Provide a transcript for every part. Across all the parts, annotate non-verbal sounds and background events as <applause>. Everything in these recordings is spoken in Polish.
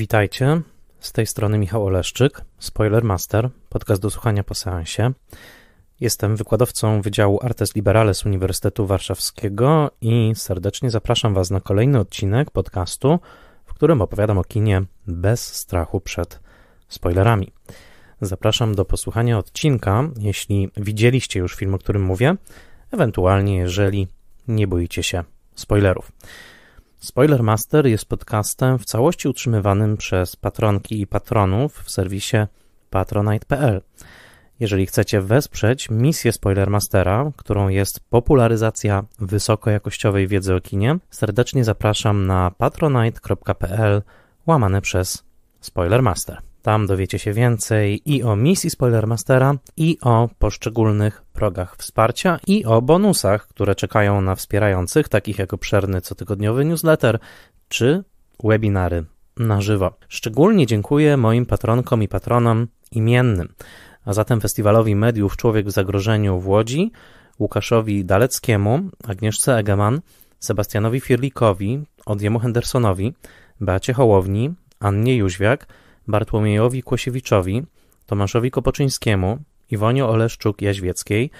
Witajcie, z tej strony Michał Oleszczyk, Spoilermaster, podcast do słuchania po seansie. Jestem wykładowcą Wydziału Artes Liberales Uniwersytetu Warszawskiego i serdecznie zapraszam Was na kolejny odcinek podcastu, w którym opowiadam o kinie bez strachu przed spoilerami. Zapraszam do posłuchania odcinka, jeśli widzieliście już film, o którym mówię, ewentualnie jeżeli nie boicie się spoilerów. Spoiler Master jest podcastem w całości utrzymywanym przez patronki i patronów w serwisie patronite.pl. Jeżeli chcecie wesprzeć misję Spoiler Mastera, którą jest popularyzacja wysokojakościowej wiedzy o kinie, serdecznie zapraszam na patronite.pl łamane przez Spoiler Master. Tam dowiecie się więcej i o misji Spoilermastera, i o poszczególnych progach wsparcia, i o bonusach, które czekają na wspierających, takich jak obszerny cotygodniowy newsletter czy webinary na żywo. Szczególnie dziękuję moim patronkom i patronom imiennym, a zatem Festiwalowi Mediów Człowiek w Zagrożeniu w Łodzi, Łukaszowi Daleckiemu, Agnieszce Egeman, Sebastianowi Firlikowi, Odjemu Hendersonowi, Beacie Hołowni, Annie Jóźwiak, Bartłomiejowi Kłosiewiczowi, Tomaszowi Kopoczyńskiemu, Iwonie Oleszczuk-Jaźwieckiej,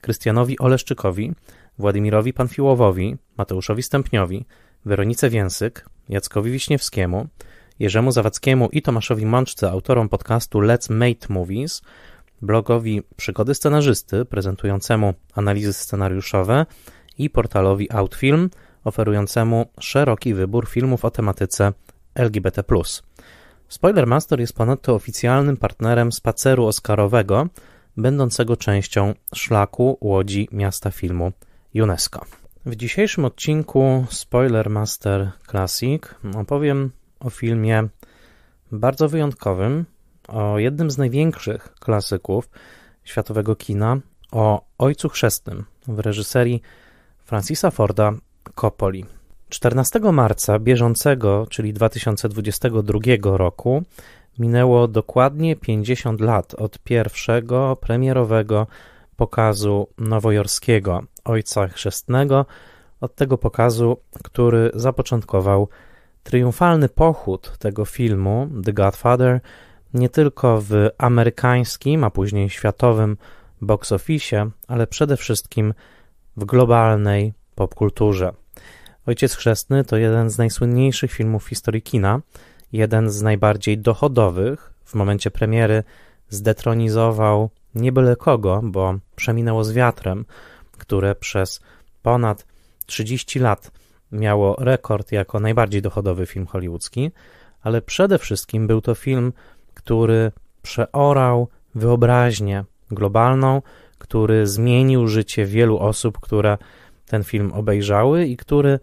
Krystianowi Oleszczykowi, Władimirowi Panfiłowowi, Mateuszowi Stępniowi, Weronice Więsyk, Jackowi Wiśniewskiemu, Jerzemu Zawackiemu i Tomaszowi Mączce, autorom podcastu Let's Mate Movies, blogowi Przygody Scenarzysty, prezentującemu analizy scenariuszowe i portalowi Outfilm, oferującemu szeroki wybór filmów o tematyce LGBT. Spoilermaster jest ponadto oficjalnym partnerem spaceru oscarowego, będącego częścią szlaku Łodzi Miasta Filmu UNESCO. W dzisiejszym odcinku Spoilermaster Classic opowiem o filmie bardzo wyjątkowym, o jednym z największych klasyków światowego kina, o Ojcu Chrzestnym w reżyserii Francisa Forda Coppoli. 14 marca bieżącego, czyli 2022 roku, minęło dokładnie 50 lat od pierwszego premierowego pokazu nowojorskiego Ojca Chrzestnego, od tego pokazu, który zapoczątkował triumfalny pochód tego filmu The Godfather nie tylko w amerykańskim, a później światowym box office, ale przede wszystkim w globalnej popkulturze. Ojciec Chrzestny to jeden z najsłynniejszych filmów w historii kina, jeden z najbardziej dochodowych. W momencie premiery zdetronizował nie byle kogo, bo przeminęło z wiatrem, które przez ponad 30 lat miało rekord jako najbardziej dochodowy film hollywoodzki, ale przede wszystkim był to film, który przeorał wyobraźnię globalną, który zmienił życie wielu osób, które ten film obejrzały i który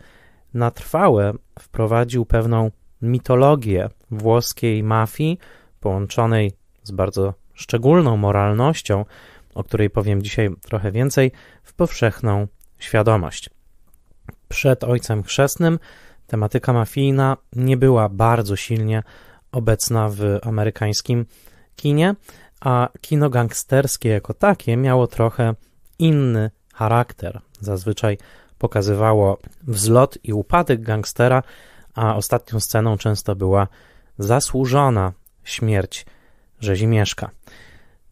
na trwałe wprowadził pewną mitologię włoskiej mafii połączonej z bardzo szczególną moralnością, o której powiem dzisiaj trochę więcej, w powszechną świadomość. Przed Ojcem Chrzestnym tematyka mafijna nie była bardzo silnie obecna w amerykańskim kinie, a kino gangsterskie jako takie miało trochę inny charakter. Zazwyczaj pokazywało wzlot i upadek gangstera, a ostatnią sceną często była zasłużona śmierć rzezimieszka.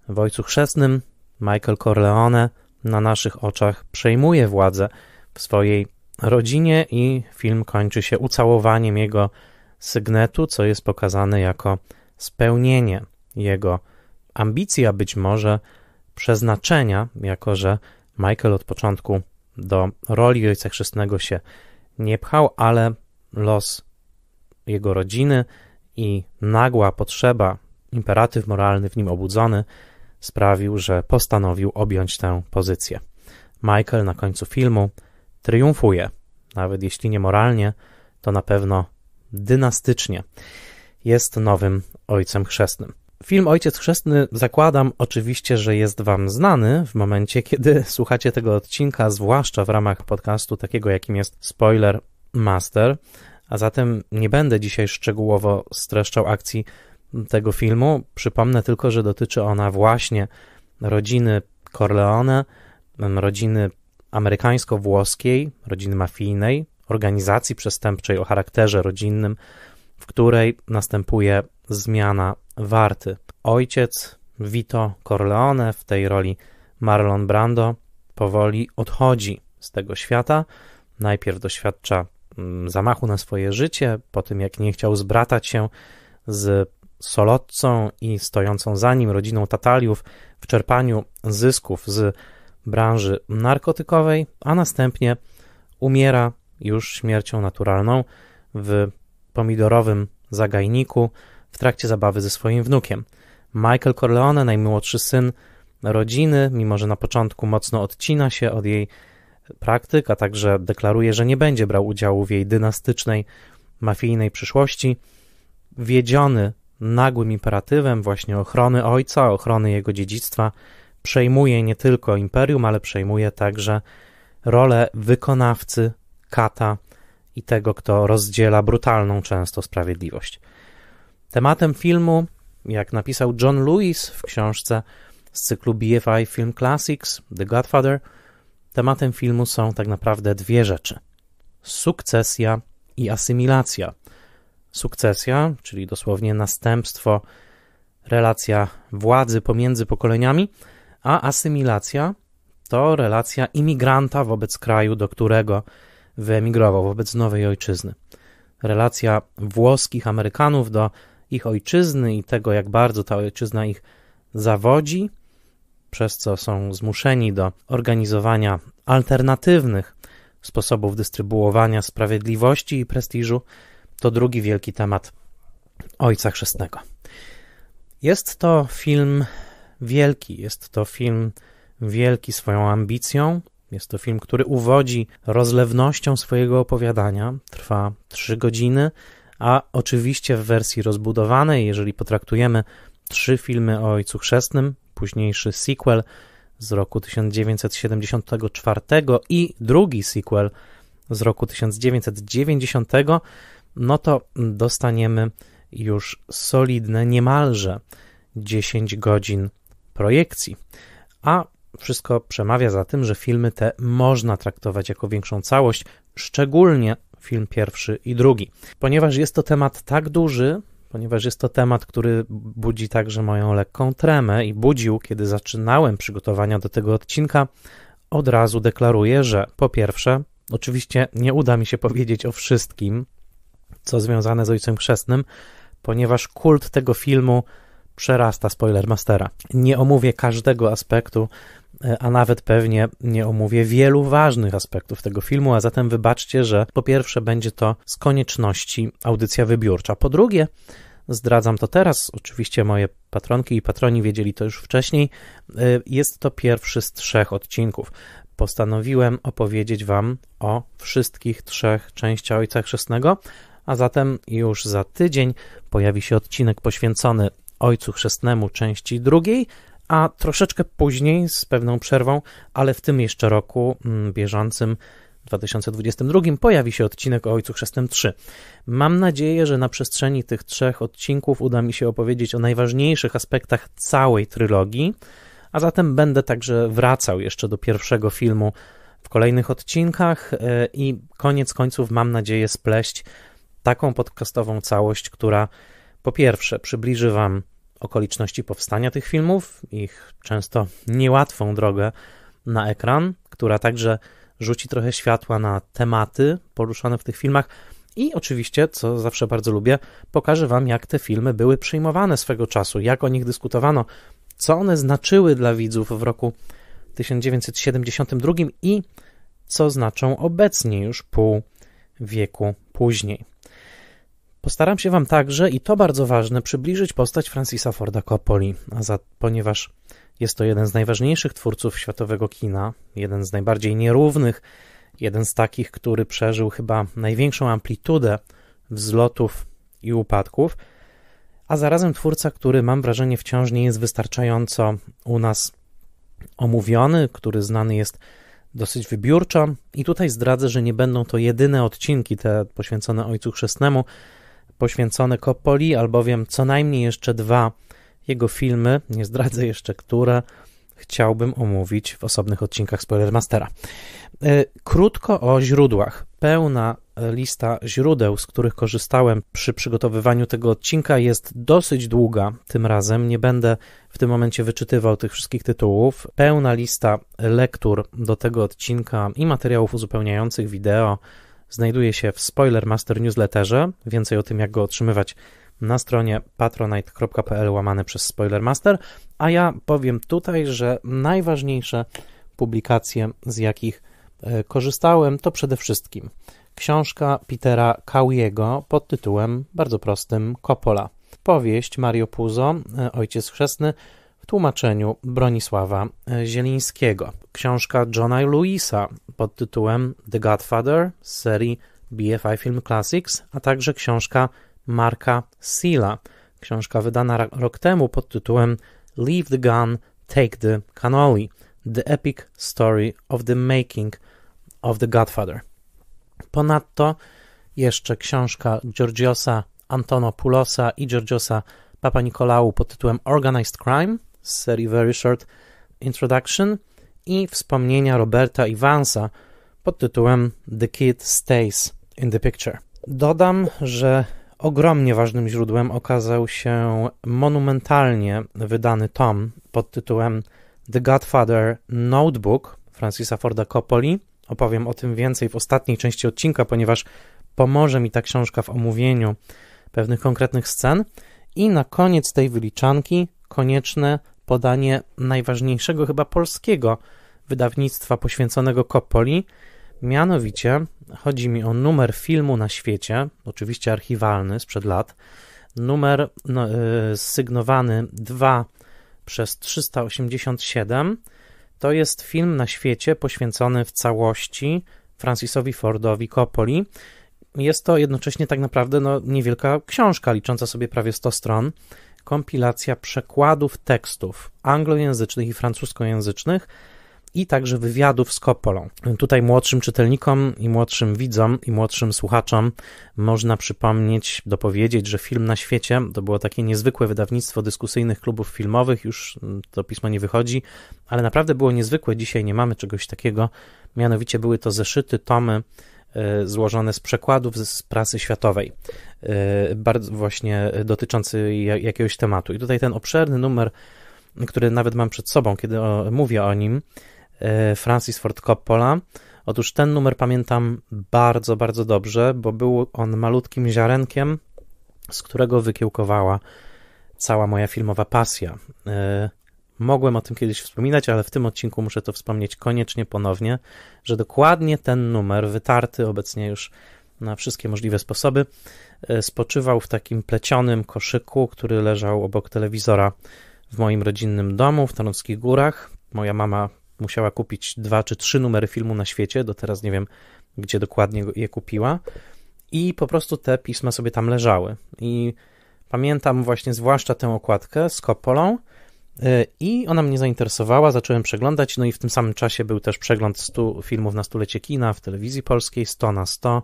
W Ojcu Chrzestnym Michael Corleone na naszych oczach przejmuje władzę w swojej rodzinie i film kończy się ucałowaniem jego sygnetu, co jest pokazane jako spełnienie jego ambicji, a być może przeznaczenia, jako że Michael od początku do roli ojca chrzestnego się nie pchał, ale los jego rodziny i nagła potrzeba, imperatyw moralny w nim obudzony, sprawił, że postanowił objąć tę pozycję. Michael na końcu filmu triumfuje, nawet jeśli nie moralnie, to na pewno dynastycznie. Jest nowym ojcem chrzestnym. Film Ojciec Chrzestny zakładam oczywiście, że jest Wam znany w momencie, kiedy <laughs> słuchacie tego odcinka, zwłaszcza w ramach podcastu takiego, jakim jest Spoiler Master. A zatem nie będę dzisiaj szczegółowo streszczał akcji tego filmu. Przypomnę tylko, że dotyczy ona właśnie rodziny Corleone, rodziny amerykańsko-włoskiej, rodziny mafijnej, organizacji przestępczej o charakterze rodzinnym, w której następuje zmiana warty. Ojciec Vito Corleone w tej roli Marlon Brando powoli odchodzi z tego świata. Najpierw doświadcza mm, zamachu na swoje życie, po tym jak nie chciał zbratać się z Solotcą i stojącą za nim rodziną Tataliów w czerpaniu zysków z branży narkotykowej, a następnie umiera już śmiercią naturalną w pomidorowym zagajniku w trakcie zabawy ze swoim wnukiem. Michael Corleone, najmłodszy syn rodziny, mimo że na początku mocno odcina się od jej praktyk, a także deklaruje, że nie będzie brał udziału w jej dynastycznej, mafijnej przyszłości, wiedziony nagłym imperatywem właśnie ochrony ojca, ochrony jego dziedzictwa, przejmuje nie tylko imperium, ale przejmuje także rolę wykonawcy, kata i tego, kto rozdziela brutalną często sprawiedliwość. Tematem filmu, jak napisał John Lewis w książce z cyklu BFI Film Classics The Godfather, tematem filmu są tak naprawdę dwie rzeczy: sukcesja i asymilacja. Sukcesja, czyli dosłownie następstwo, relacja władzy pomiędzy pokoleniami, a asymilacja to relacja imigranta wobec kraju, do którego wyemigrował, wobec nowej ojczyzny. Relacja włoskich Amerykanów do ich ojczyzny i tego, jak bardzo ta ojczyzna ich zawodzi, przez co są zmuszeni do organizowania alternatywnych sposobów dystrybuowania sprawiedliwości i prestiżu, to drugi wielki temat Ojca Chrzestnego. Jest to film wielki, jest to film wielki swoją ambicją. Jest to film, który uwodzi rozlewnością swojego opowiadania. Trwa trzy godziny a oczywiście w wersji rozbudowanej, jeżeli potraktujemy trzy filmy o Ojcu Chrzestnym, późniejszy sequel z roku 1974 i drugi sequel z roku 1990, no to dostaniemy już solidne niemalże 10 godzin projekcji. A wszystko przemawia za tym, że filmy te można traktować jako większą całość, szczególnie film pierwszy i drugi. Ponieważ jest to temat tak duży, ponieważ jest to temat, który budzi także moją lekką tremę i budził, kiedy zaczynałem przygotowania do tego odcinka, od razu deklaruję, że po pierwsze, oczywiście nie uda mi się powiedzieć o wszystkim, co związane z Ojcem Chrzestnym, ponieważ kult tego filmu przerasta Spoilermastera. Nie omówię każdego aspektu E, a nawet pewnie nie omówię wielu ważnych aspektów tego filmu, a zatem wybaczcie, że po pierwsze będzie to z konieczności audycja wybiórcza, po drugie zdradzam to teraz, oczywiście moje patronki i patroni wiedzieli to już wcześniej, e, jest to pierwszy z trzech odcinków. Postanowiłem opowiedzieć Wam o wszystkich trzech częściach Ojca Chrzestnego, a zatem już za tydzień pojawi się odcinek poświęcony Ojcu Chrzestnemu części drugiej, a troszeczkę później, z pewną przerwą, ale w tym jeszcze roku mm, bieżącym, 2022, pojawi się odcinek o Ojcu Chrzestnym 3. Mam nadzieję, że na przestrzeni tych trzech odcinków uda mi się opowiedzieć o najważniejszych aspektach całej trylogii, a zatem będę także wracał jeszcze do pierwszego filmu w kolejnych odcinkach e, i koniec końców mam nadzieję spleść taką podcastową całość, która po pierwsze przybliży Wam okoliczności powstania tych filmów, ich często niełatwą drogę na ekran, która także rzuci trochę światła na tematy poruszane w tych filmach. I oczywiście, co zawsze bardzo lubię, pokażę Wam, jak te filmy były przyjmowane swego czasu, jak o nich dyskutowano, co one znaczyły dla widzów w roku 1972 i co znaczą obecnie, już pół wieku później. Postaram się Wam także, i to bardzo ważne, przybliżyć postać Francisa Forda Coppoli, a za, ponieważ jest to jeden z najważniejszych twórców światowego kina, jeden z najbardziej nierównych, jeden z takich, który przeżył chyba największą amplitudę wzlotów i upadków, a zarazem twórca, który mam wrażenie wciąż nie jest wystarczająco u nas omówiony, który znany jest dosyć wybiórczo. I tutaj zdradzę, że nie będą to jedyne odcinki te poświęcone Ojcu Chrzestnemu, poświęcone Coppoli, albowiem co najmniej jeszcze dwa jego filmy, nie zdradzę jeszcze które, chciałbym omówić w osobnych odcinkach Spoilermastera. E, krótko o źródłach. Pełna e, lista źródeł, z których korzystałem przy przygotowywaniu tego odcinka, jest dosyć długa tym razem. Nie będę w tym momencie wyczytywał tych wszystkich tytułów. Pełna lista lektur do tego odcinka i materiałów uzupełniających wideo znajduje się w Spoilermaster newsletterze. Więcej o tym, jak go otrzymywać na stronie patronite.pl łamane przez Spoilermaster, a ja powiem tutaj, że najważniejsze publikacje, z jakich e, korzystałem, to przede wszystkim książka Petera Kauiego pod tytułem bardzo prostym Coppola. Powieść Mario Puzo, e, Ojciec Chrzestny, tłumaczeniu Bronisława e, Zielińskiego. Książka Johna Louisa pod tytułem The Godfather z serii BFI Film Classics, a także książka Marka Sila, książka wydana rok temu pod tytułem Leave the Gun, Take the Cannoli – The Epic Story of the Making of the Godfather. Ponadto jeszcze książka Georgiosa Antonopoulosa i Georgiosa Papanikolaou pod tytułem Organized Crime – z serii Very Short Introduction i wspomnienia Roberta Evansa pod tytułem The Kid Stays in the Picture. Dodam, że ogromnie ważnym źródłem okazał się monumentalnie wydany tom pod tytułem The Godfather Notebook Francisa Forda Coppoli. Opowiem o tym więcej w ostatniej części odcinka, ponieważ pomoże mi ta książka w omówieniu pewnych konkretnych scen. I na koniec tej wyliczanki konieczne podanie najważniejszego chyba polskiego wydawnictwa poświęconego Coppoli, mianowicie chodzi mi o numer filmu na świecie, oczywiście archiwalny sprzed lat, numer no, y, sygnowany 2 przez 387. To jest film na świecie poświęcony w całości Francisowi Fordowi Coppoli. Jest to jednocześnie tak naprawdę no, niewielka książka, licząca sobie prawie 100 stron kompilacja przekładów tekstów anglojęzycznych i francuskojęzycznych i także wywiadów z Kopolą. Tutaj młodszym czytelnikom i młodszym widzom i młodszym słuchaczom można przypomnieć, dopowiedzieć, że Film na świecie to było takie niezwykłe wydawnictwo dyskusyjnych klubów filmowych, już to pismo nie wychodzi, ale naprawdę było niezwykłe, dzisiaj nie mamy czegoś takiego, mianowicie były to zeszyty, tomy E, złożone z przekładów z prasy światowej, e, bardzo właśnie dotyczący jakiegoś tematu. I tutaj ten obszerny numer, który nawet mam przed sobą, kiedy mówię o nim, e, Francis Ford Coppola. Otóż ten numer pamiętam bardzo, bardzo dobrze, bo był on malutkim ziarenkiem, z którego wykiełkowała cała moja filmowa pasja. Mogłem o tym kiedyś wspominać, ale w tym odcinku muszę to wspomnieć koniecznie ponownie, że dokładnie ten numer, wytarty obecnie już na wszystkie możliwe sposoby, e, spoczywał w takim plecionym koszyku, który leżał obok telewizora w moim rodzinnym domu w Tarnowskich Górach. Moja mama musiała kupić dwa czy trzy numery filmu na świecie, do teraz nie wiem, gdzie dokładnie je kupiła. I po prostu te pisma sobie tam leżały. I pamiętam właśnie zwłaszcza tę okładkę z Kopolą, E, I ona mnie zainteresowała, zacząłem przeglądać, no i w tym samym czasie był też przegląd 100 filmów na stulecie kina w telewizji polskiej, 100 na 100.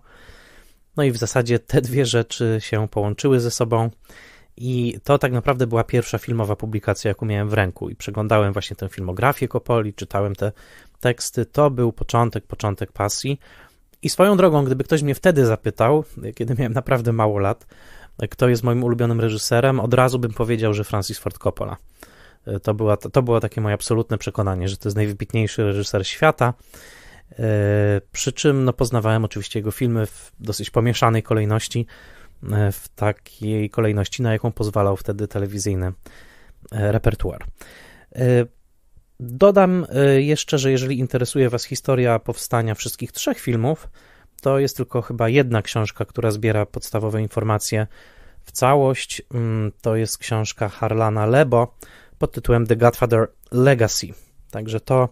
No i w zasadzie te dwie rzeczy się połączyły ze sobą. I to tak naprawdę była pierwsza filmowa publikacja, jaką miałem w ręku. I przeglądałem właśnie tę filmografię Kopoli, czytałem te teksty. To był początek, początek pasji. I swoją drogą, gdyby ktoś mnie wtedy zapytał, kiedy miałem naprawdę mało lat, kto jest moim ulubionym reżyserem, od razu bym powiedział, że Francis Ford Coppola. E, to, była, to, to było takie moje absolutne przekonanie, że to jest najwybitniejszy reżyser świata. E, przy czym no, poznawałem oczywiście jego filmy w dosyć pomieszanej kolejności, e, w takiej kolejności, na jaką pozwalał wtedy telewizyjny repertuar. Dodam jeszcze, że jeżeli interesuje Was historia powstania wszystkich trzech filmów, to jest tylko chyba jedna książka, która zbiera podstawowe informacje w całość. Mm, to jest książka Harlana Lebo pod tytułem The Godfather Legacy. Także to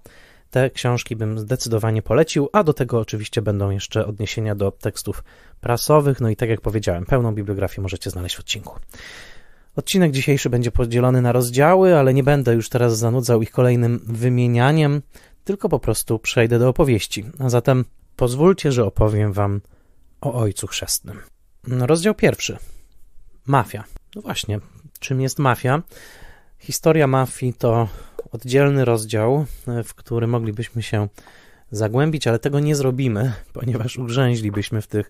te książki bym zdecydowanie polecił, a do tego oczywiście będą jeszcze odniesienia do tekstów prasowych. No i tak jak powiedziałem, pełną bibliografię możecie znaleźć w odcinku. Odcinek dzisiejszy będzie podzielony na rozdziały, ale nie będę już teraz zanudzał ich kolejnym wymienianiem, tylko po prostu przejdę do opowieści. A zatem pozwólcie, że opowiem wam o Ojcu Chrzestnym. No, rozdział pierwszy. Mafia. No właśnie, czym jest mafia? Historia mafii to oddzielny rozdział, e, w który moglibyśmy się zagłębić, ale tego nie zrobimy, <laughs> ponieważ ugrzęźlibyśmy w tych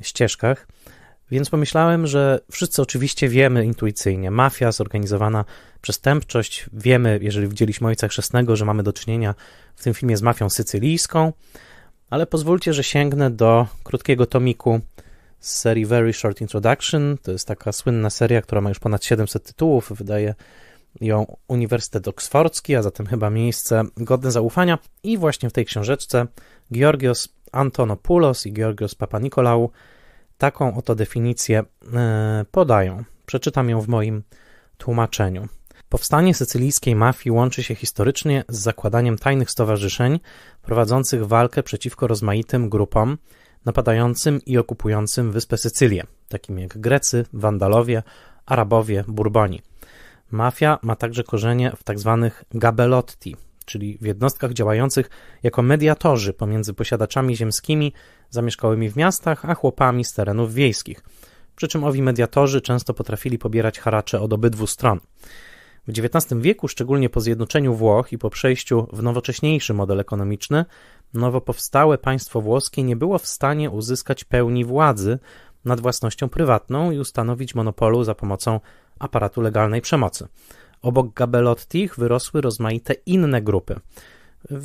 ścieżkach. Więc pomyślałem, że wszyscy oczywiście wiemy intuicyjnie. Mafia, zorganizowana przestępczość. Wiemy, jeżeli widzieliśmy Ojca Chrzestnego, że mamy do czynienia w tym filmie z mafią sycylijską. Ale pozwólcie, że sięgnę do krótkiego tomiku z serii Very Short Introduction. To jest taka słynna seria, która ma już ponad 700 tytułów. Wydaje ją Uniwersytet Oksfordzki, a zatem chyba miejsce godne zaufania. I właśnie w tej książeczce Georgios Antonopoulos i Georgios Papanikolaou taką oto definicję e, podają. Przeczytam ją w moim tłumaczeniu. Powstanie sycylijskiej mafii łączy się historycznie z zakładaniem tajnych stowarzyszeń prowadzących walkę przeciwko rozmaitym grupom napadającym i okupującym wyspę Sycylię, takim jak Grecy, Wandalowie, Arabowie, Burboni. Mafia ma także korzenie w tzw. Tak gabelotti, czyli w jednostkach działających jako mediatorzy pomiędzy posiadaczami ziemskimi zamieszkałymi w miastach, a chłopami z terenów wiejskich. Przy czym owi mediatorzy często potrafili pobierać haracze od obydwu stron. W XIX wieku, szczególnie po zjednoczeniu Włoch i po przejściu w nowocześniejszy model ekonomiczny, nowo powstałe państwo włoskie nie było w stanie uzyskać pełni władzy nad własnością prywatną i ustanowić monopolu za pomocą aparatu legalnej przemocy. Obok Gabelottich wyrosły rozmaite inne grupy,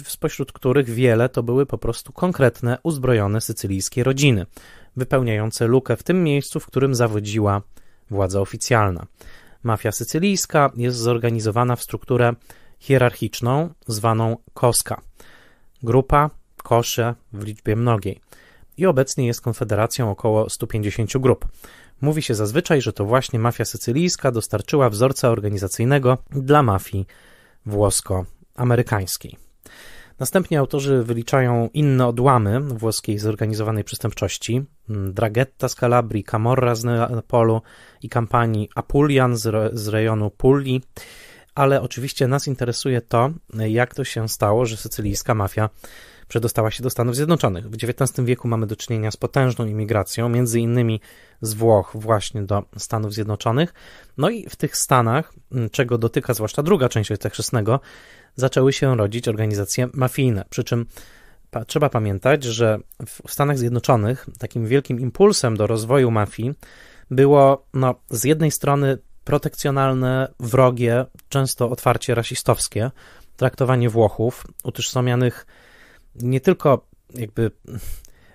spośród których wiele to były po prostu konkretne, uzbrojone sycylijskie rodziny, wypełniające lukę w tym miejscu, w którym zawodziła władza oficjalna. Mafia sycylijska jest zorganizowana w strukturę hierarchiczną zwaną koska. Grupa, kosze w liczbie mnogiej i obecnie jest konfederacją około 150 grup. Mówi się zazwyczaj, że to właśnie mafia sycylijska dostarczyła wzorca organizacyjnego dla mafii włosko-amerykańskiej. Następnie autorzy wyliczają inne odłamy włoskiej zorganizowanej przestępczości: Draghetta z Kalabrii, Camorra z Neapolu i kampanii Apulian z, re, z rejonu Puli. Ale oczywiście nas interesuje to, jak to się stało, że sycylijska mafia przedostała się do Stanów Zjednoczonych. W XIX wieku mamy do czynienia z potężną imigracją, między innymi z Włoch właśnie do Stanów Zjednoczonych. No i w tych Stanach, czego dotyka zwłaszcza druga część ojca chrzestnego, zaczęły się rodzić organizacje mafijne, przy czym trzeba pamiętać, że w Stanach Zjednoczonych takim wielkim impulsem do rozwoju mafii było no, z jednej strony protekcjonalne, wrogie, często otwarcie rasistowskie traktowanie Włochów, utożsamianych nie tylko jakby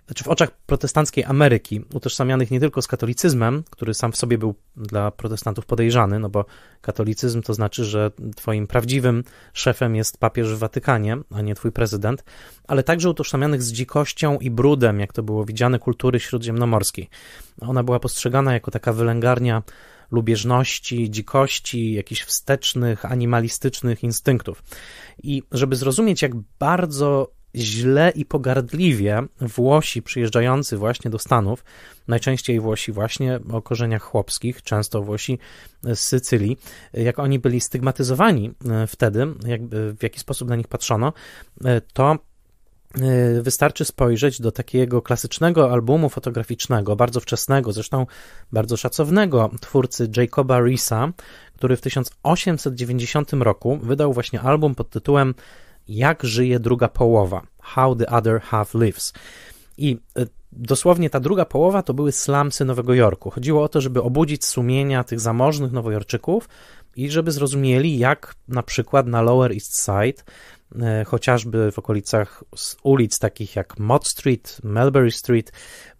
znaczy w oczach protestanckiej Ameryki, utożsamianych nie tylko z katolicyzmem, który sam w sobie był dla protestantów podejrzany, no bo katolicyzm to znaczy, że twoim prawdziwym szefem jest papież w Watykanie, a nie twój prezydent, ale także utożsamianych z dzikością i brudem, jak to było widziane, kultury śródziemnomorskiej. Ona była postrzegana jako taka wylęgarnia lubieżności, dzikości, jakichś wstecznych, animalistycznych instynktów. I żeby zrozumieć, jak bardzo źle i pogardliwie Włosi przyjeżdżający właśnie do Stanów, najczęściej Włosi właśnie o korzeniach chłopskich, często Włosi z Sycylii, jak oni byli stygmatyzowani e, wtedy, jakby w jaki sposób na nich patrzono, e, to e, wystarczy spojrzeć do takiego klasycznego albumu fotograficznego, bardzo wczesnego, zresztą bardzo szacownego twórcy Jacoba Reesa, który w 1890 roku wydał właśnie album pod tytułem jak żyje druga połowa? How the other half lives. I e, dosłownie ta druga połowa to były slumsy Nowego Jorku. Chodziło o to, żeby obudzić sumienia tych zamożnych nowojorczyków i żeby zrozumieli, jak na przykład na Lower East Side, e, chociażby w okolicach ulic takich jak Mott Street, Melbury Street,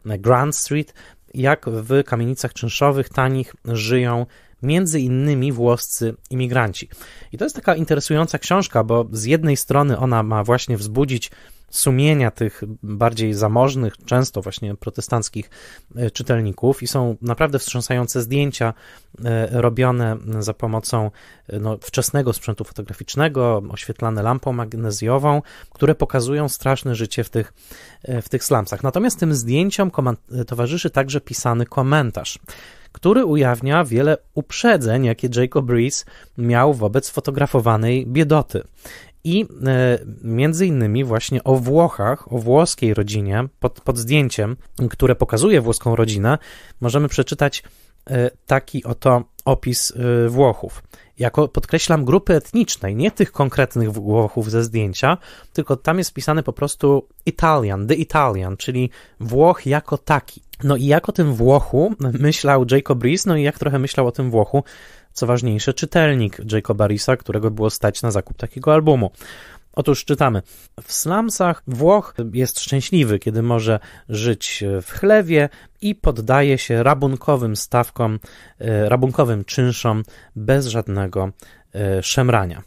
e, Grand Street, jak w kamienicach czynszowych tanich żyją między innymi włoscy imigranci. I to jest taka interesująca książka, bo z jednej strony ona ma właśnie wzbudzić sumienia tych bardziej zamożnych, często właśnie protestanckich e, czytelników i są naprawdę wstrząsające zdjęcia e, robione za pomocą e, no, wczesnego sprzętu fotograficznego, oświetlane lampą magnezjową, które pokazują straszne życie w tych, w tych slumsach. Natomiast tym zdjęciom towarzyszy także pisany komentarz który ujawnia wiele uprzedzeń, jakie Jacob Rees miał wobec fotografowanej biedoty. I e, między innymi właśnie o Włochach, o włoskiej rodzinie, pod, pod zdjęciem, które pokazuje włoską rodzinę, możemy przeczytać e, taki oto opis y, Włochów. Jako podkreślam grupy etnicznej, nie tych konkretnych Włochów ze zdjęcia, tylko tam jest pisany po prostu Italian, the Italian, czyli Włoch jako taki. No i jak o tym Włochu myślał Jacob Rees, no i jak trochę myślał o tym Włochu, co ważniejsze, czytelnik Jacoba Reesa, którego było stać na zakup takiego albumu. Otóż czytamy: W slumsach Włoch jest szczęśliwy, kiedy może żyć w chlewie i poddaje się rabunkowym stawkom, e, rabunkowym czynszom bez żadnego e, szemrania.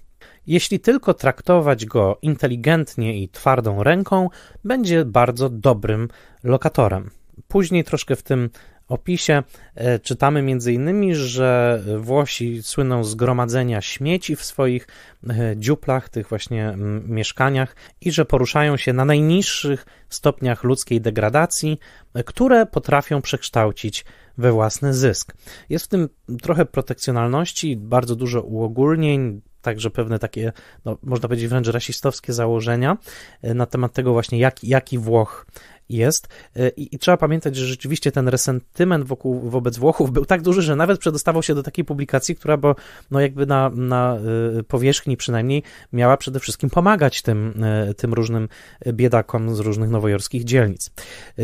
Jeśli tylko traktować go inteligentnie i twardą ręką, będzie bardzo dobrym lokatorem. Później troszkę w tym opisie e, czytamy m.in., że Włosi słyną z gromadzenia śmieci w swoich e, dziuplach, tych właśnie mieszkaniach i że poruszają się na najniższych stopniach ludzkiej degradacji, e, które potrafią przekształcić we własny zysk. Jest w tym trochę protekcjonalności, bardzo dużo uogólnień, także pewne takie, no, można powiedzieć wręcz rasistowskie założenia na temat tego właśnie, jak, jaki Włoch jest. E, I, I, trzeba pamiętać, że rzeczywiście ten resentyment wokół, wobec Włochów był tak duży, że nawet przedostawał się do takiej publikacji, która bo, no jakby na, na e, powierzchni przynajmniej miała przede wszystkim pomagać tym, e, tym różnym biedakom z różnych nowojorskich dzielnic.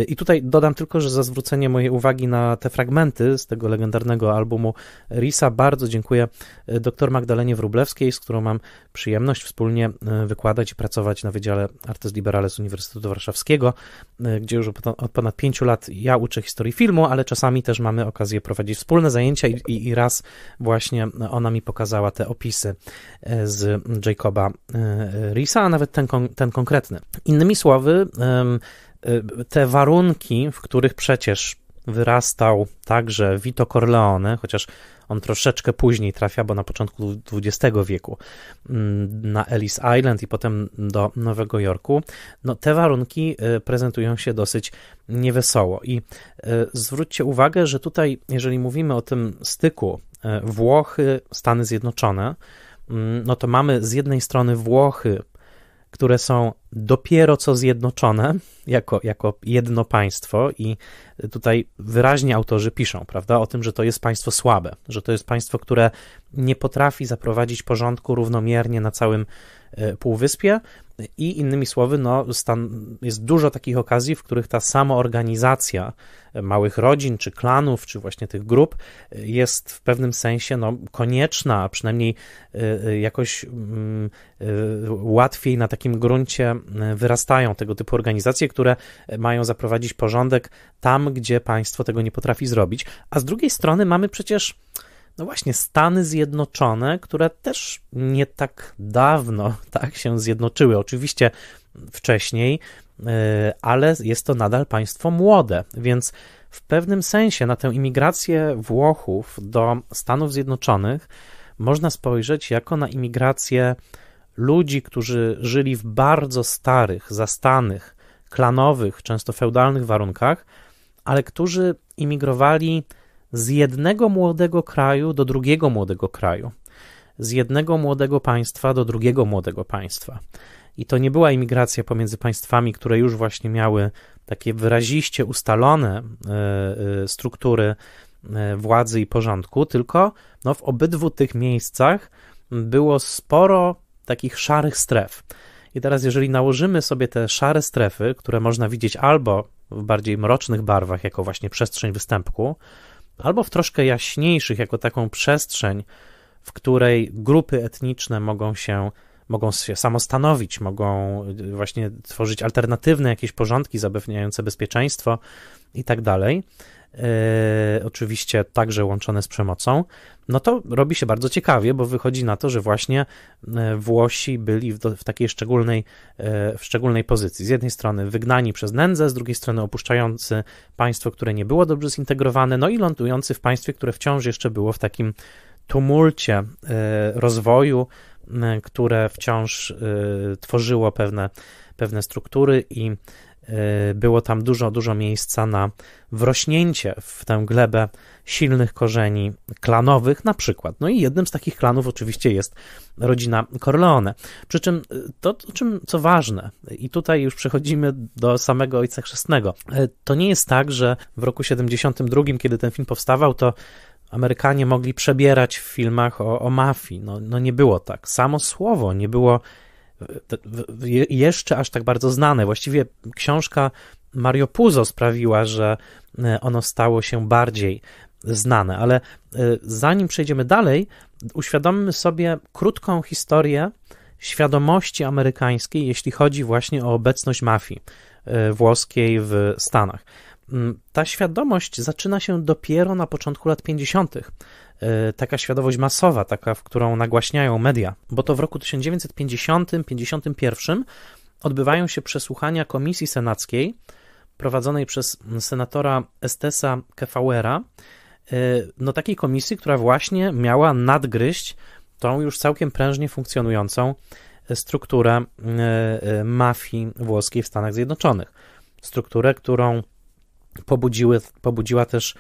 I tutaj dodam tylko, że za zwrócenie mojej uwagi na te fragmenty z tego legendarnego albumu Risa bardzo dziękuję dr Magdalenie Wrublewskiej, z którą mam przyjemność wspólnie wykładać i pracować na Wydziale Artes Liberales Uniwersytetu Warszawskiego E, gdzie już od ponad pięciu lat ja uczę historii filmu, ale czasami też mamy okazję prowadzić wspólne zajęcia i, i, i raz właśnie ona mi pokazała te opisy e, z Jacoba e, Risa, a nawet ten, ten konkretny. Innymi słowy, te warunki, w których przecież wyrastał także Vito Corleone, chociaż on troszeczkę później trafia, bo na początku XX wieku mm, na Ellis Island i potem do Nowego Jorku, no te warunki y, prezentują się dosyć niewesoło. I y, zwróćcie uwagę, że tutaj, jeżeli mówimy o tym styku y, Włochy, Stany Zjednoczone, mm, no to mamy z jednej strony Włochy, które są dopiero co zjednoczone jako, jako jedno państwo, i tutaj wyraźnie autorzy piszą, prawda, o tym, że to jest państwo słabe, że to jest państwo, które nie potrafi zaprowadzić porządku równomiernie na całym E, Półwyspie. I innymi słowy, no, stan, jest dużo takich okazji, w których ta samoorganizacja małych rodzin, czy klanów, czy właśnie tych grup jest w pewnym sensie no, konieczna, a przynajmniej e, e, jakoś mm, łatwiej na takim gruncie wyrastają tego typu organizacje, które mają zaprowadzić porządek tam, gdzie państwo tego nie potrafi zrobić. A z drugiej strony mamy przecież no właśnie, Stany Zjednoczone, które też nie tak dawno <laughs> tak się zjednoczyły. Oczywiście wcześniej, y, ale jest to nadal państwo młode, więc w pewnym sensie na tę imigrację Włochów do Stanów Zjednoczonych można spojrzeć jako na imigrację ludzi, którzy żyli w bardzo starych, zastanych, klanowych, często feudalnych warunkach, ale którzy imigrowali z jednego młodego kraju do drugiego młodego kraju, z jednego młodego państwa do drugiego młodego państwa. I to nie była imigracja pomiędzy państwami, które już właśnie miały takie wyraziście ustalone e, e, struktury e, władzy i porządku, tylko no, w obydwu tych miejscach było sporo takich szarych stref. I teraz, jeżeli nałożymy sobie te szare strefy, które można widzieć albo w bardziej mrocznych barwach, jako właśnie przestrzeń występku, albo w troszkę jaśniejszych, jako taką przestrzeń, w której grupy etniczne mogą się, mogą się samostanowić, mogą y, właśnie tworzyć alternatywne jakieś porządki zapewniające bezpieczeństwo i tak dalej. E, oczywiście także łączone z przemocą, no to robi się bardzo ciekawie, bo wychodzi na to, że właśnie e, Włosi byli w, do, w takiej szczególnej, e, w szczególnej pozycji. Z jednej strony wygnani przez nędzę, z drugiej strony opuszczający państwo, które nie było dobrze zintegrowane, no i lądujący w państwie, które wciąż jeszcze było w takim tumulcie rozwoju, które wciąż tworzyło pewne, pewne struktury i Y, było tam dużo, dużo miejsca na wrośnięcie w tę glebę silnych korzeni klanowych, na przykład. No i jednym z takich klanów oczywiście jest rodzina Corleone. Przy czym y, to, czym, co ważne, i tutaj już przechodzimy do samego Ojca Chrzestnego, y, to nie jest tak, że w roku 72, kiedy ten film powstawał, to Amerykanie mogli przebierać w filmach o, o mafii. No, no nie było tak. Samo słowo nie było jeszcze aż tak bardzo znane. Właściwie książka Mario Puzo sprawiła, że e, ono stało się bardziej znane, ale e, zanim przejdziemy dalej, uświadommy sobie krótką historię świadomości amerykańskiej, jeśli chodzi właśnie o obecność mafii e, włoskiej w Stanach. Mm, ta świadomość zaczyna się dopiero na początku lat 50. E, taka świadomość masowa, taka, w którą nagłaśniają media, bo to w roku 1950-51 odbywają się przesłuchania komisji senackiej prowadzonej przez senatora Estesa Kefauera, e, no takiej komisji, która właśnie miała nadgryźć tą już całkiem prężnie funkcjonującą e, strukturę mafii włoskiej w Stanach Zjednoczonych. Strukturę, którą pobudziły, pobudziła też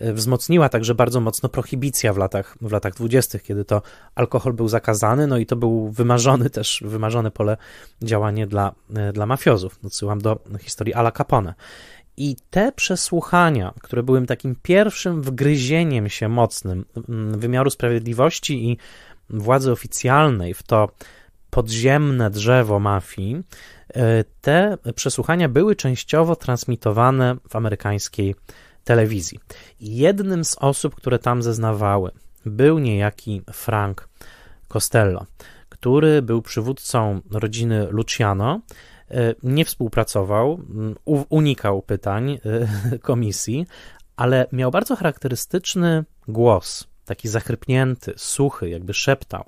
E, wzmocniła także bardzo mocno prohibicja w latach, w latach 20., kiedy to alkohol był zakazany, no i to był wymarzony też, wymarzone pole działanie dla, e, dla mafiozów. Odsyłam do historii Ala Capone. I te przesłuchania, które były takim pierwszym wgryzieniem się mocnym mm, wymiaru sprawiedliwości i władzy oficjalnej w to podziemne drzewo mafii, e, te przesłuchania były częściowo transmitowane w amerykańskiej telewizji. Jednym z osób, które tam zeznawały, był niejaki Frank Costello, który był przywódcą rodziny Luciano. E, nie współpracował, unikał pytań e, <laughs> komisji, ale miał bardzo charakterystyczny głos, taki zachrypnięty, suchy, jakby szeptał.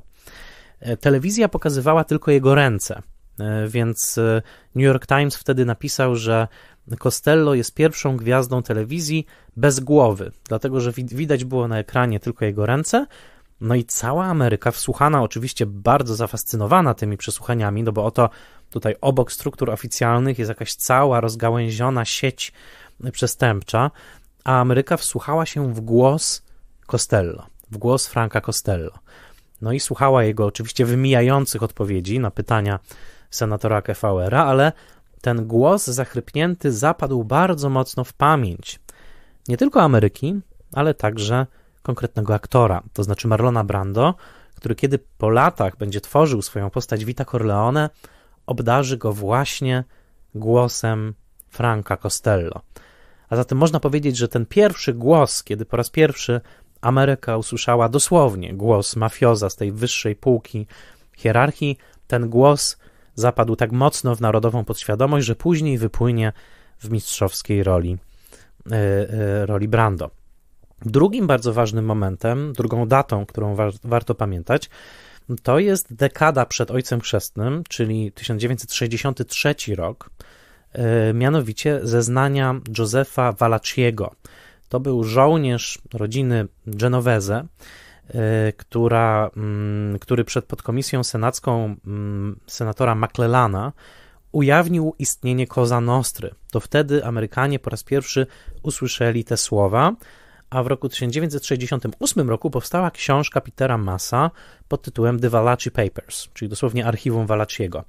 E, telewizja pokazywała tylko jego ręce E, więc e, New York Times wtedy napisał, że Costello jest pierwszą gwiazdą telewizji bez głowy, dlatego że widać było na ekranie tylko jego ręce. No i cała Ameryka, wsłuchana oczywiście bardzo zafascynowana tymi przesłuchaniami, no bo oto tutaj obok struktur oficjalnych jest jakaś cała rozgałęziona sieć przestępcza, a Ameryka wsłuchała się w głos Costello, w głos Franka Costello. No i słuchała jego oczywiście wymijających odpowiedzi na pytania senatora Kefauera, ale ten głos zachrypnięty zapadł bardzo mocno w pamięć nie tylko Ameryki, ale także konkretnego aktora, to znaczy Marlona Brando, który kiedy po latach będzie tworzył swoją postać Vita Corleone, obdarzy go właśnie głosem Franka Costello. A zatem można powiedzieć, że ten pierwszy głos, kiedy po raz pierwszy Ameryka usłyszała dosłownie głos mafioza z tej wyższej półki hierarchii, ten głos zapadł tak mocno w narodową podświadomość, że później wypłynie w mistrzowskiej roli, e, e, roli Brando. Drugim bardzo ważnym momentem, drugą datą, którą wa warto pamiętać, to jest dekada przed Ojcem Chrzestnym, czyli 1963 rok, e, mianowicie zeznania Josefa Valachiego. To był żołnierz rodziny Genovese, E, która, mm, który przed podkomisją senacką mm, senatora McClellana ujawnił istnienie Koza Nostry. To wtedy Amerykanie po raz pierwszy usłyszeli te słowa, a w roku 1968 roku powstała książka Petera Massa pod tytułem The Valachi Papers, czyli dosłownie archiwum Valachiego.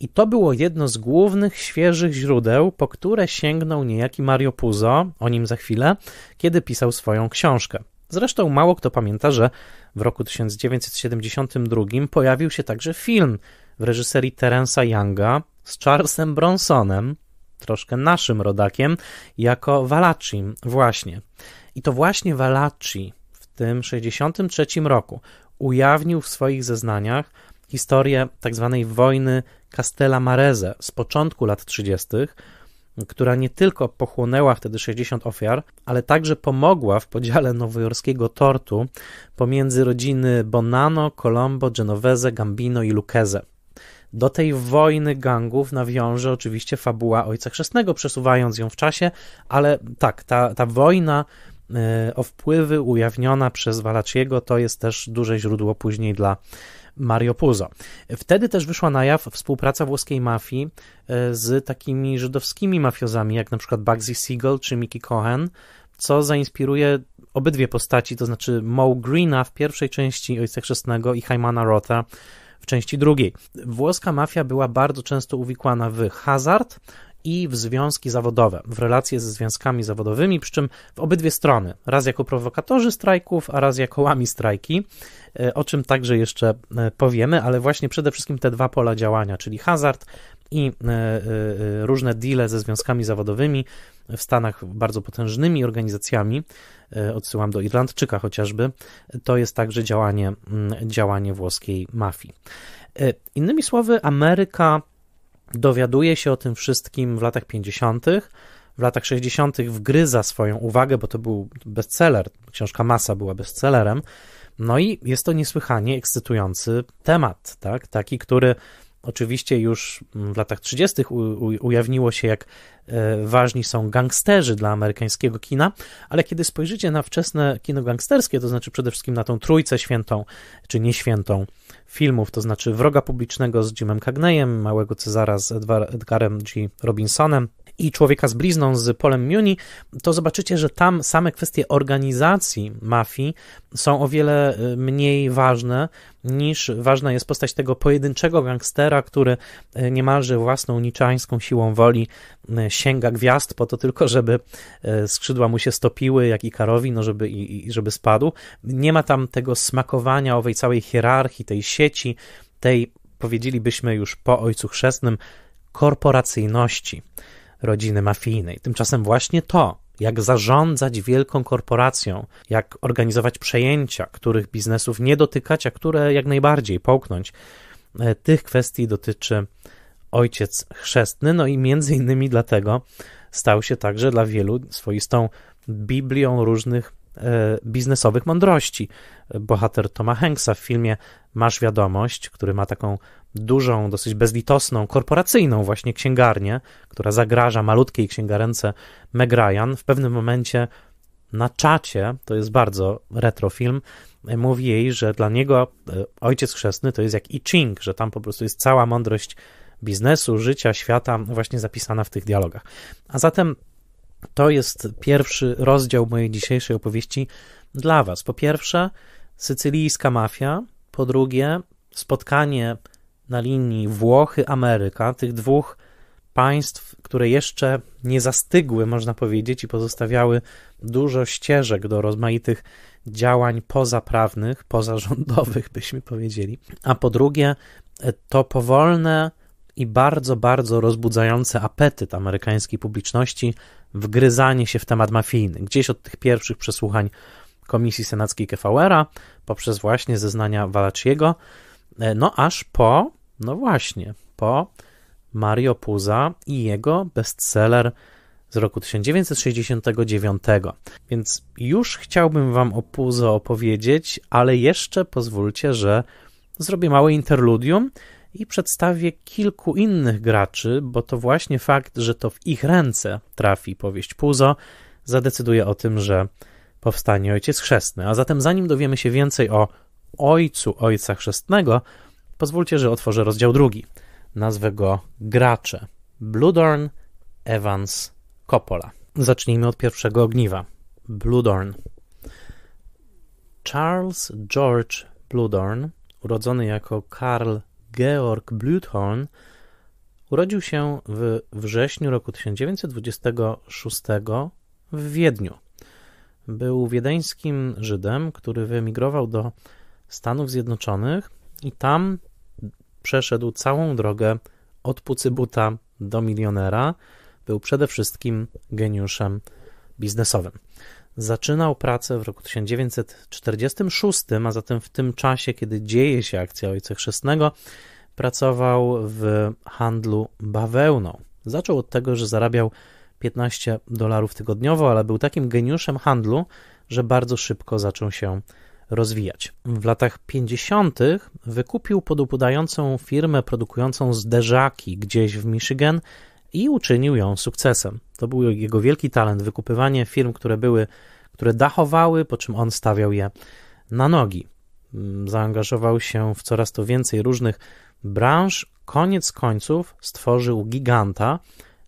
I to było jedno z głównych świeżych źródeł, po które sięgnął niejaki Mario Puzo, o nim za chwilę, kiedy pisał swoją książkę. Zresztą mało kto pamięta, że w roku 1972 pojawił się także film w reżyserii Terensa Younga z Charlesem Bronsonem, troszkę naszym rodakiem, jako Valachim właśnie. I to właśnie Valachi w tym 63 roku ujawnił w swoich zeznaniach historię tzw. Tak wojny Castella z początku lat 30., która nie tylko pochłonęła wtedy 60 ofiar, ale także pomogła w podziale nowojorskiego tortu pomiędzy rodziny Bonanno, Colombo, Genovese, Gambino i Lucchese. Do tej wojny gangów nawiąże oczywiście fabuła Ojca Chrzestnego, przesuwając ją w czasie, ale tak, ta, ta wojna e, o wpływy ujawniona przez Valachiego to jest też duże źródło później dla Mario Puzo. Wtedy też wyszła na jaw współpraca włoskiej mafii e, z takimi żydowskimi mafiozami, jak na przykład Bugsy Siegel czy Mickey Cohen, co zainspiruje obydwie postaci, to znaczy Mo Greena w pierwszej części Ojca Chrzestnego i Hymana Rotha w części drugiej. Włoska mafia była bardzo często uwikłana w hazard i w związki zawodowe, w relacje ze związkami zawodowymi, przy czym w obydwie strony, raz jako prowokatorzy strajków, a raz jako łami strajki, e, o czym także jeszcze e, powiemy, ale właśnie przede wszystkim te dwa pola działania, czyli hazard i e, różne deale ze związkami zawodowymi w Stanach bardzo potężnymi organizacjami, odsyłam do Irlandczyka chociażby, to jest także działanie, działanie włoskiej mafii. Innymi słowy, Ameryka dowiaduje się o tym wszystkim w latach 50., w latach 60. wgryza swoją uwagę, bo to był bestseller, książka Masa była bestsellerem. No i jest to niesłychanie ekscytujący temat, tak? taki, który Oczywiście już w latach 30. ujawniło się, jak e, ważni są gangsterzy dla amerykańskiego kina, ale kiedy spojrzycie na wczesne kino gangsterskie, to znaczy przede wszystkim na tą trójcę świętą czy nieświętą filmów, to znaczy Wroga Publicznego z Jimem Cagneyem, Małego Cezara z Edgar Edgarem G. Robinsonem, i Człowieka z blizną z Polem Muni, to zobaczycie, że tam same kwestie organizacji mafii są o wiele y, mniej ważne niż ważna jest postać tego pojedynczego gangstera, który y, niemalże własną niczańską siłą woli y, sięga gwiazd po to tylko, żeby skrzydła mu się stopiły, jak Karowi, no żeby, i, żeby spadł. Nie ma tam tego smakowania owej całej hierarchii, tej sieci, tej powiedzielibyśmy już po ojcu chrzestnym korporacyjności rodziny mafijnej. Tymczasem właśnie to, jak zarządzać wielką korporacją, jak organizować przejęcia, których biznesów nie dotykać, a które jak najbardziej połknąć, e, tych kwestii dotyczy ojciec chrzestny, no i między innymi dlatego stał się także dla wielu swoistą biblią różnych e, biznesowych mądrości. Bohater Toma Hanksa w filmie Masz Wiadomość, który ma taką dużą, dosyć bezlitosną, korporacyjną właśnie księgarnię, która zagraża malutkiej księgarence Meg Ryan, w pewnym momencie na czacie, to jest bardzo retrofilm, mówi jej, że dla niego e, ojciec chrzestny to jest jak I Ching, że tam po prostu jest cała mądrość biznesu, życia, świata właśnie zapisana w tych dialogach. A zatem to jest pierwszy rozdział mojej dzisiejszej opowieści dla Was. Po pierwsze, sycylijska mafia, po drugie, spotkanie na linii Włochy-Ameryka, tych dwóch państw, które jeszcze nie zastygły, można powiedzieć, i pozostawiały dużo ścieżek do rozmaitych działań pozaprawnych, pozarządowych, <laughs> byśmy powiedzieli. A po drugie, to powolne i bardzo, bardzo rozbudzające apetyt amerykańskiej publiczności wgryzanie się w temat mafijny. Gdzieś od tych pierwszych przesłuchań Komisji Senackiej Kefauera, poprzez właśnie zeznania Walaciego, e, no aż po, no właśnie, po Mario Puza i jego bestseller z roku 1969. Więc już chciałbym Wam o Puzo opowiedzieć, ale jeszcze pozwólcie, że zrobię małe interludium i przedstawię kilku innych graczy, bo to właśnie fakt, że to w ich ręce trafi powieść Puzo, zadecyduje o tym, że powstanie Ojciec Chrzestny. A zatem zanim dowiemy się więcej o ojcu Ojca Chrzestnego, pozwólcie, że otworzę rozdział drugi – nazwę go Gracze. Bludorn Evans Coppola. Zacznijmy od pierwszego ogniwa. Bludorn Charles George Bludorn, urodzony jako Karl Georg Bluthorn, urodził się w wrześniu roku 1926 w Wiedniu. Był wiedeńskim Żydem, który wyemigrował do Stanów Zjednoczonych i tam Przeszedł całą drogę od pucybuta do milionera. Był przede wszystkim geniuszem biznesowym. Zaczynał pracę w roku 1946, a zatem w tym czasie, kiedy dzieje się akcja Ojca Chrzestnego, pracował w handlu bawełną. Zaczął od tego, że zarabiał 15 dolarów tygodniowo, ale był takim geniuszem handlu, że bardzo szybko zaczął się rozwijać. W latach 50. wykupił podupadającą firmę produkującą zderzaki gdzieś w Michigan i uczynił ją sukcesem. To był jego wielki talent wykupywanie firm, które były, które dachowały, po czym on stawiał je na nogi. Mm, zaangażował się w coraz to więcej różnych branż. Koniec końców stworzył giganta,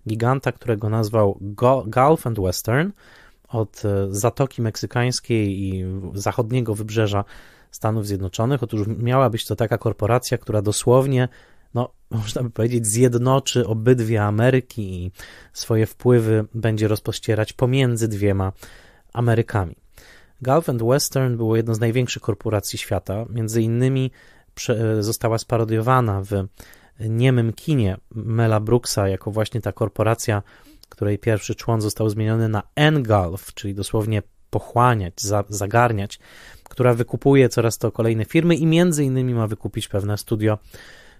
giganta, którego nazwał Go Gulf and Western, od e, Zatoki Meksykańskiej i zachodniego wybrzeża Stanów Zjednoczonych. Otóż miała być to taka korporacja, która dosłownie, no, <laughs> można by powiedzieć, zjednoczy obydwie Ameryki i swoje wpływy będzie rozpościerać pomiędzy dwiema Amerykami. Gulf and Western było jedną z największych korporacji świata, między innymi e, została sparodiowana w niemym kinie Mela Brooksa jako właśnie ta korporacja której pierwszy człon został zmieniony na engulf, czyli dosłownie pochłaniać, za, zagarniać, która wykupuje coraz to kolejne firmy i między innymi ma wykupić pewne studio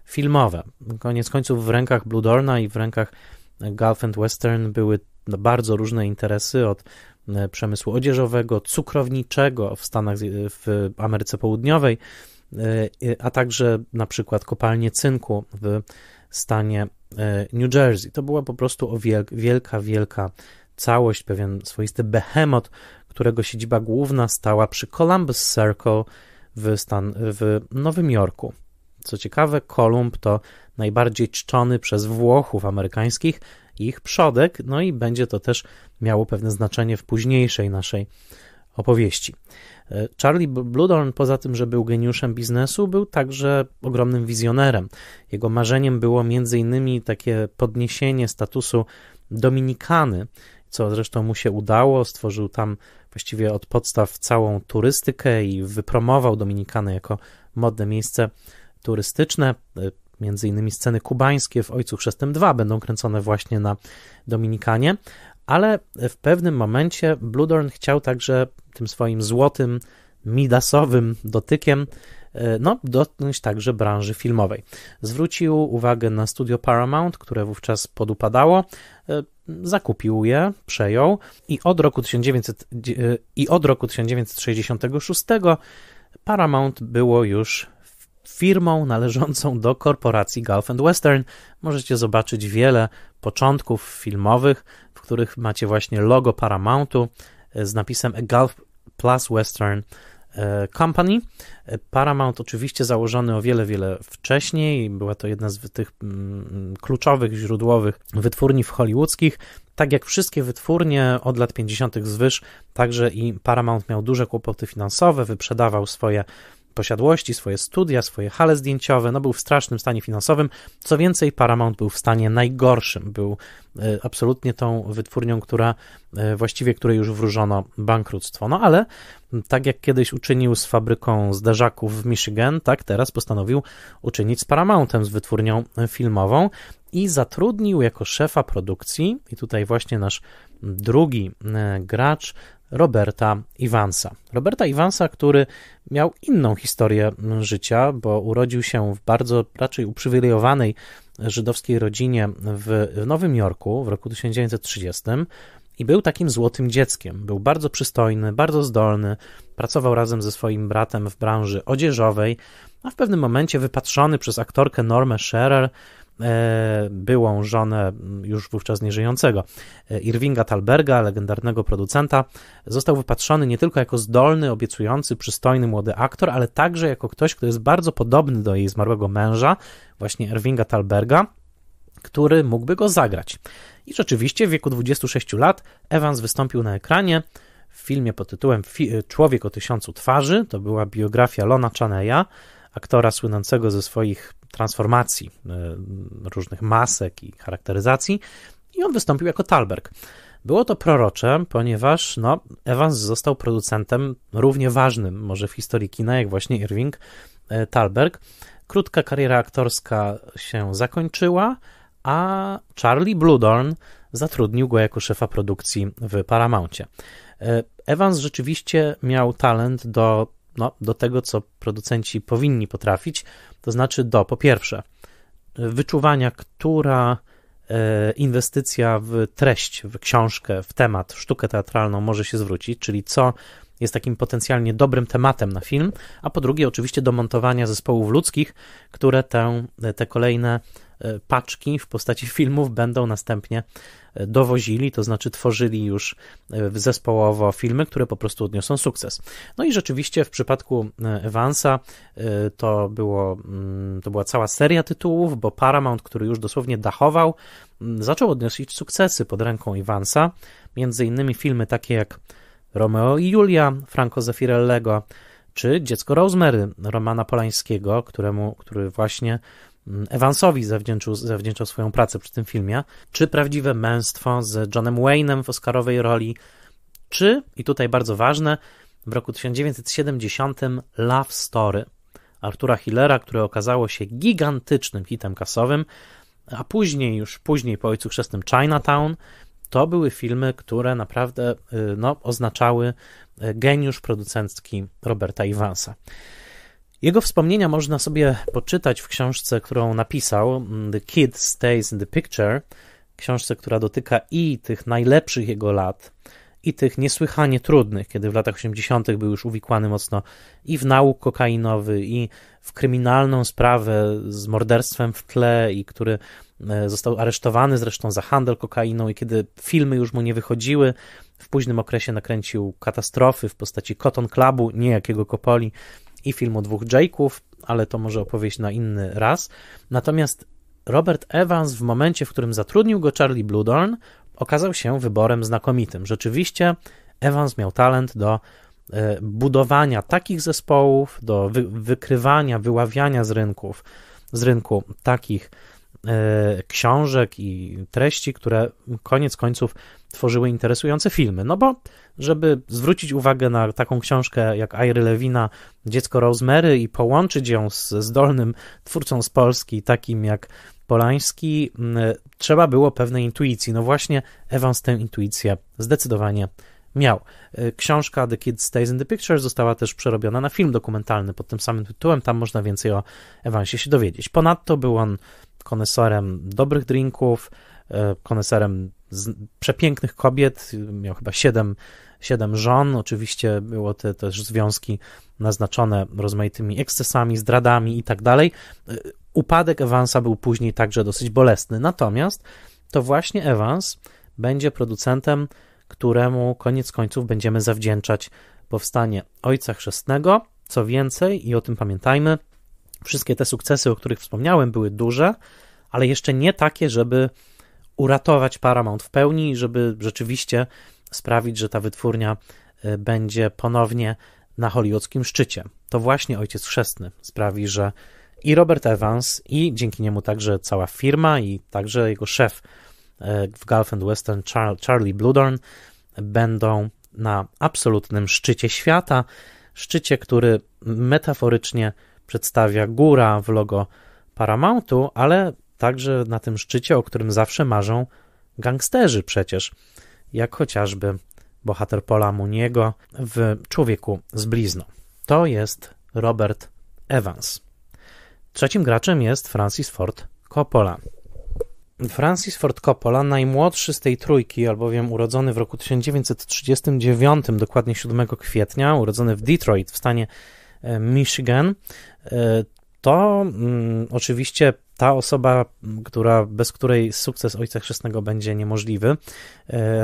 filmowe. Koniec końców w rękach Bludorna i w rękach Gulf and Western były no, bardzo różne interesy od e, przemysłu odzieżowego, cukrowniczego w Stanach, e, w Ameryce Południowej, e, a także na przykład kopalnie cynku w stanie e, New Jersey. To była po prostu wielka, wielka całość, pewien swoisty behemoth, którego siedziba główna stała przy Columbus Circle w, Stan w Nowym Jorku. Co ciekawe, Kolumb to najbardziej czczony przez Włochów amerykańskich ich przodek, no i będzie to też miało pewne znaczenie w późniejszej naszej opowieści. E, Charlie Bludorn, poza tym, że był geniuszem biznesu, był także ogromnym wizjonerem. Jego marzeniem było m.in. takie podniesienie statusu Dominikany, co zresztą mu się udało. Stworzył tam właściwie od podstaw całą turystykę i wypromował Dominikanę jako modne miejsce turystyczne. E, między innymi sceny kubańskie w Ojcu Chrzestem 2 będą kręcone właśnie na Dominikanie, ale w pewnym momencie Bludorn chciał także tym swoim złotym, midasowym dotykiem e, no, dotknąć także branży filmowej. Zwrócił uwagę na studio Paramount, które wówczas podupadało, e, zakupił je, przejął i od roku, 1900, e, i od roku 1966 Paramount było już firmą należącą do korporacji Gulf Western. Możecie zobaczyć wiele początków filmowych, których macie właśnie logo Paramountu e, z napisem Gulf Plus Western e, Company. E, Paramount oczywiście założony o wiele, wiele wcześniej. Była to jedna z tych mm, mm, kluczowych, źródłowych wytwórni hollywoodzkich. Tak jak wszystkie wytwórnie od lat 50. zwyż, także i Paramount miał duże kłopoty finansowe, wyprzedawał swoje posiadłości, swoje studia, swoje hale zdjęciowe, no był w strasznym stanie finansowym. Co więcej, Paramount był w stanie najgorszym, był e, absolutnie tą wytwórnią, która e, właściwie której już wróżono bankructwo. No ale tak jak kiedyś uczynił z fabryką zderzaków w Michigan, tak teraz postanowił uczynić z Paramountem, z wytwórnią filmową i zatrudnił jako szefa produkcji, i tutaj właśnie nasz drugi e, gracz, Roberta Iwansa. Roberta Iwansa, który miał inną historię życia, bo urodził się w bardzo raczej uprzywilejowanej żydowskiej rodzinie w Nowym Jorku w roku 1930 i był takim złotym dzieckiem. Był bardzo przystojny, bardzo zdolny, pracował razem ze swoim bratem w branży odzieżowej, a w pewnym momencie wypatrzony przez aktorkę Normę Scherer E, byłą żonę już wówczas nieżyjącego e, Irvinga Talberga, legendarnego producenta, został wypatrzony nie tylko jako zdolny, obiecujący, przystojny młody aktor, ale także jako ktoś, kto jest bardzo podobny do jej zmarłego męża, właśnie Irvinga Talberga, który mógłby go zagrać. I rzeczywiście w wieku 26 lat Evans wystąpił na ekranie w filmie pod tytułem e, Człowiek o tysiącu twarzy, to była biografia Lona Chaneya, aktora słynącego ze swoich transformacji e, różnych masek i charakteryzacji i on wystąpił jako Talberg. Było to prorocze, ponieważ no, Evans został producentem równie ważnym może w historii kina jak właśnie Irving e, Talberg. Krótka kariera aktorska się zakończyła, a Charlie Bludorn zatrudnił go jako szefa produkcji w Paramountie. E, Evans rzeczywiście miał talent do no, do tego, co producenci powinni potrafić, to znaczy do po pierwsze wyczuwania, która e, inwestycja w treść, w książkę, w temat, w sztukę teatralną może się zwrócić, czyli co jest takim potencjalnie dobrym tematem na film, a po drugie oczywiście do montowania zespołów ludzkich, które te kolejne e, paczki w postaci <laughs> filmów będą następnie e, dowozili, to znaczy tworzyli już e, zespołowo filmy, które po prostu odniosą sukces. No i rzeczywiście w przypadku Evansa to, było, mm, to była cała seria tytułów, bo Paramount, który już dosłownie dachował, mm, zaczął odnosić sukcesy pod ręką Evansa, między innymi filmy takie jak Romeo i Julia Franco Zeffirellego, czy Dziecko Rosemary Romana Polańskiego, któremu, który właśnie mm, Evansowi zawdzięczył, zawdzięczał swoją pracę przy tym filmie, czy Prawdziwe Męstwo z Johnem Wayne'em w Oscarowej roli, czy, i tutaj bardzo ważne, w roku 1970 Love Story Artura Hillera, które okazało się gigantycznym hitem kasowym, a później, już później po Ojcu Chrzestnym Chinatown, to były filmy, które naprawdę y, no, oznaczały y, geniusz producencki Roberta Iwansa. Jego wspomnienia można sobie poczytać w książce, którą napisał mm, The Kid Stays in the Picture, książce, która dotyka i tych najlepszych jego lat, i tych niesłychanie trudnych, kiedy w latach 80. był już uwikłany mocno i w nauk kokainowy, i w kryminalną sprawę z morderstwem w tle, i który E, został aresztowany zresztą za handel kokainą i kiedy filmy już mu nie wychodziły, w późnym okresie nakręcił katastrofy w postaci Cotton Clubu, niejakiego Kopoli i filmu dwóch Jake'ów, ale to może opowieść na inny raz. Natomiast Robert Evans w momencie, w którym zatrudnił go Charlie Bludorn, okazał się wyborem znakomitym. Rzeczywiście Evans miał talent do e, budowania takich zespołów, do wykrywania, wyławiania z rynków, z rynku takich E, książek i treści, które koniec końców tworzyły interesujące filmy. No bo, żeby zwrócić uwagę na taką książkę jak Iry Lewina, Dziecko Rosemary i połączyć ją z zdolnym twórcą z Polski, takim jak Polański, trzeba było pewnej intuicji. No właśnie, Evans tę intuicję zdecydowanie miał. E, książka The Kid Stays in the Picture została też przerobiona na film dokumentalny pod tym samym tytułem. Tam można więcej o Evansie się dowiedzieć. Ponadto był on jest koneserem dobrych drinków, e, koneserem przepięknych kobiet, miał chyba siedem, siedem żon, oczywiście było te też związki naznaczone rozmaitymi ekscesami, zdradami i tak dalej. E, upadek Evansa był później także dosyć bolesny, natomiast to właśnie Evans będzie producentem, któremu koniec końców będziemy zawdzięczać powstanie Ojca Chrzestnego. Co więcej, i o tym pamiętajmy, Wszystkie te sukcesy, o których wspomniałem, były duże, ale jeszcze nie takie, żeby uratować Paramount w pełni i żeby rzeczywiście sprawić, że ta wytwórnia y, będzie ponownie na hollywoodzkim szczycie. To właśnie Ojciec Chrzestny sprawi, że i Robert Evans, i dzięki niemu także cała firma, i także jego szef y, w Gulf and Western, Charlie Bludorn, będą na absolutnym szczycie świata, szczycie, który metaforycznie przedstawia góra w logo Paramountu, ale także na tym szczycie, o którym zawsze marzą gangsterzy przecież, jak chociażby bohater Pola Muniego w Człowieku z blizną. To jest Robert Evans. Trzecim graczem jest Francis Ford Coppola. Francis Ford Coppola, najmłodszy z tej trójki, albowiem urodzony w roku 1939, dokładnie 7 kwietnia, urodzony w Detroit w stanie E, Michigan, e, to mm, oczywiście ta osoba, która, bez której sukces Ojca Chrzestnego będzie niemożliwy, e,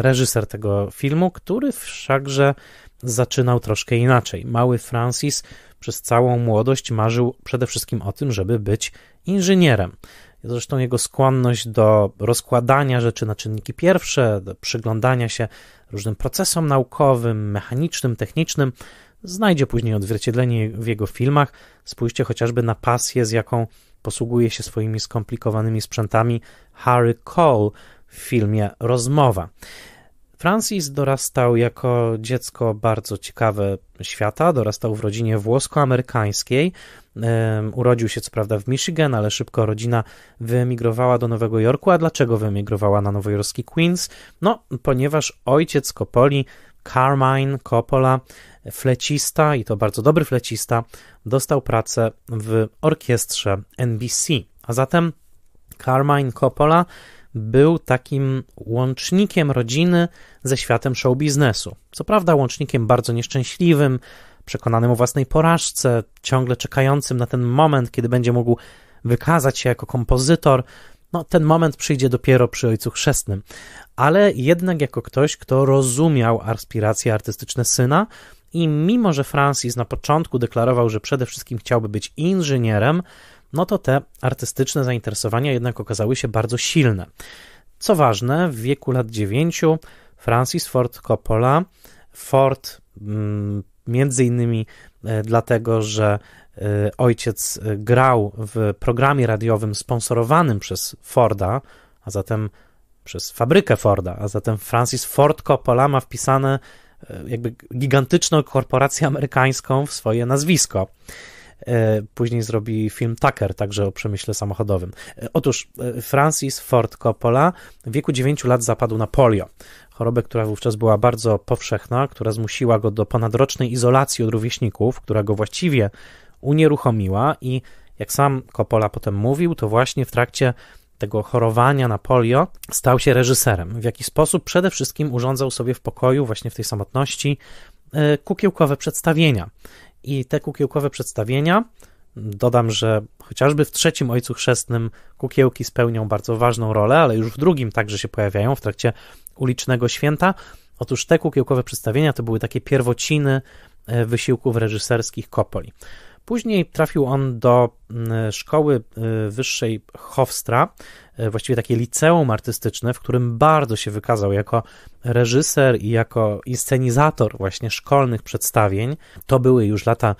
reżyser tego filmu, który wszakże zaczynał troszkę inaczej. Mały Francis przez całą młodość marzył przede wszystkim o tym, żeby być inżynierem. Zresztą jego skłonność do rozkładania rzeczy na czynniki pierwsze, do przyglądania się różnym procesom naukowym, mechanicznym, technicznym, znajdzie później odzwierciedlenie w jego filmach. Spójrzcie chociażby na pasję, z jaką posługuje się swoimi skomplikowanymi sprzętami Harry Cole w filmie Rozmowa. Francis dorastał jako dziecko bardzo ciekawe świata, dorastał w rodzinie włosko-amerykańskiej. Urodził się co prawda w Michigan, ale szybko rodzina wyemigrowała do Nowego Jorku. A dlaczego wyemigrowała na nowojorski Queens? No, ponieważ ojciec Copoli. Carmine Coppola, flecista i to bardzo dobry flecista, dostał pracę w orkiestrze NBC. A zatem Carmine Coppola był takim łącznikiem rodziny ze światem show biznesu. Co prawda, łącznikiem bardzo nieszczęśliwym, przekonanym o własnej porażce, ciągle czekającym na ten moment, kiedy będzie mógł wykazać się jako kompozytor, no, ten moment przyjdzie dopiero przy ojcu chrzestnym, ale jednak jako ktoś, kto rozumiał aspiracje artystyczne syna, i mimo, że Francis na początku deklarował, że przede wszystkim chciałby być inżynierem, no to te artystyczne zainteresowania jednak okazały się bardzo silne. Co ważne, w wieku lat 9 Francis Ford Coppola, Ford mm, między innymi e, dlatego, że Y, ojciec y, grał w programie radiowym sponsorowanym przez Forda, a zatem przez fabrykę Forda, a zatem Francis Ford Coppola ma wpisane y, jakby gigantyczną korporację amerykańską w swoje nazwisko. Później zrobi film Tucker, także o przemyśle samochodowym. Otóż Francis Ford Coppola w wieku 9 lat zapadł na polio. Chorobę, która wówczas była bardzo powszechna, która zmusiła go do ponadrocznej izolacji od rówieśników, która go właściwie unieruchomiła i jak sam Coppola potem mówił, to właśnie w trakcie tego chorowania na polio stał się reżyserem. W jaki sposób przede wszystkim urządzał sobie w pokoju, właśnie w tej samotności, e, kukiełkowe przedstawienia. I te kukiełkowe przedstawienia, dodam, że chociażby w trzecim Ojcu Chrzestnym kukiełki spełnią bardzo ważną rolę, ale już w drugim także się pojawiają w trakcie ulicznego święta. Otóż te kukiełkowe przedstawienia to były takie pierwociny e, wysiłków reżyserskich Coppoli. Później trafił on do mm, szkoły y, wyższej Hofstra, y, właściwie takie liceum artystyczne, w którym bardzo się wykazał jako reżyser i jako inscenizator właśnie szkolnych przedstawień. To były już lata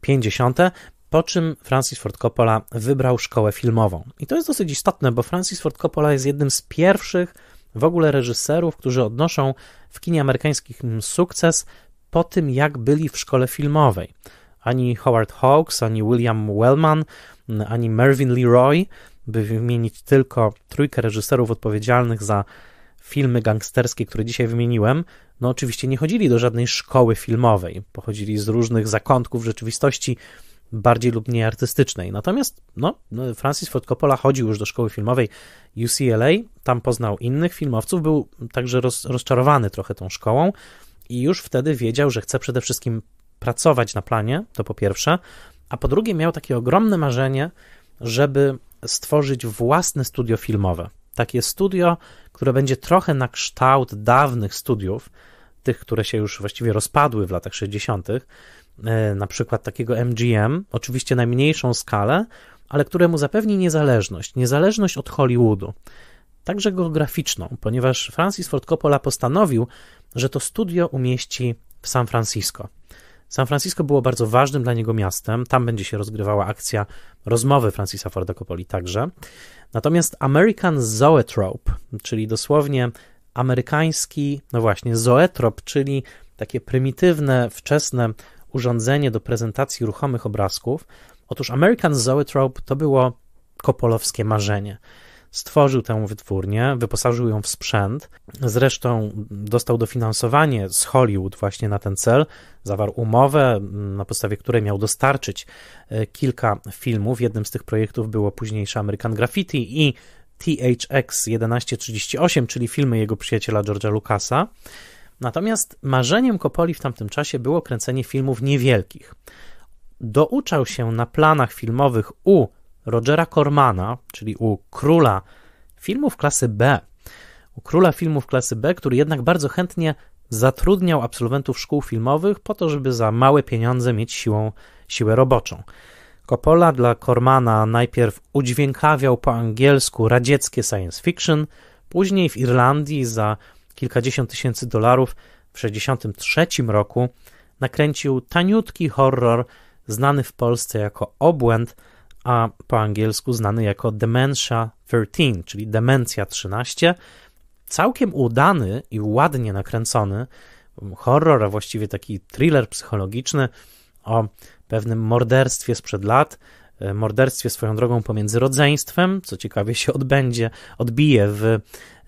50 y, po czym Francis Ford Coppola wybrał szkołę filmową. I to jest dosyć istotne, bo Francis Ford Coppola jest jednym z pierwszych w ogóle reżyserów, którzy odnoszą w kinie amerykańskim sukces po tym, jak byli w szkole filmowej ani Howard Hawks, ani William Wellman, ani Mervyn Leroy, by wymienić tylko trójkę reżyserów odpowiedzialnych za filmy gangsterskie, które dzisiaj wymieniłem, no oczywiście nie chodzili do żadnej szkoły filmowej, pochodzili z różnych zakątków rzeczywistości, bardziej lub mniej artystycznej. Natomiast no, no Francis Ford Coppola chodził już do szkoły filmowej UCLA, tam poznał innych filmowców, był także roz, rozczarowany trochę tą szkołą i już wtedy wiedział, że chce przede wszystkim pracować na planie, to po pierwsze, a po drugie miał takie ogromne marzenie, żeby stworzyć własne studio filmowe. Takie studio, które będzie trochę na kształt dawnych studiów, tych, które się już właściwie rozpadły w latach 60., e, na przykład takiego MGM, oczywiście na mniejszą skalę, ale któremu zapewni niezależność, niezależność od Hollywoodu, także geograficzną, ponieważ Francis Ford Coppola postanowił, że to studio umieści w San Francisco. San Francisco było bardzo ważnym dla niego miastem. Tam będzie się rozgrywała akcja rozmowy Francisa Forda Coppoli także. Natomiast American Zoetrope, czyli dosłownie amerykański, no właśnie, zoetrop, czyli takie prymitywne, wczesne urządzenie do prezentacji ruchomych obrazków. Otóż American Zoetrope to było kopolowskie marzenie stworzył tę wytwórnię, wyposażył ją w sprzęt. Zresztą dostał dofinansowanie z Hollywood właśnie na ten cel. Zawarł umowę, mm, na podstawie której miał dostarczyć e, kilka filmów. Jednym z tych projektów było późniejsze American Graffiti i THX 1138, czyli filmy jego przyjaciela George'a Lucasa. Natomiast marzeniem Kopoli w tamtym czasie było kręcenie filmów niewielkich. Douczał się na planach filmowych u Rogera Cormana, czyli u króla filmów klasy B, u króla filmów klasy B, który jednak bardzo chętnie zatrudniał absolwentów szkół filmowych po to, żeby za małe pieniądze mieć siłą, siłę roboczą. Coppola dla Cormana najpierw udźwiękawiał po angielsku radzieckie science fiction, później w Irlandii za kilkadziesiąt tysięcy dolarów w 1963 roku nakręcił taniutki horror znany w Polsce jako Obłęd – a po angielsku znany jako Dementia 13, czyli Demencja 13. Całkiem udany i ładnie nakręcony horror, a właściwie taki thriller psychologiczny o pewnym morderstwie sprzed lat, e, morderstwie swoją drogą pomiędzy rodzeństwem, co ciekawie się odbędzie, odbije w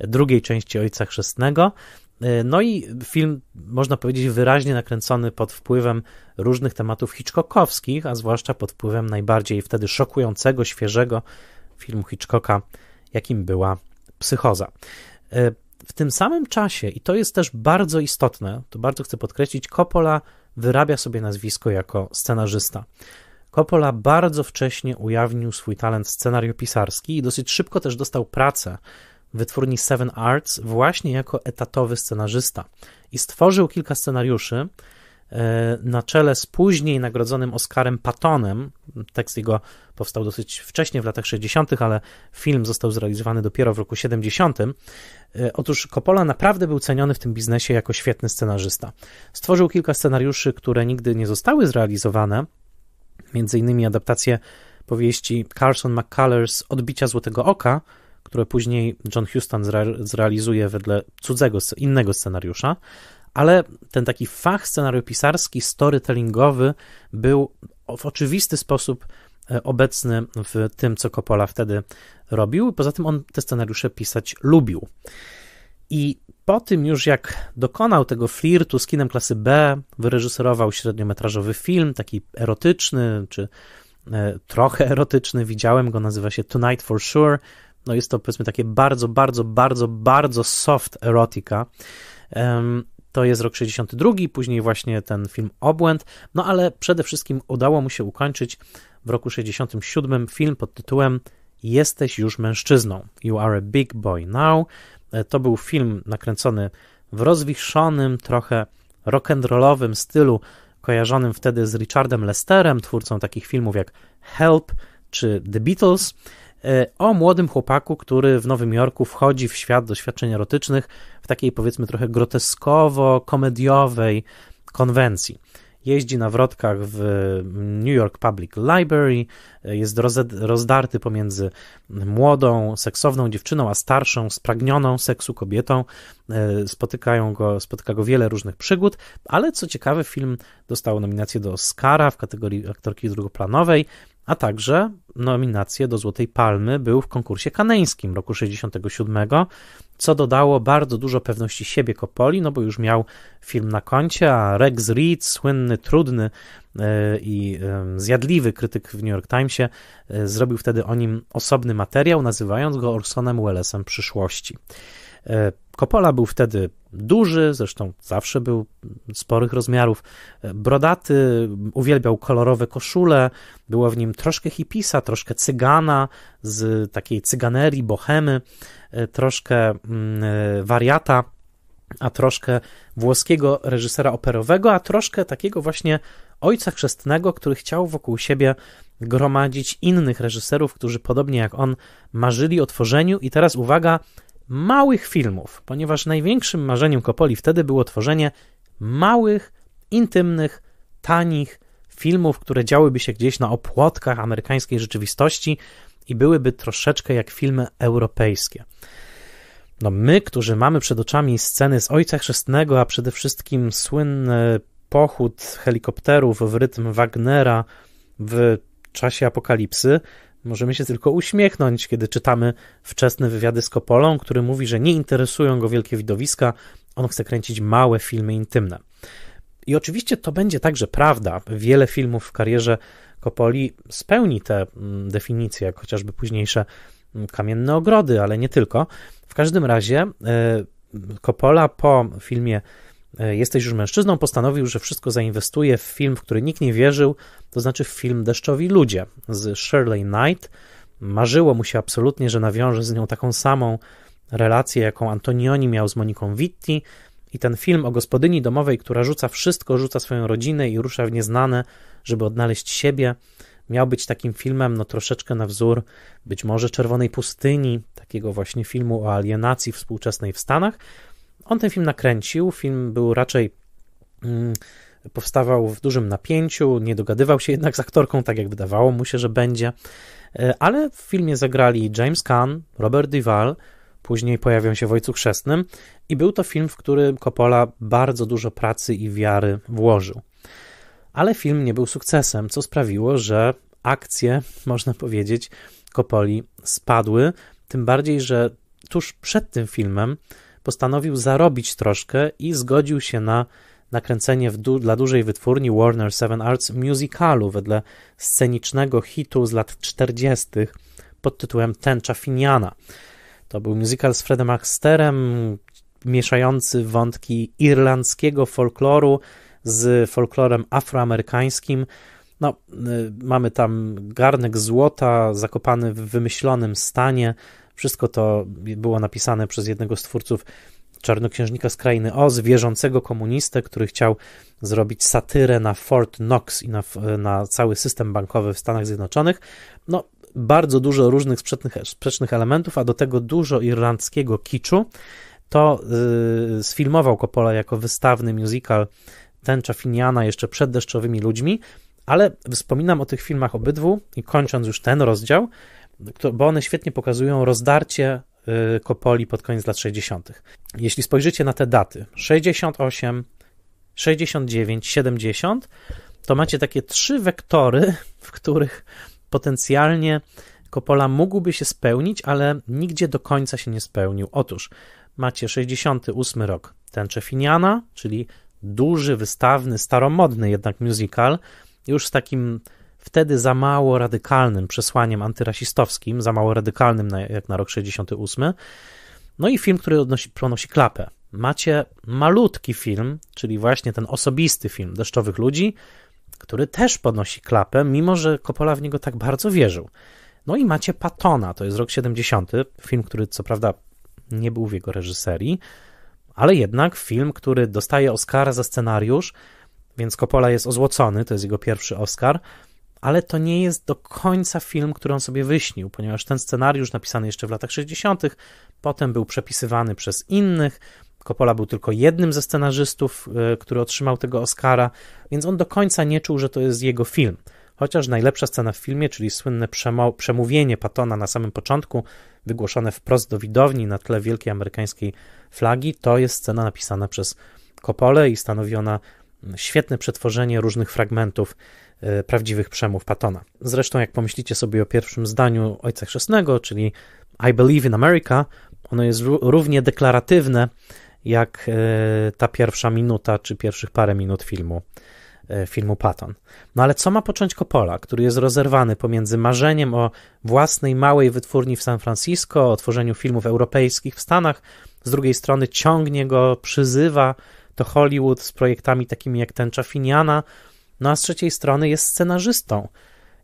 drugiej części Ojca Chrzestnego, E, no i film, można powiedzieć, wyraźnie nakręcony pod wpływem różnych tematów Hitchcockowskich, a zwłaszcza pod wpływem najbardziej wtedy szokującego, świeżego filmu Hitchcocka, jakim była Psychoza. E, w tym samym czasie, i to jest też bardzo istotne, to bardzo chcę podkreślić, Coppola wyrabia sobie nazwisko jako scenarzysta. Coppola bardzo wcześnie ujawnił swój talent scenariopisarski i dosyć szybko też dostał pracę wytwórni Seven Arts właśnie jako etatowy scenarzysta i stworzył kilka scenariuszy e, na czele z później nagrodzonym Oscarem Pattonem. Tekst jego powstał dosyć wcześnie, w latach 60., ale film został zrealizowany dopiero w roku 70. E, otóż Coppola naprawdę był ceniony w tym biznesie jako świetny scenarzysta. Stworzył kilka scenariuszy, które nigdy nie zostały zrealizowane, między innymi adaptację powieści Carson McCullers Odbicia Złotego Oka, które później John Huston zrealizuje wedle cudzego, innego scenariusza, ale ten taki fach scenariopisarski, storytellingowy był w oczywisty sposób e, obecny w tym, co Coppola wtedy robił. Poza tym on te scenariusze pisać lubił. I po tym już jak dokonał tego flirtu z kinem klasy B, wyreżyserował średniometrażowy film, taki erotyczny, czy e, trochę erotyczny, widziałem go, nazywa się Tonight for Sure, no jest to powiedzmy takie bardzo, bardzo, bardzo, bardzo soft erotika. To jest rok 62, później właśnie ten film Obłęd, no ale przede wszystkim udało mu się ukończyć w roku 67 film pod tytułem Jesteś już mężczyzną. You are a big boy now. E, to był film nakręcony w rozwichrzonym, trochę rock'n'rollowym stylu, kojarzonym wtedy z Richardem Lesterem, twórcą takich filmów jak Help czy The Beatles. E, o młodym chłopaku, który w Nowym Jorku wchodzi w świat doświadczeń erotycznych w takiej powiedzmy trochę groteskowo-komediowej konwencji. Jeździ na wrotkach w New York Public Library, e, jest rozdarty pomiędzy młodą, seksowną dziewczyną, a starszą, spragnioną seksu kobietą. E, spotykają go, spotyka go wiele różnych przygód, ale co ciekawe, film dostał nominację do Oscara w kategorii aktorki drugoplanowej a także nominację do Złotej Palmy był w konkursie kaneńskim roku 67, co dodało bardzo dużo pewności siebie Coppoli, no bo już miał film na koncie, a Rex Reed, słynny, trudny e, i zjadliwy krytyk w New York Timesie, e, zrobił wtedy o nim osobny materiał, nazywając go Orsonem Wellesem przyszłości. E, Coppola był wtedy duży, zresztą zawsze był sporych rozmiarów, brodaty, uwielbiał kolorowe koszule, było w nim troszkę hipisa, troszkę cygana z takiej cyganerii, bohemy, e, troszkę mm, e, wariata, a troszkę włoskiego reżysera operowego, a troszkę takiego właśnie ojca chrzestnego, który chciał wokół siebie gromadzić innych reżyserów, którzy podobnie jak on marzyli o tworzeniu i teraz uwaga, małych filmów, ponieważ największym marzeniem Kopoli wtedy było tworzenie małych, intymnych, tanich filmów, które działyby się gdzieś na opłotkach amerykańskiej rzeczywistości i byłyby troszeczkę jak filmy europejskie. No my, którzy mamy przed oczami sceny z Ojca Chrzestnego, a przede wszystkim słynny pochód helikopterów w rytm Wagnera w czasie apokalipsy, Możemy się tylko uśmiechnąć, kiedy czytamy wczesne wywiady z Kopolą, który mówi, że nie interesują go wielkie widowiska, on chce kręcić małe filmy intymne. I oczywiście to będzie także prawda. Wiele filmów w karierze Kopoli spełni te mm, definicje, jak chociażby późniejsze mm, Kamienne Ogrody, ale nie tylko. W każdym razie Coppola e, po filmie E, jesteś już mężczyzną, postanowił, że wszystko zainwestuje w film, w który nikt nie wierzył, to znaczy w film Deszczowi Ludzie z Shirley Knight. Marzyło mu się absolutnie, że nawiąże z nią taką samą relację, jaką Antonioni miał z Moniką Witti. I ten film o gospodyni domowej, która rzuca wszystko, rzuca swoją rodzinę i rusza w nieznane, żeby odnaleźć siebie, miał być takim filmem, no troszeczkę na wzór być może Czerwonej Pustyni, takiego właśnie filmu o alienacji współczesnej w Stanach. On ten film nakręcił. Film był raczej. Mm, powstawał w dużym napięciu, nie dogadywał się jednak z aktorką, tak jak wydawało mu się, że będzie. E, ale w filmie zagrali James Caan, Robert Duvall, później pojawią się w Ojcu Chrzestnym i był to film, w który Coppola bardzo dużo pracy i wiary włożył. Ale film nie był sukcesem, co sprawiło, że akcje, <laughs> można powiedzieć, Coppoli spadły, tym bardziej, że tuż przed tym filmem postanowił zarobić troszkę i zgodził się na nakręcenie du dla dużej wytwórni Warner Seven Arts musicalu wedle scenicznego hitu z lat 40. pod tytułem Tęcza Finiana. To był musical z Fredem Axterem, mieszający wątki irlandzkiego folkloru z folklorem afroamerykańskim. No, y, mamy tam garnek złota zakopany w wymyślonym stanie, wszystko to było napisane przez jednego z twórców czarnoksiężnika z krainy Oz, wierzącego komunistę, który chciał zrobić satyrę na Fort Knox i na, na cały system bankowy w Stanach Zjednoczonych. No, bardzo dużo różnych sprzecznych, sprzecznych elementów, a do tego dużo irlandzkiego kiczu. To yy, sfilmował Coppola jako wystawny musical Tęcza Finiana jeszcze przed Deszczowymi Ludźmi, ale wspominam o tych filmach obydwu i kończąc już ten rozdział, bo one świetnie pokazują rozdarcie y, Kopoli pod koniec lat 60. Jeśli spojrzycie na te daty 68, 69, 70, to macie takie trzy wektory, <laughs> w których potencjalnie Kopola mógłby się spełnić, ale nigdzie do końca się nie spełnił. Otóż macie 68 rok Tęcze Finiana, czyli duży, wystawny, staromodny jednak musical, już z takim wtedy za mało radykalnym przesłaniem antyrasistowskim, za mało radykalnym na, jak na rok 68. No i film, który odnosi, ponosi klapę. Macie malutki film, czyli właśnie ten osobisty film Deszczowych Ludzi, który też podnosi klapę, mimo że Coppola w niego tak bardzo wierzył. No i macie Patona, to jest rok 70, film, który co prawda nie był w jego reżyserii, ale jednak film, który dostaje Oscara za scenariusz, więc Coppola jest ozłocony, to jest jego pierwszy Oscar, ale to nie jest do końca film, który on sobie wyśnił, ponieważ ten scenariusz napisany jeszcze w latach 60., potem był przepisywany przez innych. Coppola był tylko jednym ze scenarzystów, e, który otrzymał tego Oscara, więc on do końca nie czuł, że to jest jego film. Chociaż najlepsza scena w filmie, czyli słynne przemówienie Patona na samym początku, wygłoszone wprost do widowni na tle wielkiej amerykańskiej flagi, to jest scena napisana przez Coppola i stanowiona świetne przetworzenie różnych fragmentów e, prawdziwych przemów Pattona. Zresztą, jak pomyślicie sobie o pierwszym zdaniu Ojca Chrzestnego, czyli I believe in America, ono jest równie deklaratywne jak e, ta pierwsza minuta czy pierwszych parę minut filmu e, filmu Patton. No ale co ma począć Coppola, który jest rozerwany pomiędzy marzeniem o własnej małej wytwórni w San Francisco, o tworzeniu filmów europejskich w Stanach, z drugiej strony ciągnie go, przyzywa to Hollywood z projektami takimi jak Tęcza Finiana, no a z trzeciej strony jest scenarzystą.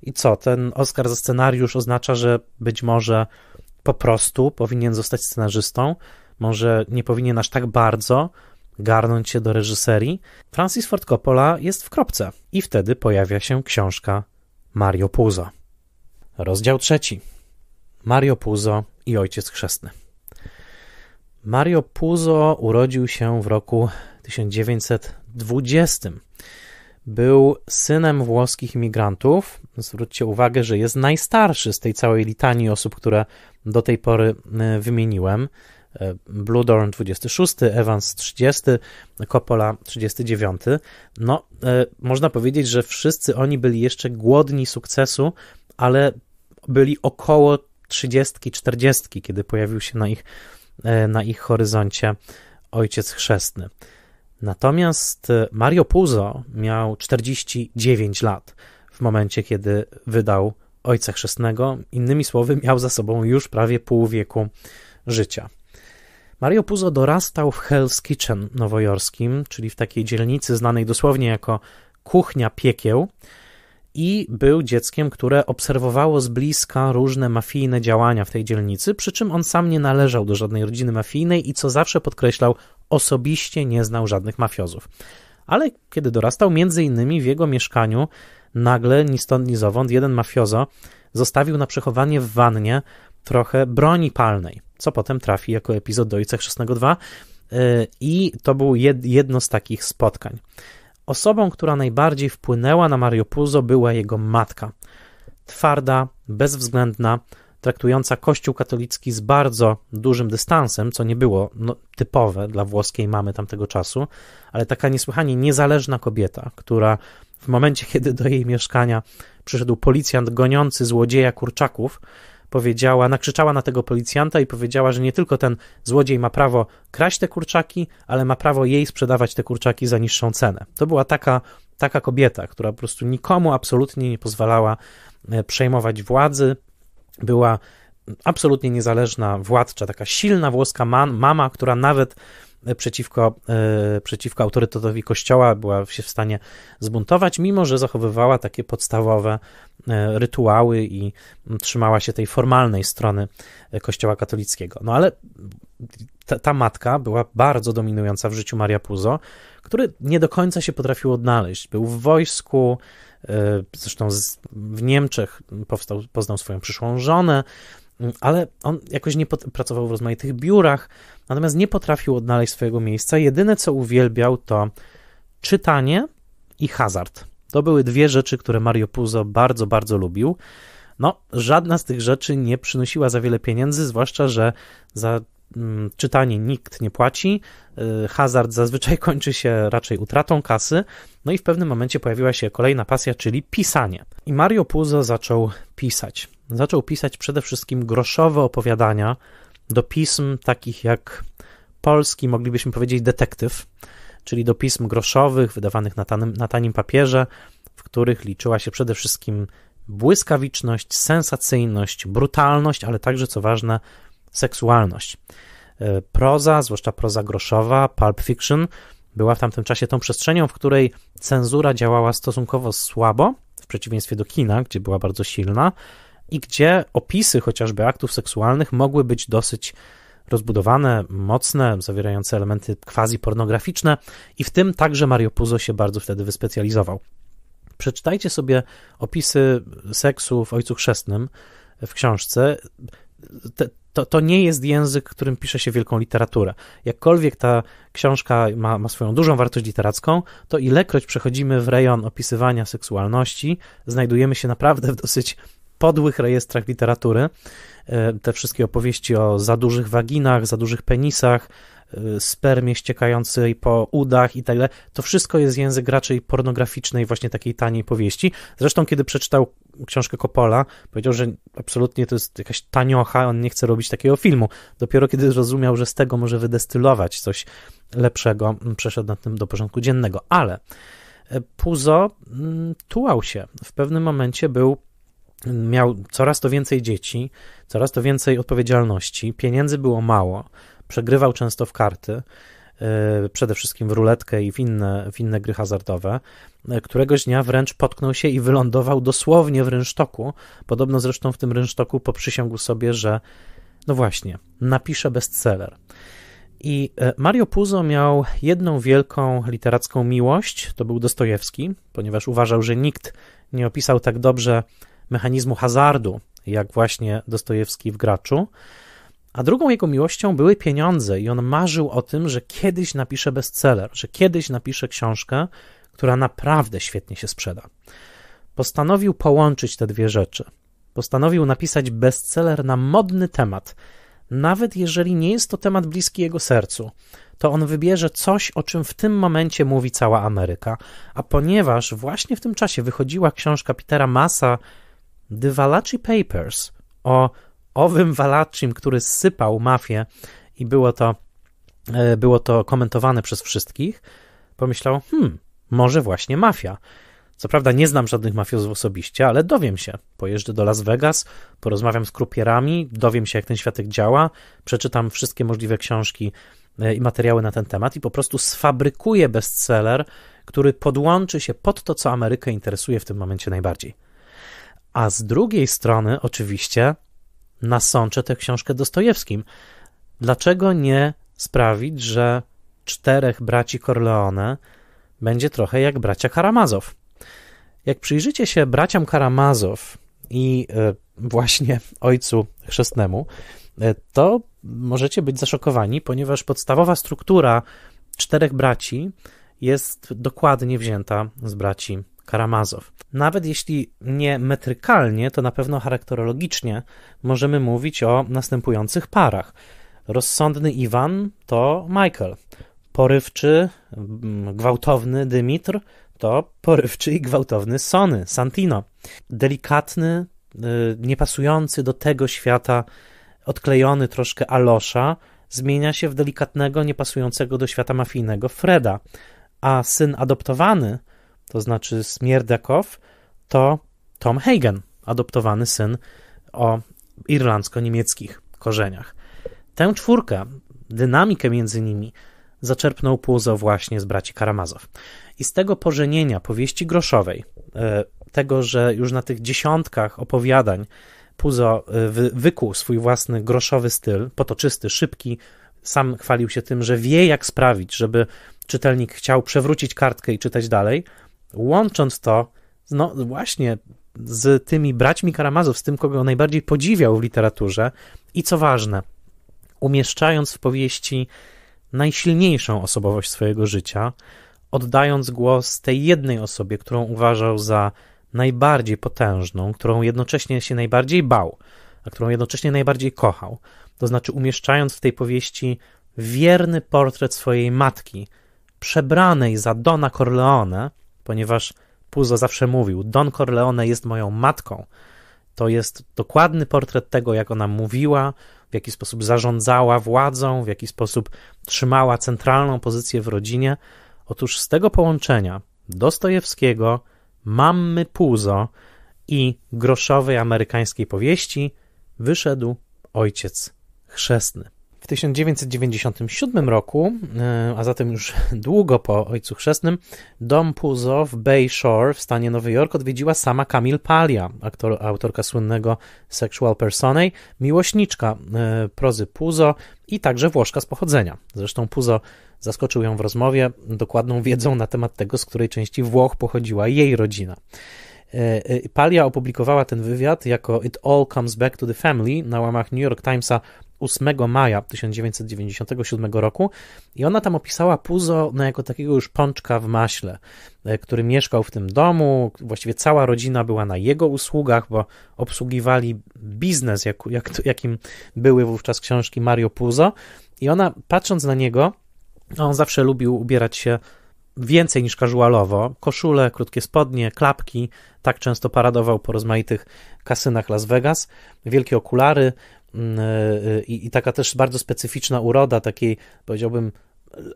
I co, ten Oscar za scenariusz oznacza, że być może po prostu powinien zostać scenarzystą, może nie powinien aż tak bardzo garnąć się do reżyserii. Francis Ford Coppola jest w kropce i wtedy pojawia się książka Mario Puzo. Rozdział trzeci. Mario Puzo i ojciec chrzestny. Mario Puzo urodził się w roku 1920. Był synem włoskich imigrantów. Zwróćcie uwagę, że jest najstarszy z tej całej litanii osób, które do tej pory e, wymieniłem. E, Bludorn 26, Evans 30, Coppola 39. No, e, można powiedzieć, że wszyscy oni byli jeszcze głodni sukcesu, ale byli około 30-40, kiedy pojawił się na ich, na ich horyzoncie ojciec chrzestny. Natomiast e, Mario Puzo miał 49 lat w momencie, kiedy wydał Ojca Chrzestnego. Innymi słowy, miał za sobą już prawie pół wieku życia. Mario Puzo dorastał w Hell's Kitchen nowojorskim, czyli w takiej dzielnicy znanej dosłownie jako kuchnia piekieł i był dzieckiem, które obserwowało z bliska różne mafijne działania w tej dzielnicy, przy czym on sam nie należał do żadnej rodziny mafijnej i co zawsze podkreślał, osobiście nie znał żadnych mafiozów. Ale kiedy dorastał, między innymi w jego mieszkaniu nagle ni stąd ni zowąd jeden mafiozo zostawił na przechowanie w wannie trochę broni palnej, co potem trafi jako epizod do Ojca Chrzestnego 2 y, i to było jedno z takich spotkań. Osobą, która najbardziej wpłynęła na Mario Puzo była jego matka. Twarda, bezwzględna, traktująca Kościół katolicki z bardzo dużym dystansem, co nie było no, typowe dla włoskiej mamy tamtego czasu, ale taka niesłychanie niezależna kobieta, która w momencie, <laughs> kiedy do jej mieszkania przyszedł policjant goniący złodzieja kurczaków, powiedziała, nakrzyczała na tego policjanta i powiedziała, że nie tylko ten złodziej ma prawo kraść te kurczaki, ale ma prawo jej sprzedawać te kurczaki za niższą cenę. To była taka, taka kobieta, która po prostu nikomu absolutnie nie pozwalała e, przejmować władzy, była absolutnie niezależna władcza, taka silna włoska man, mama, która nawet e, przeciwko, e, przeciwko autorytetowi kościoła była się w stanie zbuntować, mimo że zachowywała takie podstawowe e, rytuały i trzymała się tej formalnej strony kościoła katolickiego. No ale ta, ta matka była bardzo dominująca w życiu Maria Puzo, który nie do końca się potrafił odnaleźć. Był w wojsku, E, zresztą w Niemczech powstał, poznał swoją przyszłą żonę, mm, ale on jakoś nie pracował w rozmaitych biurach, natomiast nie potrafił odnaleźć swojego miejsca. Jedyne co uwielbiał to czytanie i hazard. To były dwie rzeczy, które Mario Puzo bardzo, bardzo lubił. No, żadna z tych rzeczy nie przynosiła za wiele pieniędzy, zwłaszcza, że za Mm, czytanie nikt nie płaci, y, hazard zazwyczaj <laughs> kończy się raczej utratą kasy, no i w pewnym momencie pojawiła się kolejna pasja, czyli pisanie. I Mario Puzo zaczął pisać. Zaczął pisać przede wszystkim groszowe opowiadania do pism takich jak polski, moglibyśmy powiedzieć, detektyw, czyli do pism groszowych wydawanych na tanim, na tanim papierze, w których liczyła się przede wszystkim błyskawiczność, sensacyjność, brutalność, ale także, co ważne, seksualność. E, proza, zwłaszcza proza groszowa, pulp fiction, była w tamtym czasie tą przestrzenią, w której cenzura działała stosunkowo słabo, w przeciwieństwie do kina, gdzie była bardzo silna i gdzie opisy chociażby aktów seksualnych mogły być dosyć rozbudowane, mocne, zawierające elementy quasi-pornograficzne i w tym także Mario Puzo się bardzo wtedy wyspecjalizował. Przeczytajcie sobie opisy seksu w Ojcu Chrzestnym w książce. Te, to, to nie jest język, którym pisze się wielką literaturę. Jakkolwiek ta książka ma, ma swoją dużą wartość literacką, to ilekroć przechodzimy w rejon opisywania seksualności, znajdujemy się naprawdę w dosyć podłych rejestrach literatury. E, te wszystkie opowieści o za dużych waginach, za dużych penisach, e, spermie ściekającej po udach i tak dalej. To wszystko jest język raczej pornograficznej, właśnie takiej taniej powieści. Zresztą, kiedy przeczytał książkę Coppola, powiedział, że absolutnie to jest jakaś taniocha, on nie chce robić takiego filmu. Dopiero kiedy zrozumiał, że z tego może wydestylować coś lepszego, mm, przeszedł na tym do porządku dziennego. Ale e, Puzo mm, tułał się. W pewnym momencie był mm, miał coraz to więcej dzieci, coraz to więcej odpowiedzialności, pieniędzy było mało, przegrywał często w karty E, przede wszystkim w ruletkę i w inne, w inne gry hazardowe. E, któregoś dnia wręcz potknął się i wylądował dosłownie w rynsztoku. Podobno zresztą w tym rynsztoku poprzysiągł sobie, że no właśnie, napisze bestseller. I e, Mario Puzo miał jedną wielką literacką miłość, to był Dostojewski, ponieważ uważał, że nikt nie opisał tak dobrze mechanizmu hazardu, jak właśnie Dostojewski w Graczu. A drugą jego miłością były pieniądze i on marzył o tym, że kiedyś napisze bestseller, że kiedyś napisze książkę, która naprawdę świetnie się sprzeda. Postanowił połączyć te dwie rzeczy. Postanowił napisać bestseller na modny temat. Nawet jeżeli nie jest to temat bliski jego sercu, to on wybierze coś, o czym w tym momencie mówi cała Ameryka. A ponieważ właśnie w tym czasie wychodziła książka Petera Massa The Dywalaczy Papers o owym Valaccim, który sypał mafię i było to, e, było to komentowane przez wszystkich, pomyślał, hmm, może właśnie mafia. Co prawda nie znam żadnych mafiozów osobiście, ale dowiem się. Pojeżdżę do Las Vegas, porozmawiam z krupierami, dowiem się, jak ten światek działa, przeczytam wszystkie możliwe książki e, i materiały na ten temat i po prostu sfabrykuję bestseller, który podłączy się pod to, co Amerykę interesuje w tym momencie najbardziej. A z drugiej strony, oczywiście, nasączę tę książkę Dostojewskim. Dlaczego nie sprawić, że czterech braci Corleone będzie trochę jak bracia Karamazow? Jak przyjrzycie się braciom Karamazow i e, właśnie ojcu chrzestnemu, e, to możecie być zaszokowani, ponieważ podstawowa struktura czterech braci jest dokładnie wzięta z braci Karamazow. Nawet jeśli nie metrykalnie, to na pewno charakterologicznie możemy mówić o następujących parach. Rozsądny Iwan to Michael, porywczy, mm, gwałtowny Dymitr to porywczy i gwałtowny Sony, Santino. Delikatny, y, niepasujący do tego świata, odklejony troszkę Alosza, zmienia się w delikatnego, niepasującego do świata mafijnego Freda, a syn adoptowany to znaczy Smierdakow, to Tom Hagen, adoptowany syn o irlandzko-niemieckich korzeniach. Tę czwórkę, dynamikę między nimi, zaczerpnął Puzo właśnie z braci Karamazow. I z tego pożenienia powieści groszowej, e, tego, że już na tych dziesiątkach opowiadań Puzo e, wykuł swój własny groszowy styl, potoczysty, szybki, sam chwalił się tym, że wie jak sprawić, żeby czytelnik chciał przewrócić kartkę i czytać dalej – Łącząc to, no właśnie, z tymi braćmi Karamazow, z tym, kogo najbardziej podziwiał w literaturze i co ważne, umieszczając w powieści najsilniejszą osobowość swojego życia, oddając głos tej jednej osobie, którą uważał za najbardziej potężną, którą jednocześnie się najbardziej bał, a którą jednocześnie najbardziej kochał. To znaczy, umieszczając w tej powieści wierny portret swojej matki, przebranej za Dona Corleone, ponieważ Puzo zawsze mówił: Don Corleone jest moją matką. To jest dokładny portret tego, jak ona mówiła, w jaki sposób zarządzała władzą, w jaki sposób trzymała centralną pozycję w rodzinie. Otóż z tego połączenia Dostojewskiego, Mamy Puzo i groszowej amerykańskiej powieści wyszedł ojciec chrzestny. W 1997 roku, e, a zatem już <laughs> długo po Ojcu Chrzestnym, dom Puzo w Bay Shore w stanie Nowy Jork odwiedziła sama Camille Palia, aktor, autorka słynnego Sexual Personae, miłośniczka e, prozy Puzo i także Włoszka z pochodzenia. Zresztą Puzo zaskoczył ją w rozmowie dokładną wiedzą na temat tego, z której części Włoch pochodziła jej rodzina. E, Palia opublikowała ten wywiad jako It All Comes Back to the Family na łamach New York Timesa 8 maja 1997 roku i ona tam opisała Puzo no, jako takiego już pączka w maśle, e, który mieszkał w tym domu, właściwie cała rodzina była na jego usługach, bo obsługiwali biznes, jak, jak, jakim były wówczas książki Mario Puzo i ona patrząc na niego, no, on zawsze lubił ubierać się więcej niż casualowo. Koszule, krótkie spodnie, klapki. Tak często paradował po rozmaitych kasynach Las Vegas. Wielkie okulary, Mm, e, i, i taka też bardzo specyficzna uroda, takiej powiedziałbym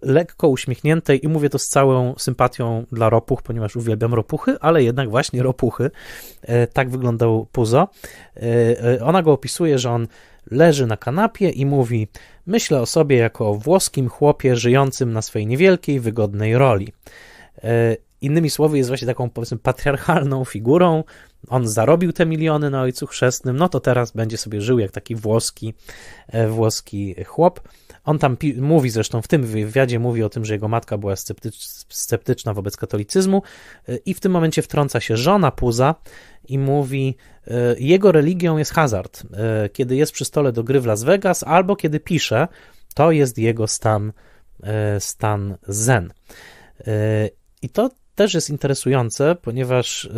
lekko uśmiechniętej i mówię to z całą sympatią dla ropuch, ponieważ uwielbiam ropuchy, ale jednak właśnie ropuchy. E, tak wyglądał Puzo. E, ona go opisuje, że on leży na kanapie i mówi: Myślę o sobie jako o włoskim chłopie żyjącym na swojej niewielkiej, wygodnej roli. Innymi słowy, jest właśnie taką powiedzmy patriarchalną figurą, on zarobił te miliony na ojcu chrzestnym, no to teraz będzie sobie żył jak taki włoski, e, włoski chłop. On tam mówi zresztą w tym wywiadzie mówi o tym, że jego matka była sceptyczna wobec katolicyzmu e, i w tym momencie wtrąca się żona Puza i mówi e, jego religią jest hazard. Kiedy jest przy stole do gry w Las Vegas albo kiedy pisze, to jest jego stan stan zen. I to też jest interesujące, ponieważ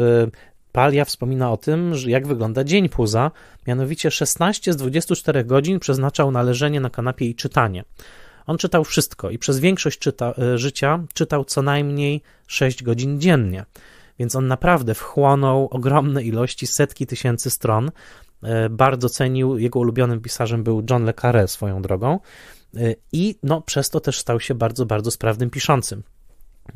Palia wspomina o tym, jak wygląda dzień Puza, mianowicie 16 z 24 godzin przeznaczał na leżenie na kanapie i czytanie. On czytał wszystko i przez większość czyta, e, życia czytał co najmniej 6 godzin dziennie, więc on naprawdę wchłonął ogromne ilości, setki tysięcy stron. E, bardzo cenił, jego ulubionym pisarzem był John le Carré swoją drogą e, i no, przez to też stał się bardzo, bardzo sprawnym piszącym.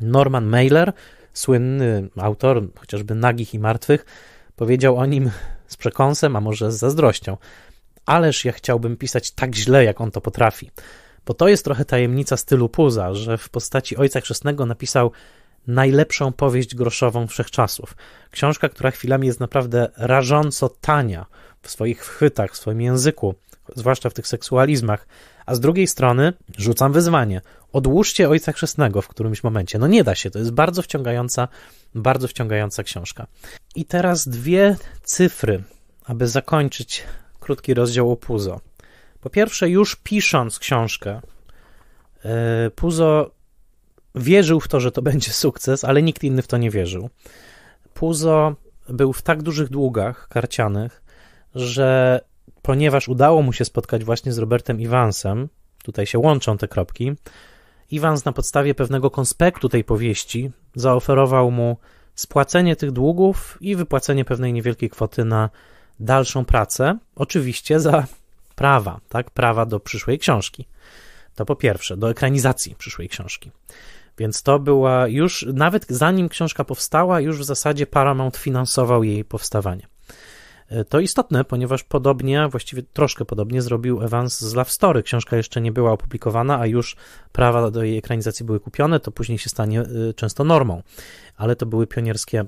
Norman Mailer słynny autor, chociażby Nagich i Martwych, powiedział o nim z przekąsem, a może z zazdrością. Ależ ja chciałbym pisać tak źle, jak on to potrafi. Bo to jest trochę tajemnica stylu Puza, że w postaci Ojca Chrzestnego napisał najlepszą powieść groszową wszechczasów. Książka, która chwilami jest naprawdę rażąco tania w swoich chwytach, w swoim języku, zwłaszcza w tych seksualizmach, a z drugiej strony rzucam wyzwanie. Odłóżcie Ojca Chrzestnego w którymś momencie. No nie da się, to jest bardzo wciągająca, bardzo wciągająca książka. I teraz dwie cyfry, aby zakończyć krótki rozdział o Puzo. Po pierwsze, już pisząc książkę, e, Puzo wierzył w to, że to będzie sukces, ale nikt inny w to nie wierzył. Puzo był w tak dużych długach karcianych, że ponieważ udało mu się spotkać właśnie z Robertem Iwansem, tutaj się łączą te kropki, Iwans na podstawie pewnego konspektu tej powieści zaoferował mu spłacenie tych długów i wypłacenie pewnej niewielkiej kwoty na dalszą pracę, oczywiście za prawa, tak, prawa do przyszłej książki. To po pierwsze, do ekranizacji przyszłej książki. Więc to była już, nawet zanim książka powstała, już w zasadzie Paramount finansował jej powstawanie. E, to istotne, ponieważ podobnie, właściwie troszkę podobnie zrobił Evans z Love Story. Książka jeszcze nie była opublikowana, a już prawa do jej ekranizacji były kupione, to później się stanie e, często normą. Ale to były pionierskie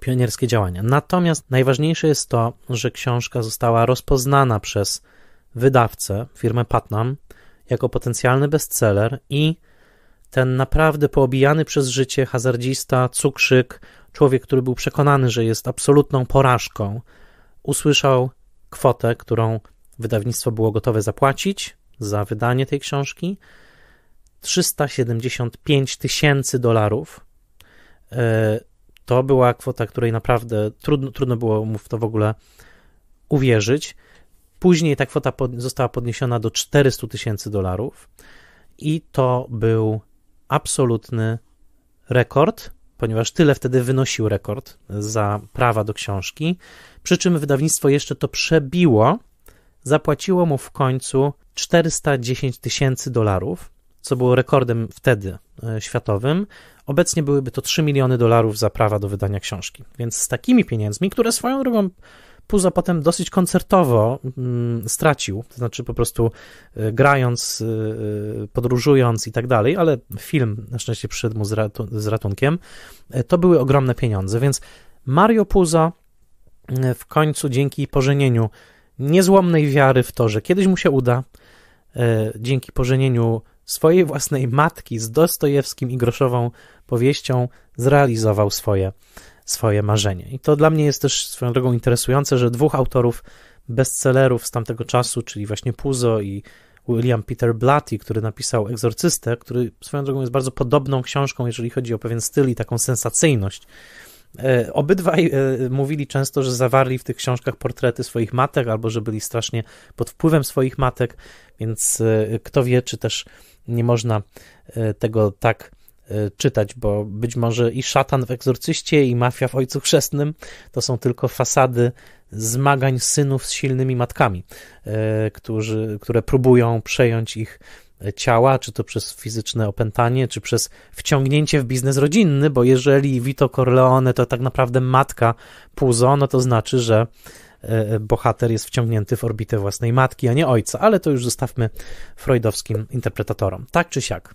pionierskie działania. Natomiast najważniejsze jest to, że książka została rozpoznana przez wydawcę, firmę Patnam, jako potencjalny bestseller i ten naprawdę poobijany przez życie hazardzista, cukrzyk, człowiek, który był przekonany, że jest absolutną porażką, usłyszał kwotę, którą wydawnictwo było gotowe zapłacić za wydanie tej książki 375 tysięcy dolarów. E, to była kwota, której naprawdę trudno, trudno było mu w to w ogóle uwierzyć. Później ta kwota pod, została podniesiona do 400 tysięcy dolarów i to był absolutny rekord, ponieważ tyle wtedy wynosił rekord za prawa do książki. Przy czym wydawnictwo jeszcze to przebiło, zapłaciło mu w końcu 410 tysięcy dolarów, co było rekordem wtedy e, światowym. Obecnie byłyby to 3 miliony dolarów za prawa do wydania książki. Więc z takimi pieniędzmi, które swoją drogą Puzo potem dosyć koncertowo mm, stracił, to znaczy po prostu e, grając, e, podróżując i tak dalej, ale film na szczęście przyszedł mu z, ratunkiem. To były ogromne pieniądze, więc Mario Puzo w końcu dzięki pożenieniu niezłomnej wiary w to, że kiedyś mu się uda, e, dzięki pożenieniu swojej własnej matki z Dostojewskim i groszową powieścią zrealizował swoje, swoje marzenie. I to dla mnie jest też swoją drogą interesujące, że dwóch autorów bestsellerów z tamtego czasu, czyli właśnie Puzo i William Peter Blatty, który napisał Egzorcystę, który swoją drogą jest bardzo podobną książką, jeżeli chodzi o pewien styl i taką sensacyjność E, obydwaj e, mówili często, że zawarli w tych książkach portrety swoich matek, albo że byli strasznie pod wpływem swoich matek, więc e, kto wie, czy też nie można tego tak czytać, bo być może i szatan w egzorcyście, i mafia w ojcu chrzestnym to są tylko fasady zmagań synów z silnymi matkami, którzy, które próbują przejąć ich ciała, czy to przez fizyczne opętanie, czy przez wciągnięcie w biznes rodzinny, bo jeżeli Vito Corleone to tak naprawdę matka Puzo, no to znaczy, że e, e, bohater jest wciągnięty w orbitę własnej matki, a nie ojca, ale to już zostawmy freudowskim interpretatorom. Tak czy siak,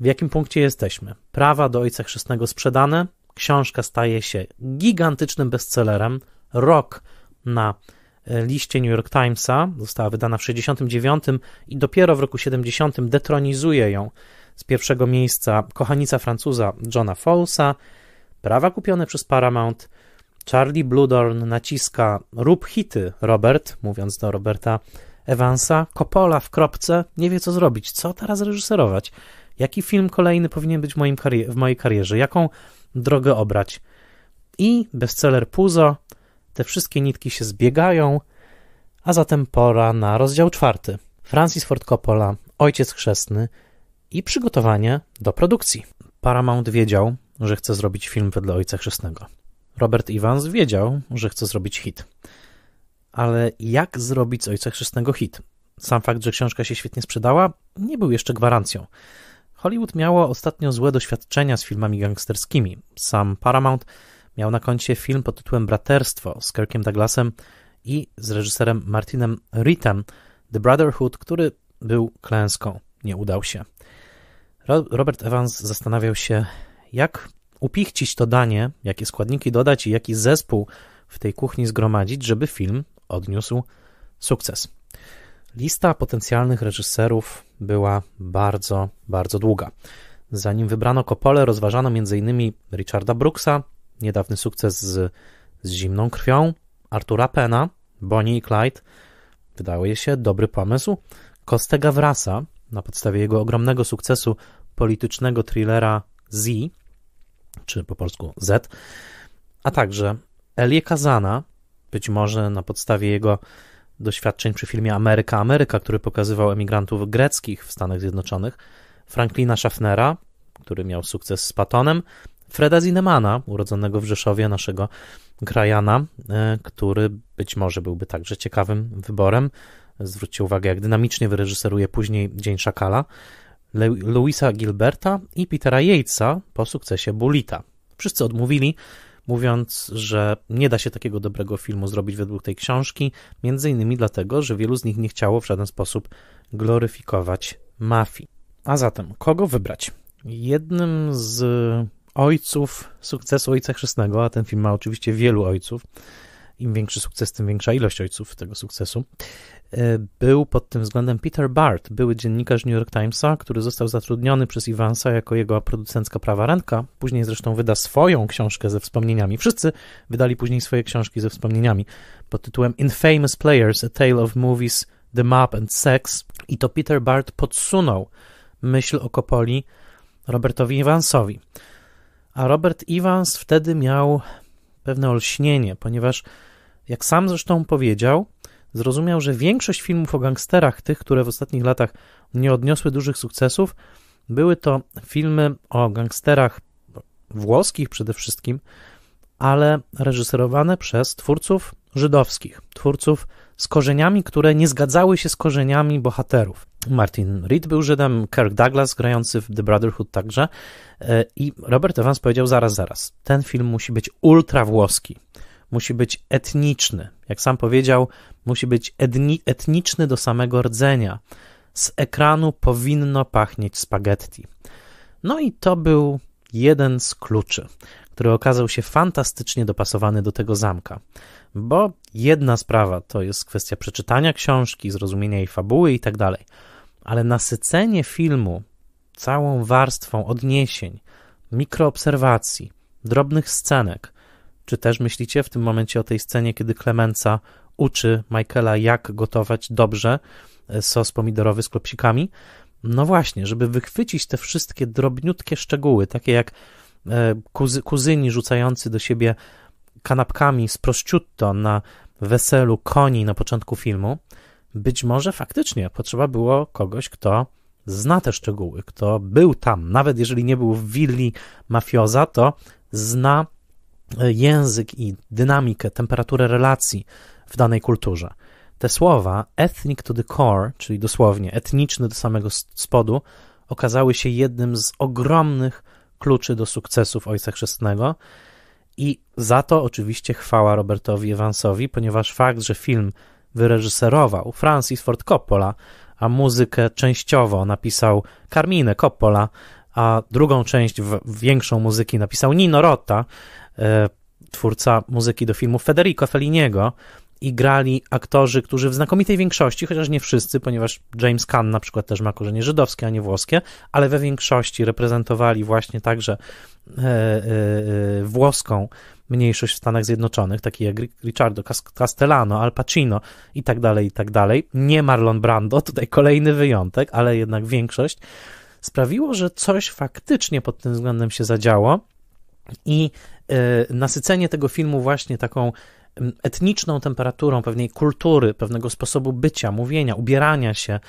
w jakim punkcie jesteśmy? Prawa do ojca chrzestnego sprzedane, książka staje się gigantycznym bestsellerem, rok na E, liście New York Timesa, została wydana w 1969 i dopiero w roku 70 detronizuje ją z pierwszego miejsca kochanica Francuza Johna Fowlesa, prawa kupione przez Paramount. Charlie Bludorn naciska rób hity, Robert, mówiąc do Roberta Evansa. Coppola w kropce nie wie co zrobić, co teraz reżyserować. Jaki film kolejny powinien być w, moim karier- w mojej karierze? Jaką drogę obrać? I bestseller Puzo te wszystkie nitki się zbiegają, a zatem pora na rozdział czwarty. Francis Ford Coppola, ojciec chrzestny i przygotowanie do produkcji. Paramount wiedział, że chce zrobić film wedle ojca chrzestnego. Robert Evans wiedział, że chce zrobić hit. Ale jak zrobić z ojca chrzestnego hit? Sam fakt, że książka się świetnie sprzedała, nie był jeszcze gwarancją. Hollywood miało ostatnio złe doświadczenia z filmami gangsterskimi. Sam Paramount Miał na koncie film pod tytułem Braterstwo z Kirkiem Douglasem i z reżyserem Martinem Ritem, The Brotherhood, który był klęską. Nie udał się. Robert Evans zastanawiał się, jak upichcić to danie, jakie składniki dodać i jaki zespół w tej kuchni zgromadzić, żeby film odniósł sukces. Lista potencjalnych reżyserów była bardzo, bardzo długa. Zanim wybrano Coppole, rozważano m.in. Richarda Brooksa, niedawny sukces z, z Zimną Krwią Artura Pena, Bonnie i Clyde wydaje się dobry pomysł. Coste Wrasa na podstawie jego ogromnego sukcesu politycznego thrillera Z, czy po polsku Z, a także Elie Kazana, być może na podstawie jego doświadczeń przy filmie Ameryka, Ameryka, który pokazywał emigrantów greckich w Stanach Zjednoczonych, Franklina Schaffnera, który miał sukces z Patonem, Freda Zinemana, urodzonego w Rzeszowie, naszego krajana, e, który być może byłby także ciekawym wyborem. Zwróćcie uwagę, jak dynamicznie wyreżyseruje później Dzień Szakala. Louisa Gilberta i Petera Yatesa po sukcesie Bulita. Wszyscy odmówili, mówiąc, że nie da się takiego dobrego filmu zrobić według tej książki, między innymi dlatego, że wielu z nich nie chciało w żaden sposób gloryfikować mafii. A zatem, kogo wybrać? Jednym z ojców sukcesu Ojca Chrzestnego, a ten film ma oczywiście wielu ojców, im większy sukces, tym większa ilość ojców tego sukcesu, e, był pod tym względem Peter Bart, były dziennikarz New York Timesa, który został zatrudniony przez Evansa jako jego producencka prawa ręka. Później zresztą wyda swoją książkę ze wspomnieniami. Wszyscy wydali później swoje książki ze wspomnieniami pod tytułem Infamous Players: A Tale of Movies, The Map and Sex. I to Peter Bart podsunął myśl o Kopoli Robertowi Evansowi. A Robert Evans wtedy miał pewne olśnienie, ponieważ, jak sam zresztą powiedział, zrozumiał, że większość filmów o gangsterach, tych, które w ostatnich latach nie odniosły dużych sukcesów, były to filmy o gangsterach włoskich przede wszystkim, ale reżyserowane przez twórców żydowskich, twórców z korzeniami, które nie zgadzały się z korzeniami bohaterów. Martin Reed był Żydem, Kirk Douglas grający w The Brotherhood także e, i Robert Evans powiedział zaraz, zaraz, ten film musi być ultra włoski, musi być etniczny, jak sam powiedział, musi być etni etniczny do samego rdzenia. Z ekranu powinno pachnieć spaghetti. No i to był jeden z kluczy, który okazał się fantastycznie dopasowany do tego zamka. Bo jedna sprawa to jest kwestia przeczytania książki, zrozumienia jej fabuły i tak dalej ale nasycenie filmu całą warstwą odniesień, mikroobserwacji, drobnych scenek, czy też myślicie w tym momencie o tej scenie, kiedy Klemenca uczy Michaela, jak gotować dobrze e, sos pomidorowy z klopsikami? No właśnie, żeby wychwycić te wszystkie drobniutkie szczegóły, takie jak e, kuzy, kuzyni rzucający do siebie kanapkami z prosciutto na weselu koni na początku filmu, być może faktycznie potrzeba było kogoś, kto zna te szczegóły, kto był tam, nawet jeżeli nie był w willi mafioza, to zna e, język i dynamikę, temperaturę relacji w danej kulturze. Te słowa ethnic to the core, czyli dosłownie etniczny do samego spodu, okazały się jednym z ogromnych kluczy do sukcesów Ojca Chrzestnego. I za to oczywiście chwała Robertowi Evansowi, ponieważ fakt, że film wyreżyserował Francis Ford Coppola, a muzykę częściowo napisał Carmine Coppola, a drugą część, większą muzyki napisał Nino Rota, e, twórca muzyki do filmu Federico Felliniego i grali aktorzy, którzy w znakomitej większości, chociaż nie wszyscy, ponieważ James Caan na przykład też ma korzenie żydowskie, a nie włoskie, ale we większości reprezentowali właśnie także e, e, włoską mniejszość w Stanach Zjednoczonych, takie jak Ricardo Castellano, Al Pacino i tak dalej, i tak dalej. Nie Marlon Brando, tutaj kolejny wyjątek, ale jednak większość sprawiło, że coś faktycznie pod tym względem się zadziało i y, nasycenie tego filmu właśnie taką etniczną temperaturą pewnej kultury, pewnego sposobu bycia, mówienia, ubierania się,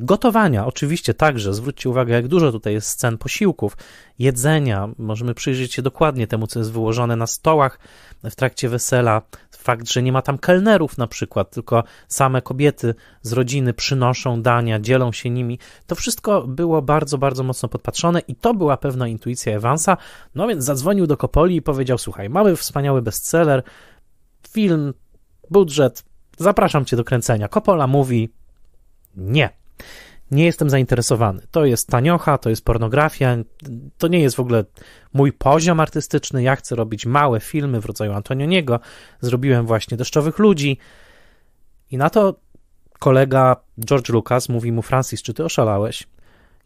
gotowania. Oczywiście także zwróćcie uwagę, jak dużo tutaj jest scen posiłków, jedzenia. Możemy przyjrzeć się dokładnie temu, co jest wyłożone na stołach w trakcie wesela. Fakt, że nie ma tam kelnerów na przykład, tylko same kobiety z rodziny przynoszą dania, dzielą się nimi. To wszystko było bardzo, bardzo mocno podpatrzone i to była pewna intuicja Evansa. No więc zadzwonił do Kopoli i powiedział: Słuchaj, mamy wspaniały bestseller, film, budżet, zapraszam cię do kręcenia. Coppola mówi nie. Nie jestem zainteresowany. To jest taniocha, to jest pornografia, to nie jest w ogóle mój poziom artystyczny. Ja chcę robić małe filmy w rodzaju Antonioniego. Zrobiłem właśnie Deszczowych Ludzi. I na to kolega George Lucas mówi mu: Francis, czy ty oszalałeś?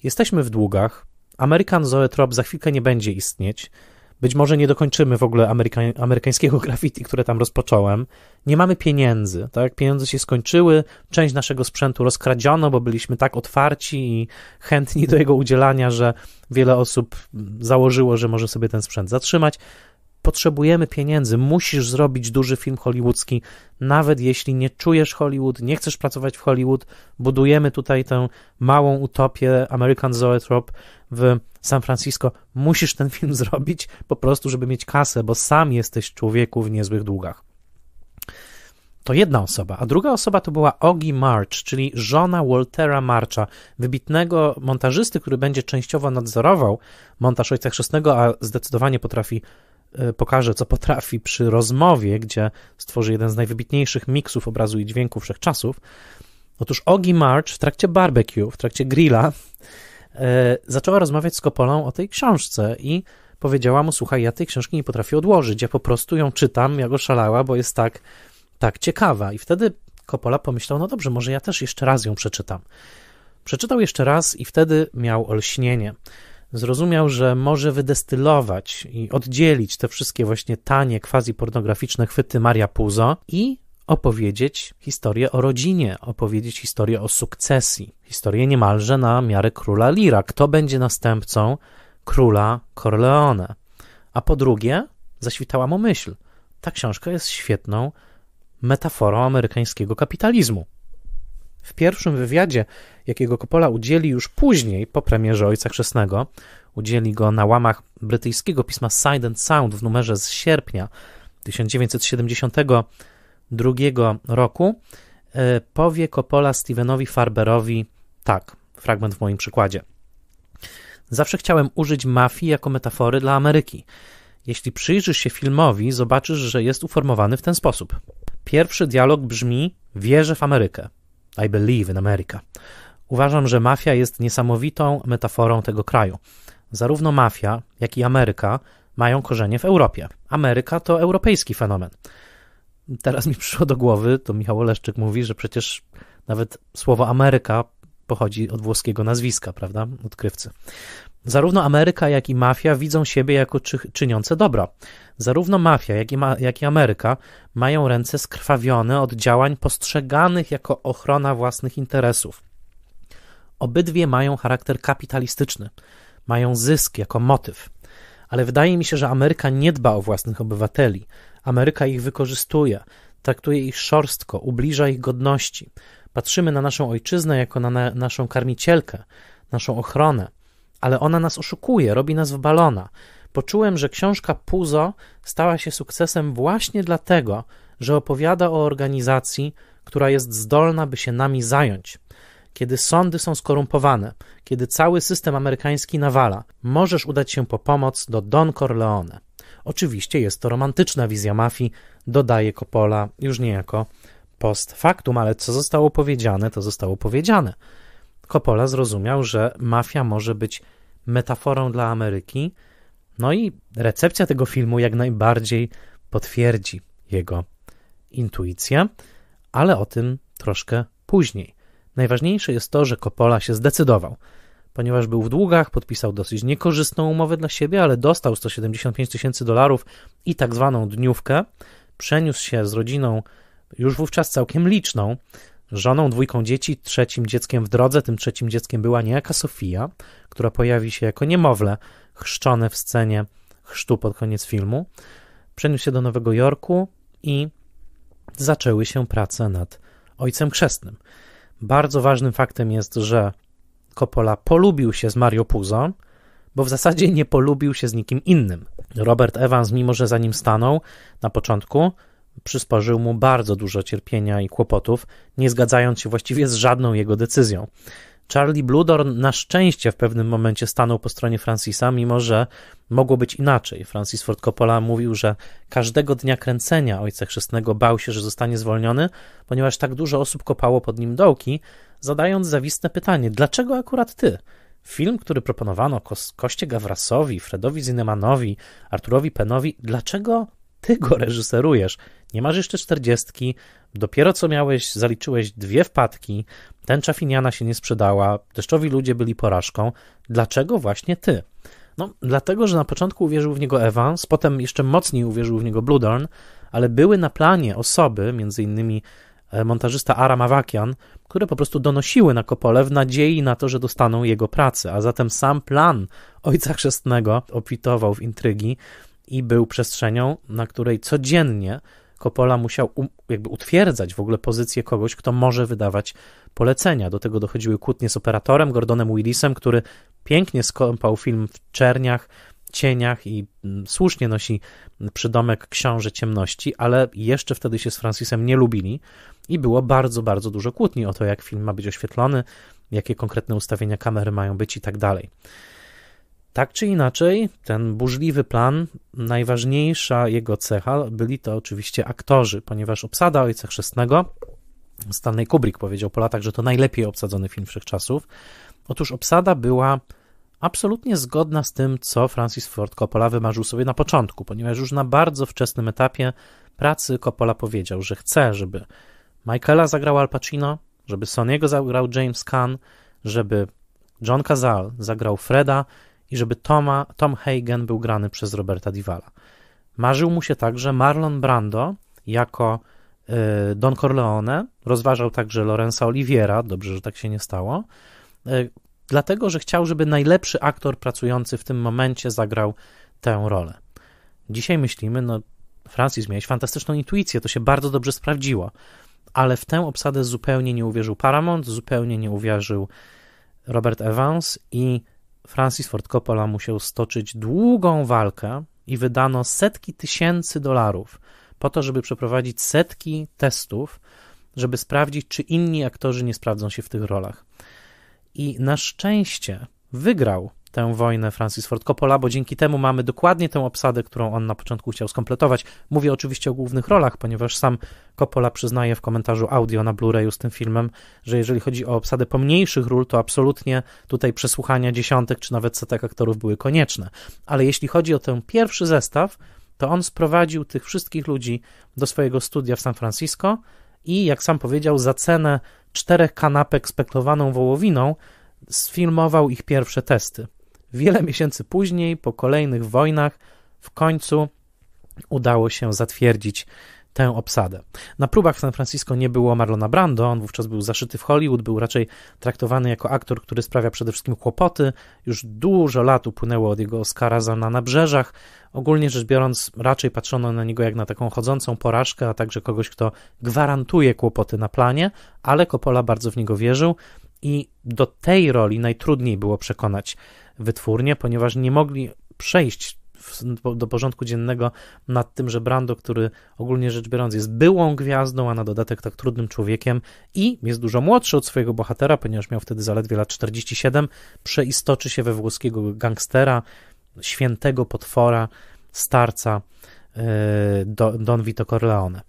Jesteśmy w długach. American Zoetrop za chwilkę nie będzie istnieć. Być może nie dokończymy w ogóle amerykańskiego <laughs> graffiti, które tam rozpocząłem. Nie mamy pieniędzy, tak? Pieniądze się skończyły, część naszego sprzętu rozkradziono, bo byliśmy tak otwarci i chętni do jego udzielania, że wiele osób założyło, że może sobie ten sprzęt zatrzymać potrzebujemy pieniędzy, musisz zrobić duży film hollywoodzki, nawet jeśli nie czujesz Hollywood, nie chcesz pracować w Hollywood, budujemy tutaj tę małą utopię American Zoetrope w San Francisco. Musisz ten film <laughs> zrobić po prostu, żeby mieć kasę, bo sam jesteś człowieku w niezłych długach. To jedna osoba, a druga osoba to była Ogi March, czyli żona Waltera Marcha, wybitnego montażysty, który będzie częściowo nadzorował montaż Ojca Chrzestnego, a zdecydowanie potrafi E, pokaże, co potrafi przy rozmowie, gdzie stworzy jeden z najwybitniejszych miksów obrazu i dźwięku wszechczasów. Otóż Ogi March w trakcie barbecue, w trakcie grilla, e, zaczęła rozmawiać z Kopolą o tej książce i powiedziała mu: Słuchaj, ja tej książki nie potrafię odłożyć, ja po prostu ją czytam, ja go szalała, bo jest tak, tak ciekawa. I wtedy Kopola pomyślał: No dobrze, może ja też jeszcze raz ją przeczytam. Przeczytał jeszcze raz i wtedy miał olśnienie zrozumiał, że może wydestylować i oddzielić te wszystkie właśnie tanie, quasi-pornograficzne chwyty Maria Puzo i opowiedzieć historię o rodzinie, opowiedzieć historię o sukcesji, historię niemalże na miarę króla Lira. Kto będzie następcą króla Corleone? A po drugie, zaświtała mu myśl. Ta książka jest świetną metaforą amerykańskiego kapitalizmu. W pierwszym wywiadzie, jakiego Coppola udzieli już później, po premierze Ojca Chrzestnego, udzieli go na łamach brytyjskiego pisma Side and Sound w numerze z sierpnia 1972 roku, e, powie Coppola Stevenowi Farberowi tak, fragment w moim przykładzie. Zawsze chciałem użyć mafii jako metafory dla Ameryki. Jeśli przyjrzysz się filmowi, zobaczysz, że jest uformowany w ten sposób. Pierwszy dialog brzmi: Wierzę w Amerykę. I believe in America. Uważam, że mafia jest niesamowitą metaforą tego kraju. Zarówno mafia, jak i Ameryka mają korzenie w Europie. Ameryka to europejski fenomen. Teraz mi przyszło do głowy, to Michał Oleszczyk mówi, że przecież nawet słowo Ameryka pochodzi od włoskiego nazwiska, prawda? Odkrywcy. Zarówno Ameryka, jak i mafia widzą siebie jako czy, czyniące dobro. Zarówno mafia, jak i, ma, jak i Ameryka mają ręce skrwawione od działań postrzeganych jako ochrona własnych interesów. Obydwie mają charakter kapitalistyczny, mają zysk jako motyw. Ale wydaje mi się, że Ameryka nie dba o własnych obywateli. Ameryka ich wykorzystuje, traktuje ich szorstko, ubliża ich godności. Patrzymy na naszą ojczyznę jako na, na naszą karmicielkę, naszą ochronę ale ona nas oszukuje, robi nas w balona. Poczułem, że książka Puzo stała się sukcesem właśnie dlatego, że opowiada o organizacji, która jest zdolna, by się nami zająć. Kiedy sądy są skorumpowane, kiedy cały system amerykański nawala, możesz udać się po pomoc do Don Corleone. Oczywiście jest to romantyczna wizja mafii, dodaje Coppola już niejako post factum, ale co zostało powiedziane, to zostało powiedziane. Coppola zrozumiał, że mafia może być metaforą dla Ameryki. No i recepcja tego filmu jak najbardziej potwierdzi jego intuicję, ale o tym troszkę później. Najważniejsze jest to, że Coppola się zdecydował. Ponieważ był w długach, podpisał dosyć niekorzystną umowę dla siebie, ale dostał 175 tysięcy dolarów i tak zwaną dniówkę. Przeniósł się z rodziną, już wówczas całkiem liczną, żoną, dwójką dzieci, trzecim dzieckiem w drodze. Tym trzecim dzieckiem była niejaka Sofia, która pojawi się jako niemowlę chrzczone w scenie chrztu pod koniec filmu. Przeniósł się do Nowego Jorku i zaczęły się prace nad Ojcem Chrzestnym. Bardzo ważnym faktem jest, że Coppola polubił się z Mario Puzo, bo w zasadzie nie polubił się z nikim innym. Robert Evans, mimo że za nim stanął na początku, przysparzył mu bardzo dużo cierpienia i kłopotów, nie zgadzając się właściwie z żadną jego decyzją. Charlie Bludorn na szczęście w pewnym momencie stanął po stronie Francisa, mimo że mogło być inaczej. Francis Ford Coppola mówił, że każdego dnia kręcenia Ojca Chrzestnego bał się, że zostanie zwolniony, ponieważ tak dużo osób kopało pod nim dołki, zadając zawistne pytanie, dlaczego akurat ty? Film, który proponowano Ko Koście Gawrasowi, Fredowi Zinemanowi, Arturowi Penowi, dlaczego ty go mhm. reżyserujesz. Nie masz jeszcze czterdziestki, dopiero co miałeś, zaliczyłeś dwie wpadki, ten czafiniana się nie sprzedała, deszczowi ludzie byli porażką. Dlaczego właśnie ty? No, dlatego, że na początku uwierzył w niego Evans, potem jeszcze mocniej uwierzył w niego Bludorn, ale były na planie osoby, między innymi e, montażysta Aram Avakian, które po prostu donosiły na Kopole w nadziei na to, że dostaną jego pracę, a zatem sam plan Ojca Chrzestnego obfitował w intrygi i był przestrzenią, na której codziennie Coppola musiał um, jakby utwierdzać w ogóle pozycję kogoś, kto może wydawać polecenia. Do tego dochodziły kłótnie z operatorem Gordonem Willisem, który pięknie skąpał film w czerniach, cieniach i mm, słusznie nosi przydomek Książę Ciemności, ale jeszcze wtedy się z Francisem nie lubili i było bardzo, bardzo dużo kłótni o to, jak film ma być oświetlony, jakie konkretne ustawienia kamery mają być i tak dalej. Tak czy inaczej, ten burzliwy plan, najważniejsza jego cecha byli to oczywiście aktorzy, ponieważ obsada Ojca Chrzestnego, Stanley Kubrick powiedział po latach, że to najlepiej obsadzony film wszechczasów. Otóż obsada była absolutnie zgodna z tym, co Francis Ford Coppola wymarzył sobie na początku, ponieważ już na bardzo wczesnym etapie pracy Coppola powiedział, że chce, żeby Michaela zagrał Al Pacino, żeby Soniego zagrał James Caan, żeby John Cazal zagrał Freda i żeby Toma, Tom Hagen był grany przez Roberta Diwala. Marzył mu się także Marlon Brando jako y, Don Corleone, rozważał także Lorenza Oliviera, dobrze, że tak się nie stało, y, dlatego, że chciał, żeby najlepszy aktor pracujący w tym momencie zagrał tę rolę. Dzisiaj myślimy, no Francis, miałeś fantastyczną intuicję, to się bardzo dobrze sprawdziło, ale w tę obsadę zupełnie nie uwierzył Paramount, zupełnie nie uwierzył Robert Evans i Francis Ford Coppola musiał stoczyć długą walkę i wydano setki tysięcy dolarów po to, żeby przeprowadzić setki testów, żeby sprawdzić, czy inni aktorzy nie sprawdzą się w tych rolach. I na szczęście wygrał tę wojnę Francis Ford Coppola, bo dzięki temu mamy dokładnie tę obsadę, którą on na początku chciał skompletować. Mówię oczywiście o głównych rolach, ponieważ sam Coppola przyznaje w komentarzu audio na Blu-rayu z tym filmem, że jeżeli chodzi o obsadę pomniejszych ról, to absolutnie tutaj przesłuchania dziesiątek czy nawet setek aktorów były konieczne. Ale jeśli chodzi o ten pierwszy zestaw, to on sprowadził tych wszystkich ludzi do swojego studia w San Francisco i, jak sam powiedział, za cenę czterech kanapek speklowaną wołowiną sfilmował ich pierwsze testy. Wiele miesięcy później, po kolejnych wojnach, w końcu udało się zatwierdzić tę obsadę. Na próbach w San Francisco nie było Marlona Brando, on wówczas był zaszyty w Hollywood, był raczej traktowany jako aktor, który sprawia przede wszystkim kłopoty. Już dużo lat upłynęło od jego Oscara za Na Nabrzeżach. Ogólnie rzecz biorąc, raczej patrzono na niego jak na taką chodzącą porażkę, a także kogoś, kto gwarantuje kłopoty na planie, ale Coppola bardzo w niego wierzył i do tej roli najtrudniej było przekonać wytwórnie, ponieważ nie mogli przejść do porządku dziennego nad tym, że Brando, który ogólnie rzecz biorąc jest byłą gwiazdą, a na dodatek tak trudnym człowiekiem i jest dużo młodszy od swojego bohatera, ponieważ miał wtedy zaledwie lat 47, przeistoczy się we włoskiego gangstera, świętego potwora, starca e, Don Vito Corleone.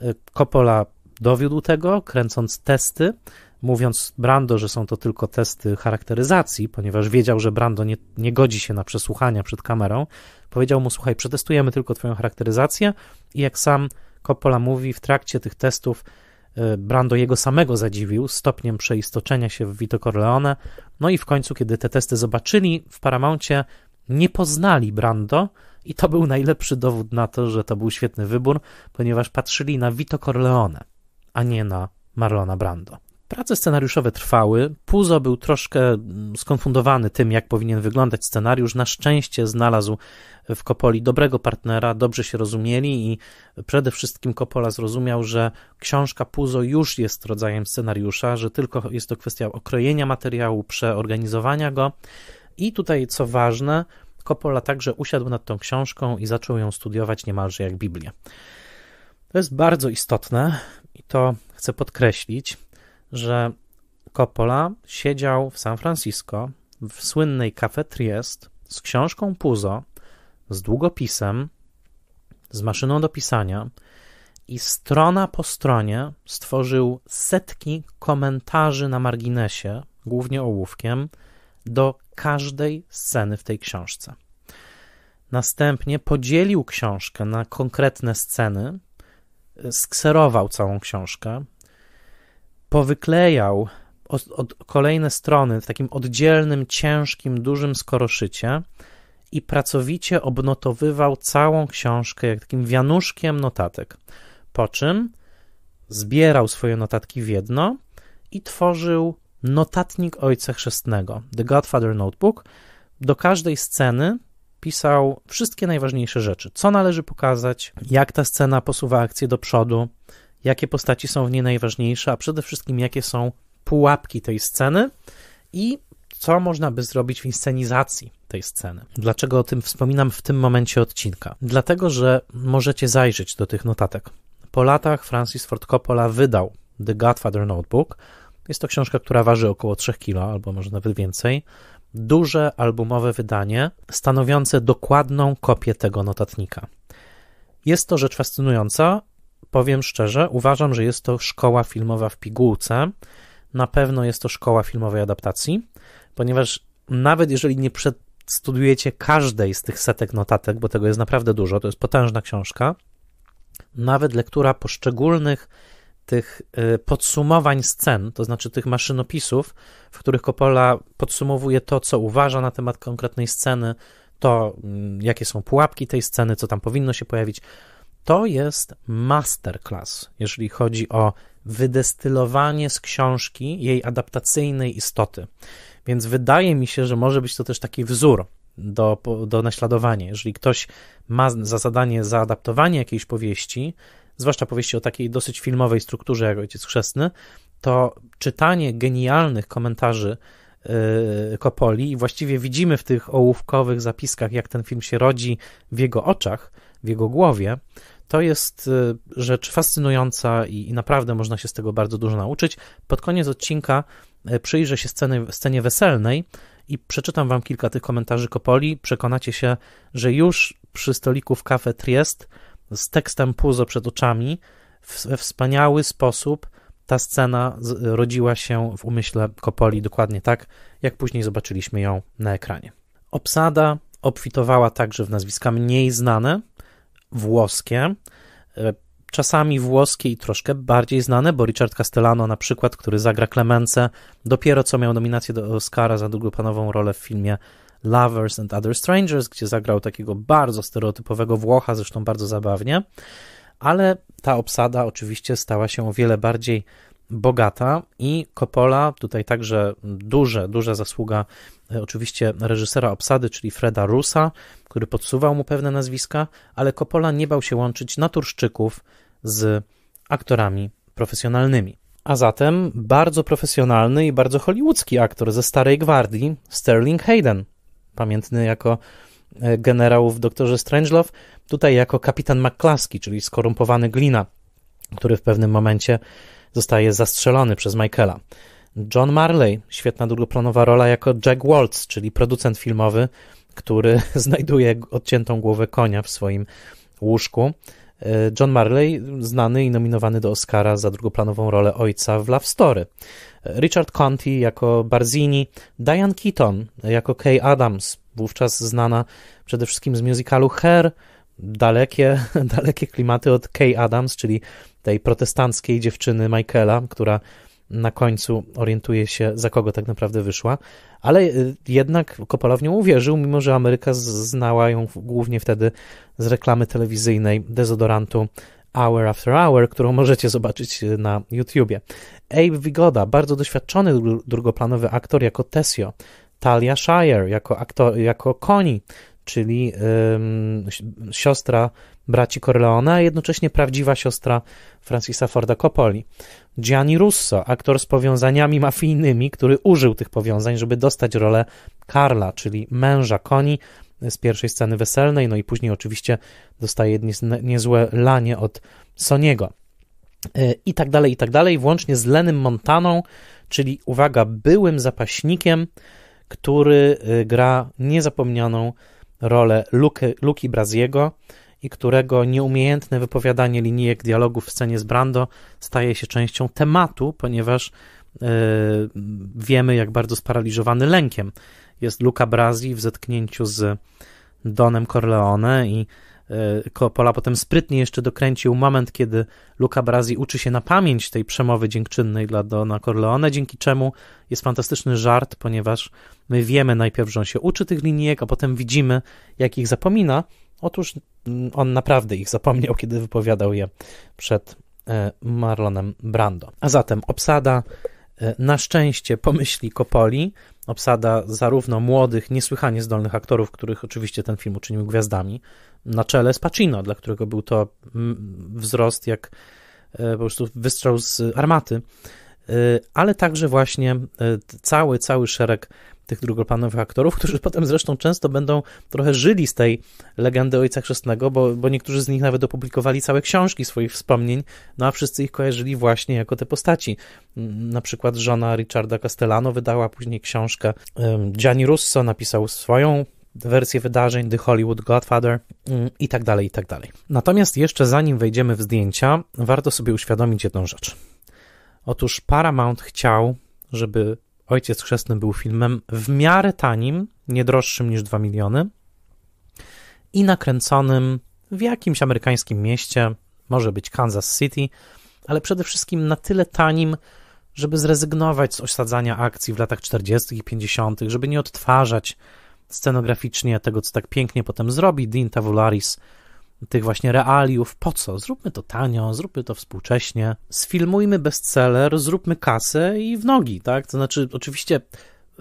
E, Coppola dowiódł tego, kręcąc testy mówiąc Brando, że są to tylko testy charakteryzacji, ponieważ wiedział, że Brando nie, nie godzi się na przesłuchania przed kamerą, powiedział mu: Słuchaj, przetestujemy tylko Twoją charakteryzację. I jak sam Coppola mówi, w trakcie tych testów y, Brando jego samego zadziwił stopniem przeistoczenia się w Vito Corleone. No i w końcu, kiedy te testy zobaczyli w Paramouncie, nie poznali Brando. I to był najlepszy dowód na to, że to był świetny wybór, ponieważ patrzyli na Vito Corleone, a nie na Marlona Brando. Prace scenariuszowe trwały. Puzo był troszkę mm, skonfundowany tym, jak powinien wyglądać scenariusz. Na szczęście znalazł w Kopoli dobrego partnera, dobrze się rozumieli i przede wszystkim Kopola zrozumiał, że książka Puzo już jest rodzajem scenariusza, że tylko jest to kwestia okrojenia materiału, przeorganizowania go. I tutaj, co ważne, Kopola także usiadł nad tą książką i zaczął ją studiować niemalże jak Biblię. To jest bardzo istotne i to chcę podkreślić, że Coppola siedział w San Francisco w słynnej Cafe Triest z książką Puzo, z długopisem, z maszyną do pisania i strona po stronie stworzył setki komentarzy na marginesie, głównie ołówkiem, do każdej sceny w tej książce. Następnie podzielił książkę na konkretne sceny, skserował całą książkę, powyklejał od, od kolejne strony w takim oddzielnym, ciężkim, dużym skoroszycie i pracowicie obnotowywał całą książkę jak takim wianuszkiem notatek. Po czym zbierał swoje notatki w jedno i tworzył notatnik Ojca Chrzestnego, The Godfather Notebook. Do każdej sceny pisał wszystkie najważniejsze rzeczy, co należy pokazać, jak ta scena posuwa akcję do przodu, jakie postaci są w niej najważniejsze, a przede wszystkim jakie są pułapki tej sceny i co można by zrobić w inscenizacji tej sceny. Dlaczego o tym wspominam w tym momencie odcinka? Dlatego, że możecie zajrzeć do tych notatek. Po latach Francis Ford Coppola wydał The Godfather Notebook. Jest to książka, która waży około 3 kg, albo może nawet więcej. Duże albumowe wydanie, stanowiące dokładną kopię tego notatnika. Jest to rzecz fascynująca, Powiem szczerze, uważam, że jest to szkoła filmowa w pigułce. Na pewno jest to szkoła filmowej adaptacji, ponieważ nawet jeżeli nie przestudujecie każdej z tych setek notatek, bo tego jest naprawdę dużo, to jest potężna książka, nawet lektura poszczególnych tych y, podsumowań scen, to znaczy tych maszynopisów, w których Coppola podsumowuje to, co uważa na temat konkretnej sceny, to mm, jakie są pułapki tej sceny, co tam powinno się pojawić, to jest masterclass, jeżeli chodzi o wydestylowanie z książki jej adaptacyjnej istoty. Więc wydaje mi się, że może być to też taki wzór do, do naśladowania. Jeżeli ktoś ma za zadanie zaadaptowanie jakiejś powieści, zwłaszcza powieści o takiej dosyć filmowej strukturze jak Ojciec Chrzestny, to czytanie genialnych komentarzy Kopoli yy, i właściwie widzimy w tych ołówkowych zapiskach, jak ten film się rodzi w jego oczach, w jego głowie, to jest y, rzecz fascynująca i, i, naprawdę można się z tego bardzo dużo nauczyć. Pod koniec odcinka y, przyjrzę się sceny, scenie weselnej i przeczytam wam kilka tych komentarzy Kopoli. Przekonacie się, że już przy stoliku w kafe Triest z tekstem Puzo przed oczami w, we wspaniały sposób ta scena rodziła się w umyśle Kopoli dokładnie tak, jak później zobaczyliśmy ją na ekranie. Obsada obfitowała także w nazwiska mniej znane, włoskie, e, czasami włoskie i troszkę bardziej znane, bo Richard Castellano na przykład, który zagra Clemence, dopiero co miał nominację do Oscara za długopanową rolę w filmie Lovers and Other Strangers, gdzie zagrał takiego bardzo stereotypowego Włocha, zresztą bardzo zabawnie, ale ta obsada oczywiście stała się o wiele bardziej bogata i Coppola, tutaj także duże, duża zasługa e, oczywiście reżysera obsady, czyli Freda Rusa, który podsuwał mu pewne nazwiska, ale Coppola nie bał się łączyć naturszczyków z aktorami profesjonalnymi. A zatem bardzo profesjonalny i bardzo hollywoodzki aktor ze starej gwardii, Sterling Hayden, pamiętny jako e, generał w Doktorze Strangelove, tutaj jako kapitan McClaski, czyli skorumpowany glina, który w pewnym momencie zostaje zastrzelony przez Michaela. John Marley, świetna drugoplanowa rola jako Jack Waltz, czyli producent filmowy, który <laughs> znajduje odciętą głowę konia w swoim łóżku. E, John Marley, znany i nominowany do Oscara za drugoplanową rolę ojca w Love Story. E, Richard Conti jako Barzini, Diane Keaton jako Kay Adams, wówczas znana przede wszystkim z musicalu Hair, dalekie, <laughs> dalekie klimaty od Kay Adams, czyli tej protestanckiej dziewczyny Michaela, która na końcu orientuje się, za kogo tak naprawdę wyszła, ale y, jednak Coppola w nią uwierzył, mimo że Ameryka znała ją głównie wtedy z reklamy telewizyjnej dezodorantu Hour After Hour, którą możecie zobaczyć y, na YouTubie. Abe Vigoda, bardzo doświadczony drugoplanowy aktor jako Tessio, Talia Shire jako, aktor, jako Connie, czyli ym, siostra braci Corleone, a jednocześnie prawdziwa siostra Francisa Forda Coppoli. Gianni Russo, aktor z powiązaniami mafijnymi, który użył tych powiązań, żeby dostać rolę Karla, czyli męża koni z pierwszej sceny weselnej, no i później oczywiście dostaje niezłe lanie od Soniego. E, I tak dalej, i tak dalej, włącznie z Lenym Montaną, czyli uwaga, byłym zapaśnikiem, który e, gra niezapomnianą rolę Luki Braziego i którego nieumiejętne wypowiadanie linijek dialogów w scenie z Brando staje się częścią tematu, ponieważ yy, wiemy, jak bardzo sparaliżowany lękiem jest Luca Brasi w zetknięciu z Donem Corleone i Coppola e, potem sprytnie jeszcze dokręcił moment, kiedy Luca Brasi uczy się na pamięć tej przemowy dziękczynnej dla Dona Corleone, dzięki czemu jest fantastyczny żart, ponieważ my wiemy najpierw, że on się uczy tych linijek, a potem widzimy, jak ich zapomina, Otóż mm, on naprawdę ich zapomniał, kiedy wypowiadał je przed e, Marlonem Brando. A zatem obsada e, na szczęście pomyśli Kopoli, obsada zarówno młodych, niesłychanie zdolnych aktorów, których oczywiście ten film uczynił gwiazdami, na czele z Pacino, dla którego był to mm, wzrost jak e, po prostu wystrzał z armaty, ale także właśnie cały, cały szereg tych drugoplanowych aktorów, <laughs> którzy potem zresztą często będą trochę żyli z tej legendy Ojca Chrzestnego, bo, bo niektórzy z nich nawet opublikowali całe książki swoich wspomnień, no a wszyscy ich kojarzyli właśnie jako te postaci. Mm, na przykład żona Richarda Castellano wydała później książkę, Gianni Russo napisał swoją wersję wydarzeń, The Hollywood Godfather mm, i tak dalej, i tak dalej. Natomiast jeszcze zanim wejdziemy w zdjęcia, warto sobie uświadomić jedną rzecz. Otóż Paramount chciał, żeby Ojciec Chrzestny był filmem w miarę tanim, nie droższym niż 2 miliony i nakręconym w jakimś amerykańskim mieście, może być Kansas City, ale przede wszystkim na tyle tanim, żeby zrezygnować z osadzania akcji w latach 40. i 50., żeby nie odtwarzać scenograficznie tego, co tak pięknie potem zrobi Dean Tavularis tych właśnie realiów. Po co? Zróbmy to tanio, zróbmy to współcześnie. Sfilmujmy bestseller, zróbmy kasę i w nogi, tak? To znaczy, oczywiście e,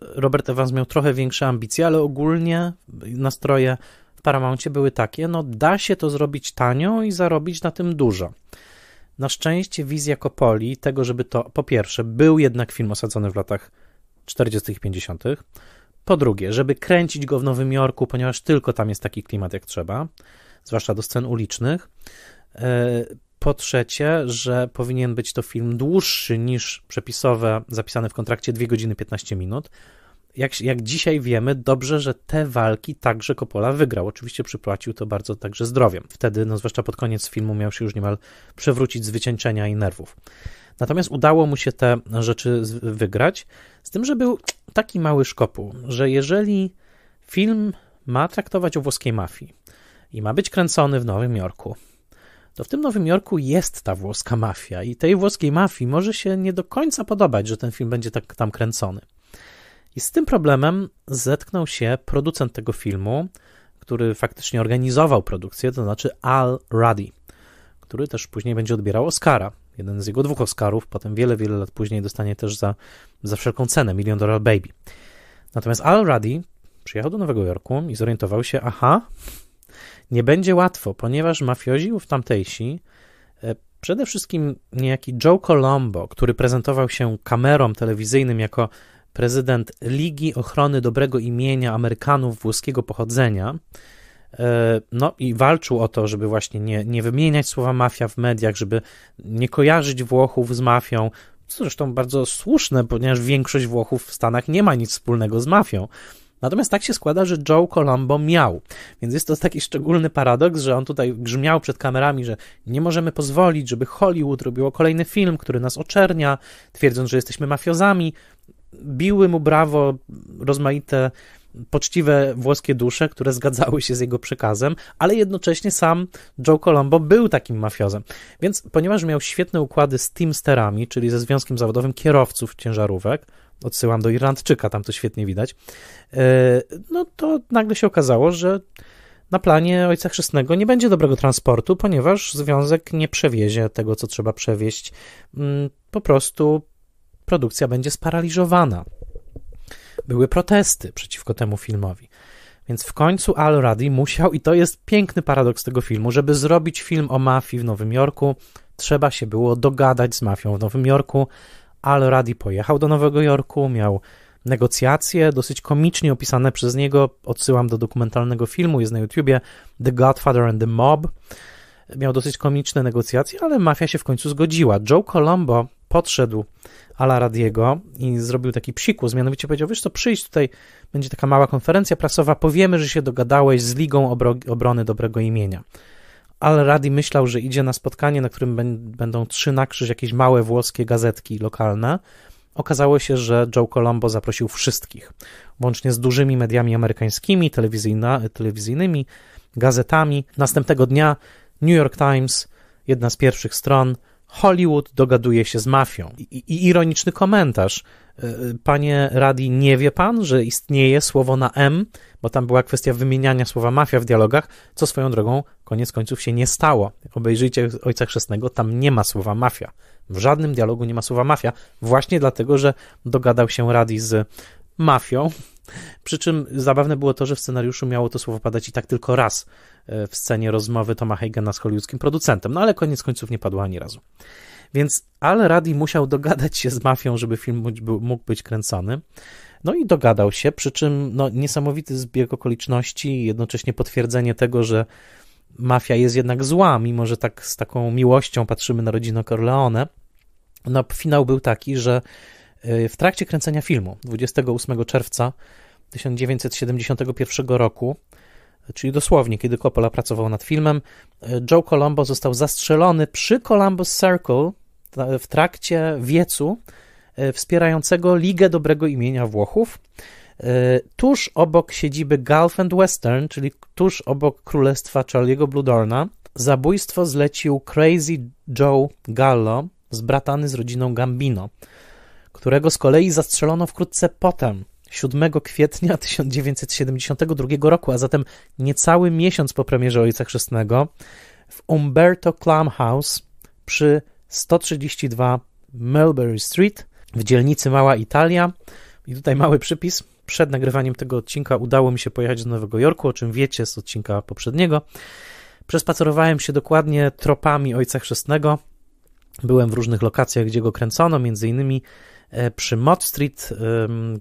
Robert Evans miał trochę większe ambicje, ale ogólnie nastroje w Paramouncie były takie, no da się to zrobić tanio i zarobić na tym dużo. Na szczęście wizja Copoli tego, żeby to, po pierwsze, był jednak film osadzony w latach 40. i 50., po drugie, żeby kręcić go w Nowym Jorku, ponieważ tylko tam jest taki klimat jak trzeba, zwłaszcza do scen ulicznych. E, po trzecie, że powinien być to film dłuższy niż przepisowe zapisane w kontrakcie 2 godziny 15 minut. Jak, jak dzisiaj wiemy, dobrze, że te walki także Coppola wygrał. Oczywiście przypłacił to bardzo także zdrowiem. Wtedy, no zwłaszcza pod koniec filmu, miał się już niemal przewrócić z wycieńczenia i nerwów. Natomiast udało mu się te rzeczy wygrać, z tym, że był taki mały szkopuł, że jeżeli film ma traktować o włoskiej mafii, i ma być kręcony w Nowym Jorku. To w tym Nowym Jorku jest ta włoska mafia i tej włoskiej mafii może się nie do końca podobać, że ten film będzie tak tam kręcony. I z tym problemem zetknął się producent tego filmu, który faktycznie organizował produkcję, to znaczy Al Ruddy, który też później będzie odbierał Oscara. Jeden z jego dwóch Oscarów, potem wiele, wiele lat później dostanie też za, za wszelką cenę Million Dollar Baby. Natomiast Al Ruddy przyjechał do Nowego Jorku i zorientował się, aha, nie będzie łatwo, ponieważ mafioziów tamtejsi, e, przede wszystkim niejaki Joe Colombo, który prezentował się kamerom telewizyjnym jako prezydent Ligi Ochrony Dobrego Imienia Amerykanów włoskiego pochodzenia, e, no i walczył o to, żeby właśnie nie, nie wymieniać słowa mafia w mediach, żeby nie kojarzyć Włochów z mafią. co Zresztą bardzo słuszne, ponieważ większość Włochów w Stanach nie ma nic wspólnego z mafią. Natomiast tak się składa, że Joe Colombo miał. Więc jest to taki szczególny paradoks, że on tutaj grzmiał przed kamerami, że nie możemy pozwolić, żeby Hollywood robiło kolejny film, który nas oczernia, twierdząc, że jesteśmy mafiozami. Biły mu brawo rozmaite poczciwe włoskie dusze, które zgadzały się z jego przekazem, ale jednocześnie sam Joe Colombo był takim mafiozem. Więc ponieważ miał świetne układy z Teamsterami, czyli ze Związkiem Zawodowym Kierowców Ciężarówek, odsyłam do Irlandczyka, tam to świetnie widać, e, no to nagle się okazało, że na planie Ojca Chrzestnego nie będzie dobrego transportu, ponieważ związek nie przewiezie tego, co trzeba przewieźć. Mm, po prostu produkcja będzie sparaliżowana. Były protesty przeciwko temu filmowi. Więc w końcu Al Ruddy musiał, i to jest piękny paradoks tego filmu, żeby zrobić film o mafii w Nowym Jorku, trzeba się było dogadać z mafią w Nowym Jorku, Al Radi pojechał do Nowego Jorku, miał negocjacje, dosyć komicznie opisane przez niego. Odsyłam do dokumentalnego filmu, jest na YouTubie The Godfather and the Mob. Miał dosyć komiczne negocjacje, ale mafia się w końcu zgodziła. Joe Colombo podszedł Ala Radiego i zrobił taki psikus, mianowicie powiedział, wiesz co, przyjdź tutaj, będzie taka mała konferencja prasowa, powiemy, że się dogadałeś z Ligą Obrony Dobrego Imienia. Ale radi myślał, że idzie na spotkanie, na którym będą trzy na krzyż jakieś małe włoskie gazetki lokalne. Okazało się, że Joe Colombo zaprosił wszystkich, łącznie z dużymi mediami amerykańskimi, telewizyjnymi, gazetami. Następnego dnia New York Times, jedna z pierwszych stron, Hollywood dogaduje się z mafią. I, i ironiczny komentarz. E, panie Radi, nie wie pan, że istnieje słowo na M, bo tam była kwestia wymieniania słowa mafia w dialogach, co swoją drogą koniec końców się nie stało. Obejrzyjcie Ojca Chrzestnego, tam nie ma słowa mafia. W żadnym dialogu nie ma słowa mafia, właśnie dlatego, że dogadał się Radi z mafią. Przy czym zabawne było to, że w scenariuszu miało to słowo padać i tak tylko raz. E, w scenie rozmowy Toma Hagena z hollywoodzkim producentem, no ale koniec końców nie padła ani razu. Więc Al Radi musiał dogadać się z mafią, żeby film mógł być kręcony. No i dogadał się, przy czym no, niesamowity zbieg okoliczności i jednocześnie potwierdzenie tego, że mafia jest jednak zła, mimo że tak z taką miłością patrzymy na rodzinę Corleone. No, finał był taki, że e, w trakcie kręcenia filmu 28 czerwca 1971 roku czyli dosłownie, kiedy Coppola pracował nad filmem, e, Joe Colombo został zastrzelony przy Columbus Circle w trakcie wiecu e, wspierającego Ligę Dobrego Imienia Włochów, e, tuż obok siedziby Gulf and Western, czyli tuż obok królestwa Charlie'ego Bludorna. Zabójstwo zlecił Crazy Joe Gallo, zbratany z rodziną Gambino, którego z kolei zastrzelono wkrótce potem – 7 kwietnia 1972 roku, a zatem niecały miesiąc po premierze Ojca Chrzestnego, w Umberto Clam House przy 132 Melbury Street w dzielnicy Mała Italia. I tutaj mały przypis. Przed nagrywaniem tego odcinka udało mi się pojechać do Nowego Jorku, o czym wiecie z odcinka poprzedniego. Przespacerowałem się dokładnie tropami Ojca Chrzestnego. Byłem w różnych lokacjach, gdzie go kręcono, między innymi E, przy Mott Street,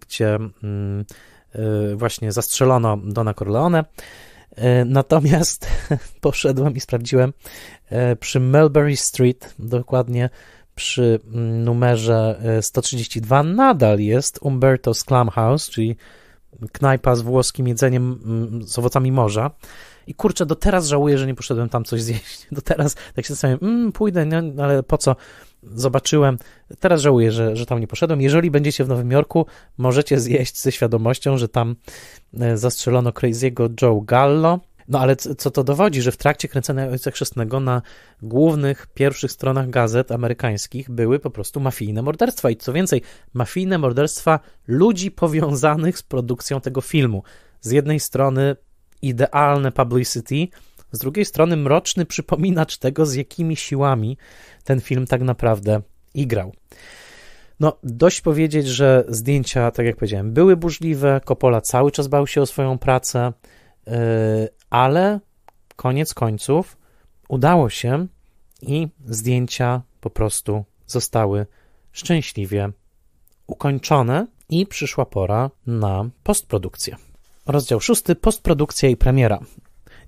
gdzie mm, e, właśnie zastrzelono Dona Corleone. E, natomiast <laughs> poszedłem i sprawdziłem przy Melbury Street, dokładnie przy mm, numerze 132, nadal jest Umberto's Clam House, czyli knajpa z włoskim jedzeniem mm, z owocami morza. I kurczę, do teraz żałuję, że nie poszedłem tam coś zjeść. <laughs> Do teraz tak się zastanawiam, mmm, pójdę, nie, ale po co? zobaczyłem. Teraz żałuję, że, że tam nie poszedłem. Jeżeli będziecie w Nowym Jorku, możecie zjeść ze świadomością, że tam e, zastrzelono Crazy'ego Joe Gallo. No ale co to dowodzi, że w trakcie kręcenia Ojca Chrzestnego na głównych, pierwszych stronach gazet amerykańskich były po prostu mafijne morderstwa i co więcej, mafijne morderstwa ludzi powiązanych z produkcją tego filmu. Z jednej strony idealne publicity, z drugiej strony mroczny przypominacz tego, z jakimi siłami ten film tak naprawdę igrał. No, dość powiedzieć, że zdjęcia, tak jak powiedziałem, były burzliwe. Coppola cały czas bał się o swoją pracę, yy, ale koniec końców udało się i zdjęcia po prostu zostały szczęśliwie ukończone i przyszła pora na postprodukcję. Rozdział szósty. Postprodukcja i premiera.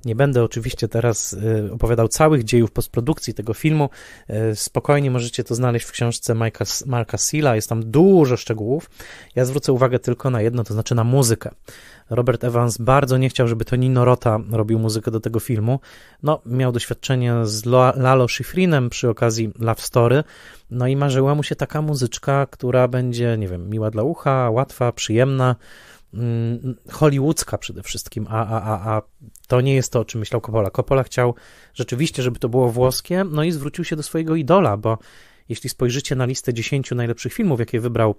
Nie będę oczywiście teraz y, opowiadał całych dziejów postprodukcji tego filmu. Y, spokojnie możecie to znaleźć w książce Marka, Marka Silla, jest tam dużo szczegółów. Ja zwrócę uwagę tylko na jedno, to znaczy na muzykę. Robert Evans bardzo nie chciał, żeby to Nino Rota robił muzykę do tego filmu. No, miał doświadczenie z Lalo Schifrinem przy okazji Love Story, no i marzyła mu się taka muzyczka, która będzie, nie wiem, miła dla ucha, łatwa, przyjemna, Mm, hollywoodzka przede wszystkim, a, a, a, a to nie jest to, o czym myślał Coppola. Coppola chciał rzeczywiście, żeby to było włoskie, no i zwrócił się do swojego idola, bo jeśli spojrzycie na listę 10 najlepszych filmów, jakie wybrał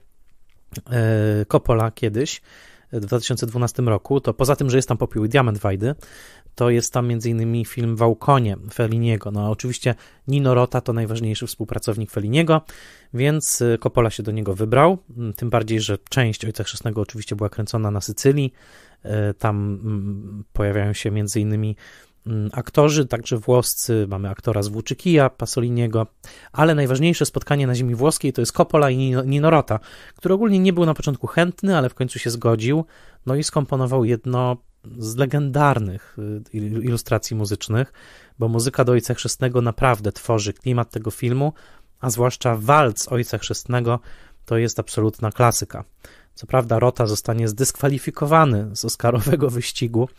e, Coppola kiedyś, e, w 2012 roku, to poza tym, że jest tam popiół i diament Wajdy, to jest tam m.in. film Wałkonie Feliniego. No a oczywiście Nino Rota to najważniejszy współpracownik Feliniego, więc y, Coppola się do niego wybrał, mm, tym bardziej, że część Ojca Chrzestnego oczywiście była kręcona na Sycylii, y, tam mm, pojawiają się m.in. Mm, aktorzy, także włoscy, mamy aktora z Włóczykija, Pasoliniego, ale najważniejsze spotkanie na ziemi włoskiej to jest Coppola i Nino Rota, który ogólnie nie był na początku chętny, ale w końcu się zgodził, no i skomponował jedno z legendarnych y, ilustracji muzycznych, bo muzyka do Ojca Chrzestnego naprawdę tworzy klimat tego filmu, a zwłaszcza walc Ojca Chrzestnego to jest absolutna klasyka. Co prawda, Rota zostanie zdyskwalifikowany z Oscarowego wyścigu,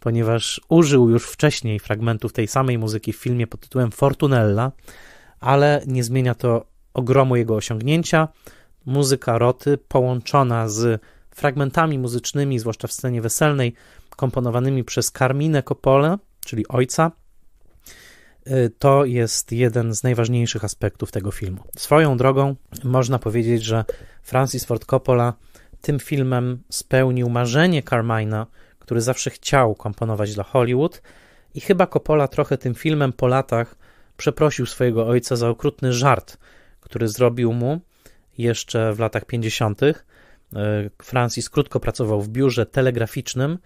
ponieważ użył już wcześniej fragmentów tej samej muzyki w filmie pod tytułem Fortunella, ale nie zmienia to ogromu jego osiągnięcia. Muzyka Roty połączona z fragmentami muzycznymi, zwłaszcza w scenie weselnej, komponowanymi przez Carmine Coppola, czyli ojca, y, to jest jeden z najważniejszych aspektów tego filmu. Swoją drogą można powiedzieć, że Francis Ford Coppola tym filmem spełnił marzenie Carmina, który zawsze chciał komponować dla Hollywood i chyba Coppola trochę tym filmem po latach przeprosił swojego ojca za okrutny żart, który zrobił mu jeszcze w latach 50. Y, Francis krótko pracował w biurze telegraficznym,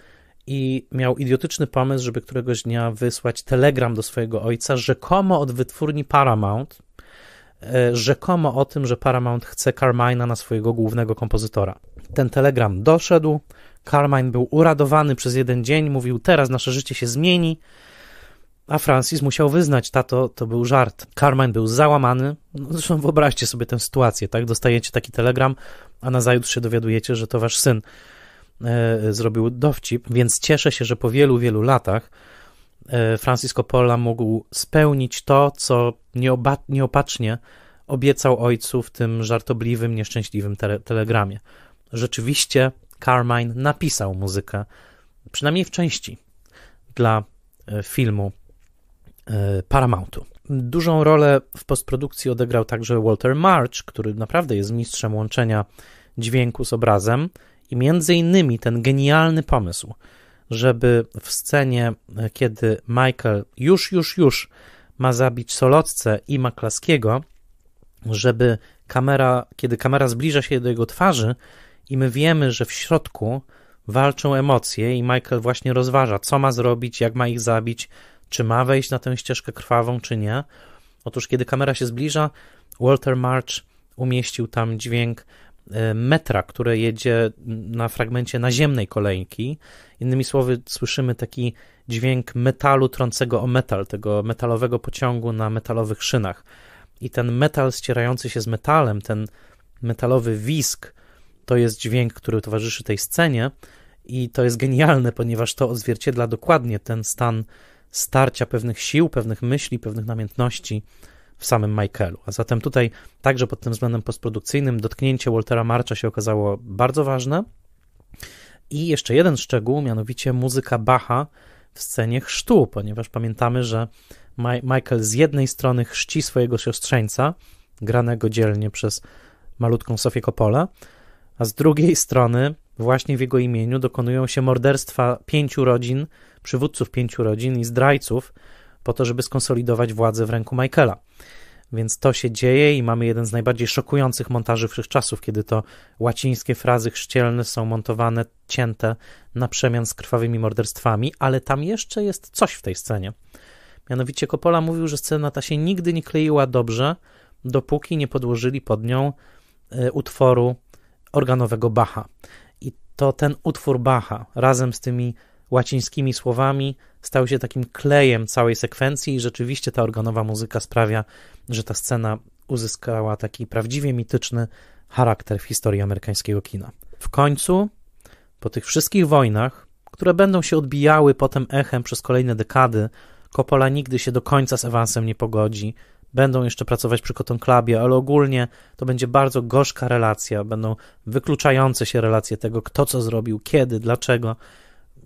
i miał idiotyczny pomysł, żeby któregoś dnia wysłać telegram do swojego ojca, rzekomo od wytwórni Paramount, e, rzekomo o tym, że Paramount chce Carmina na swojego głównego kompozytora. Ten telegram doszedł, Carmine był uradowany przez jeden dzień, mówił: Teraz nasze życie się zmieni. A Francis musiał wyznać, tato, to był żart. Carmine był załamany. No, zresztą wyobraźcie sobie tę sytuację, tak? Dostajecie taki telegram, a na zajutrz się dowiadujecie, że to wasz syn E, zrobił dowcip, więc cieszę się, że po wielu, wielu latach e, Francisco Pola mógł spełnić to, co nieopatrznie obiecał ojcu w tym żartobliwym, nieszczęśliwym telegramie. Rzeczywiście Carmine napisał muzykę, przynajmniej w części, dla e, filmu Paramountu. Dużą rolę w postprodukcji odegrał także Walter March, który naprawdę jest mistrzem łączenia dźwięku z obrazem i między innymi ten genialny pomysł, żeby w scenie, e, kiedy Michael już, już, już ma zabić Solotce i Maklaskiego, żeby kamera, kiedy kamera zbliża się do jego twarzy i my wiemy, że w środku walczą emocje i Michael właśnie rozważa, co ma zrobić, jak ma ich zabić, czy ma wejść na tę ścieżkę krwawą, czy nie. Otóż, kiedy kamera się zbliża, Walter March umieścił tam dźwięk E, metra, które jedzie na fragmencie naziemnej kolejki. Innymi słowy, słyszymy taki dźwięk metalu trącego o metal, tego metalowego pociągu na metalowych szynach. I ten metal ścierający się z metalem, ten metalowy wisk, to jest dźwięk, który towarzyszy tej scenie. I to jest genialne, ponieważ to odzwierciedla dokładnie ten stan starcia pewnych sił, pewnych myśli, pewnych namiętności w samym Michaelu. A zatem tutaj także pod tym względem postprodukcyjnym dotknięcie Waltera Marcha się okazało bardzo ważne. I jeszcze jeden szczegół, mianowicie muzyka Bacha w scenie chrztu, ponieważ pamiętamy, że Michael z jednej strony chrzci swojego siostrzeńca, granego dzielnie przez malutką Sofię Coppola, a z drugiej strony właśnie w jego imieniu dokonują się morderstwa pięciu rodzin, przywódców pięciu rodzin i zdrajców, po to, żeby skonsolidować władzę w ręku Michaela. Więc to się dzieje i mamy jeden z najbardziej szokujących montaży wszechczasów, kiedy to łacińskie frazy chrzcielne są montowane, cięte na przemian z krwawymi morderstwami, ale tam jeszcze jest coś w tej scenie. Mianowicie Coppola mówił, że scena ta się nigdy nie kleiła dobrze, dopóki nie podłożyli pod nią e, utworu organowego Bacha. I to ten utwór Bacha razem z tymi łacińskimi słowami, stał się takim klejem całej sekwencji i rzeczywiście ta organowa muzyka sprawia, że ta scena uzyskała taki prawdziwie mityczny charakter w historii amerykańskiego kina. W końcu, po tych wszystkich wojnach, które będą się odbijały potem echem przez kolejne dekady, Coppola nigdy się do końca z Evansem nie pogodzi. Będą jeszcze pracować przy Cotton Clubie, ale ogólnie to będzie bardzo gorzka relacja. Będą wykluczające się relacje tego, kto co zrobił, kiedy, dlaczego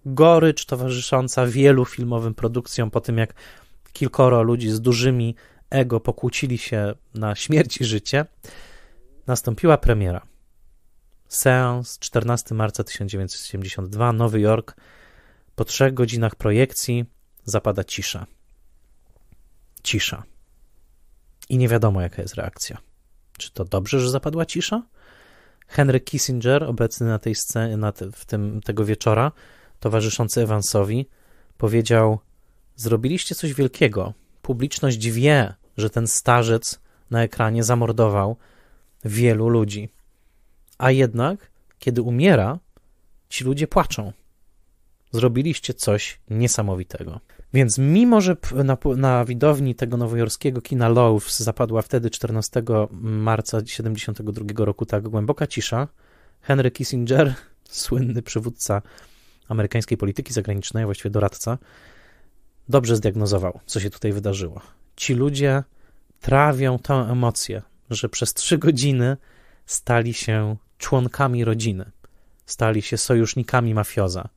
gorycz towarzysząca wielu filmowym produkcjom po tym, jak kilkoro ludzi z dużymi ego pokłócili się na śmierć i życie, nastąpiła premiera. Seans 14 marca 1972, Nowy Jork. Po trzech godzinach projekcji zapada cisza. Cisza. I nie wiadomo, jaka jest reakcja. Czy to dobrze, że zapadła cisza? Henry Kissinger, obecny na tej scenie, na te, w tym, tego wieczora, towarzyszący Evansowi, powiedział: Zrobiliście coś wielkiego. Publiczność wie, że ten starzec na ekranie zamordował wielu ludzi. A jednak, kiedy umiera, ci ludzie płaczą. Zrobiliście coś niesamowitego. Więc mimo, że na, na widowni tego nowojorskiego kina Loaves zapadła wtedy 14 marca 1972 roku tak głęboka cisza, Henry Kissinger, <laughs> słynny przywódca amerykańskiej polityki zagranicznej, właściwie doradca, dobrze zdiagnozował, co się tutaj wydarzyło. Ci ludzie trawią tę emocję, że przez trzy godziny stali się członkami rodziny, stali się sojusznikami mafioza,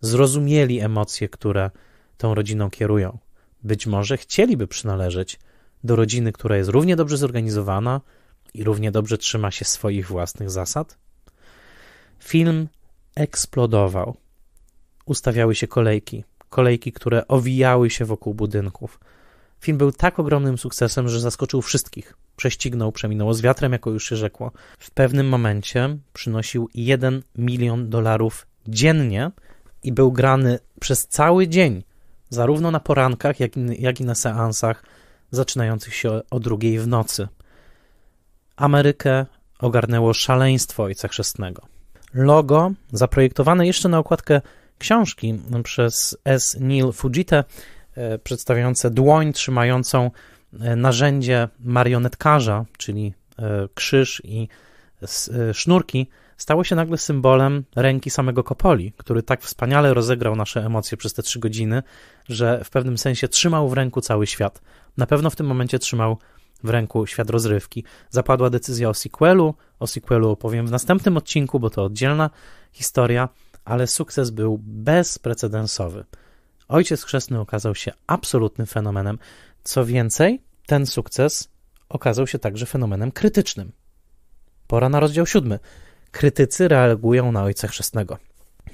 zrozumieli emocje, które tą rodziną kierują. Być może chcieliby przynależeć do rodziny, która jest równie dobrze zorganizowana i równie dobrze trzyma się swoich własnych zasad? Film eksplodował ustawiały się kolejki. Kolejki, które owijały się wokół budynków. Film był tak ogromnym sukcesem, że zaskoczył wszystkich. Prześcignął, przeminął z wiatrem, jako już się rzekło. W pewnym momencie przynosił 1 milion dolarów dziennie i był grany przez cały dzień, zarówno na porankach, jak i, jak i na seansach zaczynających się o, o drugiej w nocy. Amerykę ogarnęło szaleństwo Ojca Chrzestnego. Logo, zaprojektowane jeszcze na okładkę książki przez S. Neil Fujita e, przedstawiające dłoń trzymającą e, narzędzie marionetkarza, czyli e, krzyż i sznurki, stało się nagle symbolem ręki samego Kopoli, który tak wspaniale rozegrał nasze emocje przez te trzy godziny, że w pewnym sensie trzymał w ręku cały świat. Na pewno w tym momencie trzymał w ręku świat rozrywki. Zapadła decyzja o sequelu, o sequelu opowiem w następnym odcinku, bo to oddzielna historia ale sukces był bezprecedensowy. Ojciec chrzestny okazał się absolutnym fenomenem. Co więcej, ten sukces okazał się także fenomenem krytycznym. Pora na rozdział siódmy. Krytycy reagują na ojca chrzestnego.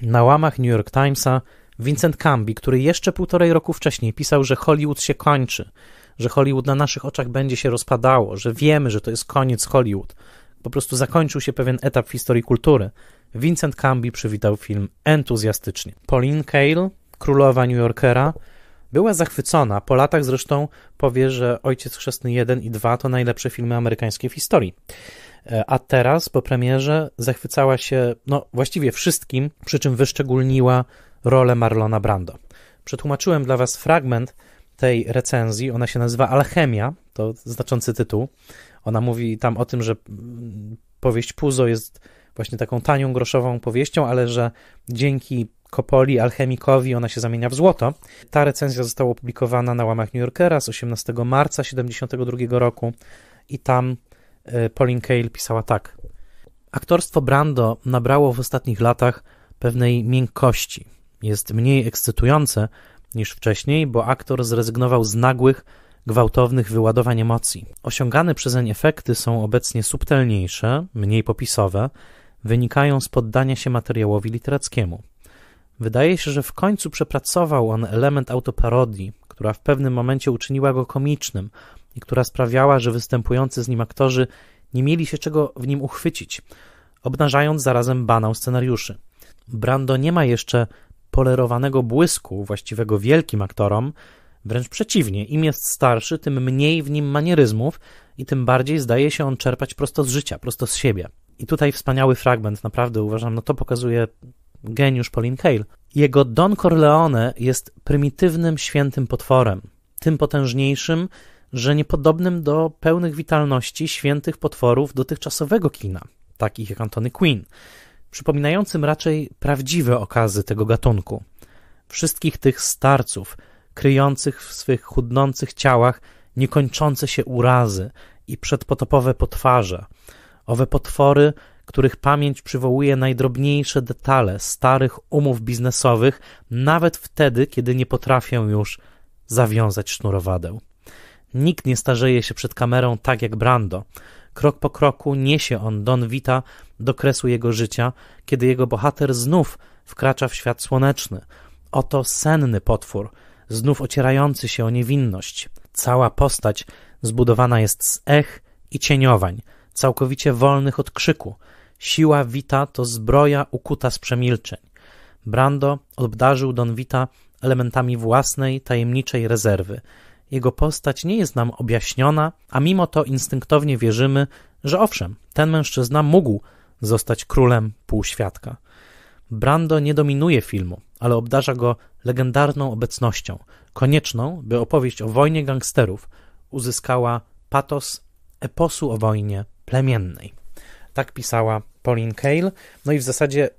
Na łamach New York Timesa Vincent Camby, który jeszcze półtorej roku wcześniej pisał, że Hollywood się kończy, że Hollywood na naszych oczach będzie się rozpadało, że wiemy, że to jest koniec Hollywood – po prostu zakończył się pewien etap w historii kultury. Vincent Camby przywitał film entuzjastycznie. Pauline Kael, królowa New Yorkera, była zachwycona. Po latach zresztą powie, że Ojciec Chrzestny 1 i 2 to najlepsze filmy amerykańskie w historii. E, a teraz po premierze zachwycała się no, właściwie wszystkim, przy czym wyszczególniła rolę Marlona Brando. Przetłumaczyłem dla Was fragment tej recenzji. Ona się nazywa Alchemia, to znaczący tytuł. Ona mówi tam o tym, że mm, powieść Puzo jest właśnie taką tanią groszową powieścią, ale że dzięki Kopoli, alchemikowi, ona się zamienia w złoto. Ta recenzja została opublikowana na łamach New Yorkera z 18 marca 1972 roku i tam e, Pauline Kael pisała tak. Aktorstwo Brando nabrało w ostatnich latach pewnej miękkości. Jest mniej ekscytujące niż wcześniej, bo aktor zrezygnował z nagłych, gwałtownych wyładowań emocji. Osiągane przezeń efekty są obecnie subtelniejsze, mniej popisowe, wynikają z poddania się materiałowi literackiemu. Wydaje się, że w końcu przepracował on element autoparodii, która w pewnym momencie uczyniła go komicznym i która sprawiała, że występujący z nim aktorzy nie mieli się czego w nim uchwycić, obnażając zarazem banał scenariuszy. Brando nie ma jeszcze polerowanego błysku właściwego wielkim aktorom, Wręcz przeciwnie, im jest starszy, tym mniej w nim manieryzmów i tym bardziej zdaje się on czerpać prosto z życia, prosto z siebie. I tutaj wspaniały fragment, naprawdę uważam, no to pokazuje geniusz Pauline Hale. Jego Don Corleone jest prymitywnym, świętym potworem, tym potężniejszym, że niepodobnym do pełnych witalności świętych potworów dotychczasowego kina, takich jak Antony Quinn, przypominającym raczej prawdziwe okazy tego gatunku. Wszystkich tych starców – kryjących w swych chudnących ciałach niekończące się urazy i przedpotopowe potwarze. Owe potwory, których pamięć przywołuje najdrobniejsze detale starych umów biznesowych, nawet wtedy, kiedy nie potrafią już zawiązać sznurowadeł. Nikt nie starzeje się przed kamerą tak jak Brando. Krok po kroku niesie on Don Vita do kresu jego życia, kiedy jego bohater znów wkracza w świat słoneczny. Oto senny potwór, znów ocierający się o niewinność. Cała postać zbudowana jest z ech i cieniowań, całkowicie wolnych od krzyku. Siła Wita to zbroja ukuta z przemilczeń. Brando obdarzył Don Vita elementami własnej, tajemniczej rezerwy. Jego postać nie jest nam objaśniona, a mimo to instynktownie wierzymy, że owszem, ten mężczyzna mógł zostać królem półświadka. Brando nie dominuje filmu, ale obdarza go legendarną obecnością, konieczną, by opowieść o wojnie gangsterów uzyskała patos eposu o wojnie plemiennej. Tak pisała Pauline Kael. No i w zasadzie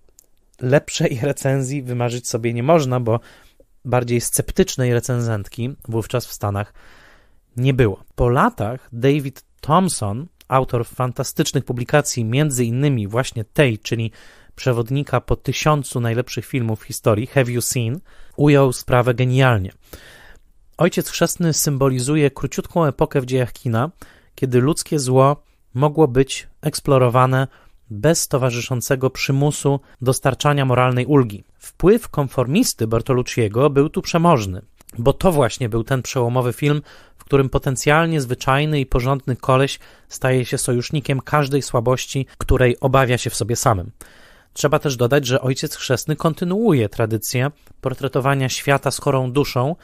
lepszej <laughs> recenzji wymarzyć sobie nie można, bo bardziej sceptycznej recenzentki wówczas w Stanach nie było. Po latach David Thompson, autor fantastycznych publikacji, między innymi właśnie tej, czyli przewodnika po tysiącu najlepszych filmów w historii, Have You Seen, ujął sprawę genialnie. Ojciec Chrzestny symbolizuje króciutką epokę w dziejach kina, kiedy ludzkie zło mogło być eksplorowane bez towarzyszącego przymusu dostarczania moralnej ulgi. Wpływ konformisty Bertolucciego był tu przemożny, bo to właśnie był ten przełomowy film, w którym potencjalnie zwyczajny i porządny koleś staje się sojusznikiem każdej słabości, której obawia się w sobie samym. Trzeba też dodać, że ojciec chrzestny kontynuuje tradycję portretowania świata z chorą duszą,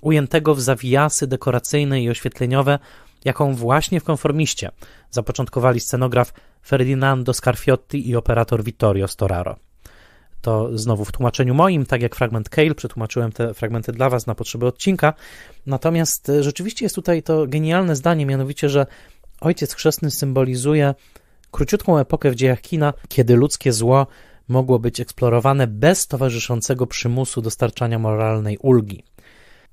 ujętego w zawiasy dekoracyjne i oświetleniowe, jaką właśnie w konformiście zapoczątkowali scenograf Ferdinando Scarfiotti i operator Vittorio Storaro. To znowu w tłumaczeniu moim, tak jak fragment Kale, przetłumaczyłem te fragmenty dla Was na potrzeby odcinka. Natomiast e, rzeczywiście jest tutaj to genialne zdanie, mianowicie, że ojciec chrzestny symbolizuje króciutką epokę w dziejach kina, kiedy ludzkie zło mogło być eksplorowane bez towarzyszącego przymusu dostarczania moralnej ulgi.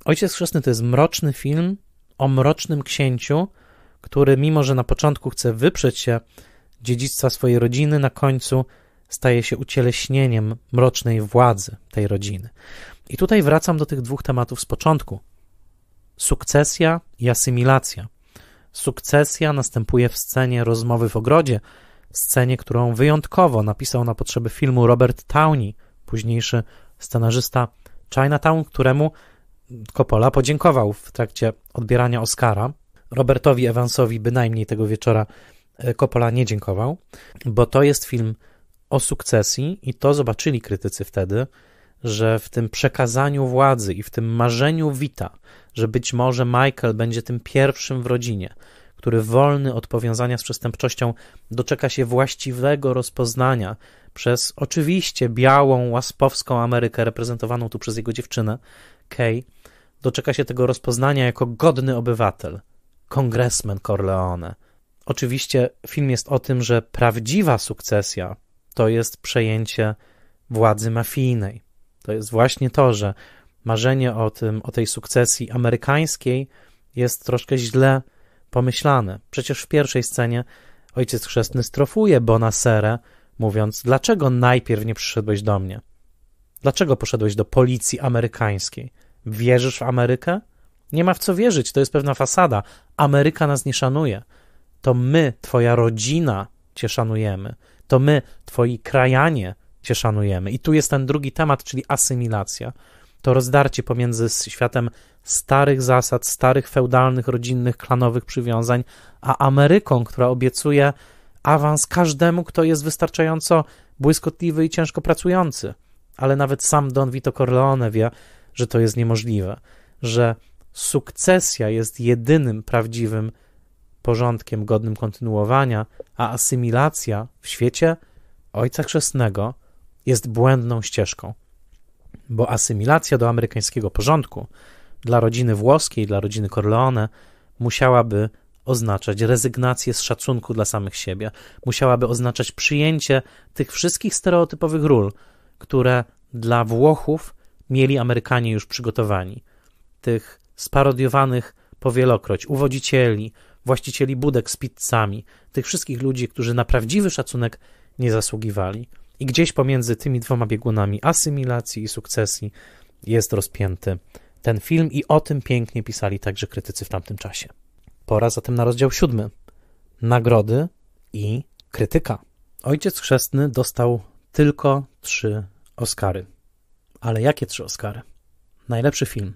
Ojciec Chrzestny to jest mroczny film o mrocznym księciu, który mimo, że na początku chce wyprzeć się dziedzictwa swojej rodziny, na końcu staje się ucieleśnieniem mrocznej władzy tej rodziny. I tutaj wracam do tych dwóch tematów z początku. Sukcesja i asymilacja. Sukcesja następuje w scenie rozmowy w ogrodzie, scenie, którą wyjątkowo napisał na potrzeby filmu Robert Downey, późniejszy scenarzysta Chinatown, któremu Coppola podziękował w trakcie odbierania Oscara. Robertowi Evansowi bynajmniej tego wieczora e, Coppola nie dziękował, bo to jest film o sukcesji i to zobaczyli krytycy wtedy, że w tym przekazaniu władzy i w tym marzeniu Wita, że być może Michael będzie tym pierwszym w rodzinie, który wolny od powiązania z przestępczością doczeka się właściwego rozpoznania przez oczywiście białą, łaspowską Amerykę reprezentowaną tu przez jego dziewczynę, Kay, doczeka się tego rozpoznania jako godny obywatel, kongresmen Corleone. Oczywiście film jest o tym, że prawdziwa sukcesja to jest przejęcie władzy mafijnej. To jest właśnie to, że marzenie o, tym, o tej sukcesji amerykańskiej jest troszkę źle pomyślane. Przecież w pierwszej scenie ojciec chrzestny strofuje Bonaserę, mówiąc: Dlaczego najpierw nie przyszedłeś do mnie? Dlaczego poszedłeś do policji amerykańskiej? Wierzysz w Amerykę? Nie ma w co wierzyć, to jest pewna fasada. Ameryka nas nie szanuje. To my, twoja rodzina, cię szanujemy. To my, twoi krajanie, cię szanujemy. I tu jest ten drugi temat, czyli asymilacja to rozdarcie pomiędzy światem starych zasad, starych feudalnych, rodzinnych, klanowych przywiązań, a Ameryką, która obiecuje awans każdemu, kto jest wystarczająco błyskotliwy i ciężko pracujący. Ale nawet sam Don Vito Corleone wie, że to jest niemożliwe, że sukcesja jest jedynym prawdziwym porządkiem godnym kontynuowania, a asymilacja w świecie Ojca Chrzestnego jest błędną ścieżką bo asymilacja do amerykańskiego porządku dla rodziny włoskiej, dla rodziny Corleone musiałaby oznaczać rezygnację z szacunku dla samych siebie, musiałaby oznaczać przyjęcie tych wszystkich stereotypowych ról, które dla Włochów mieli Amerykanie już przygotowani. Tych sparodiowanych powielokroć uwodzicieli, właścicieli budek z pizzami, tych wszystkich ludzi, którzy na prawdziwy szacunek nie zasługiwali. I gdzieś pomiędzy tymi dwoma biegunami asymilacji i sukcesji jest rozpięty ten film, i o tym pięknie pisali także krytycy w tamtym czasie. Pora zatem na rozdział siódmy: nagrody i krytyka. Ojciec chrzestny dostał tylko trzy Oscary. Ale jakie trzy Oscary? Najlepszy film,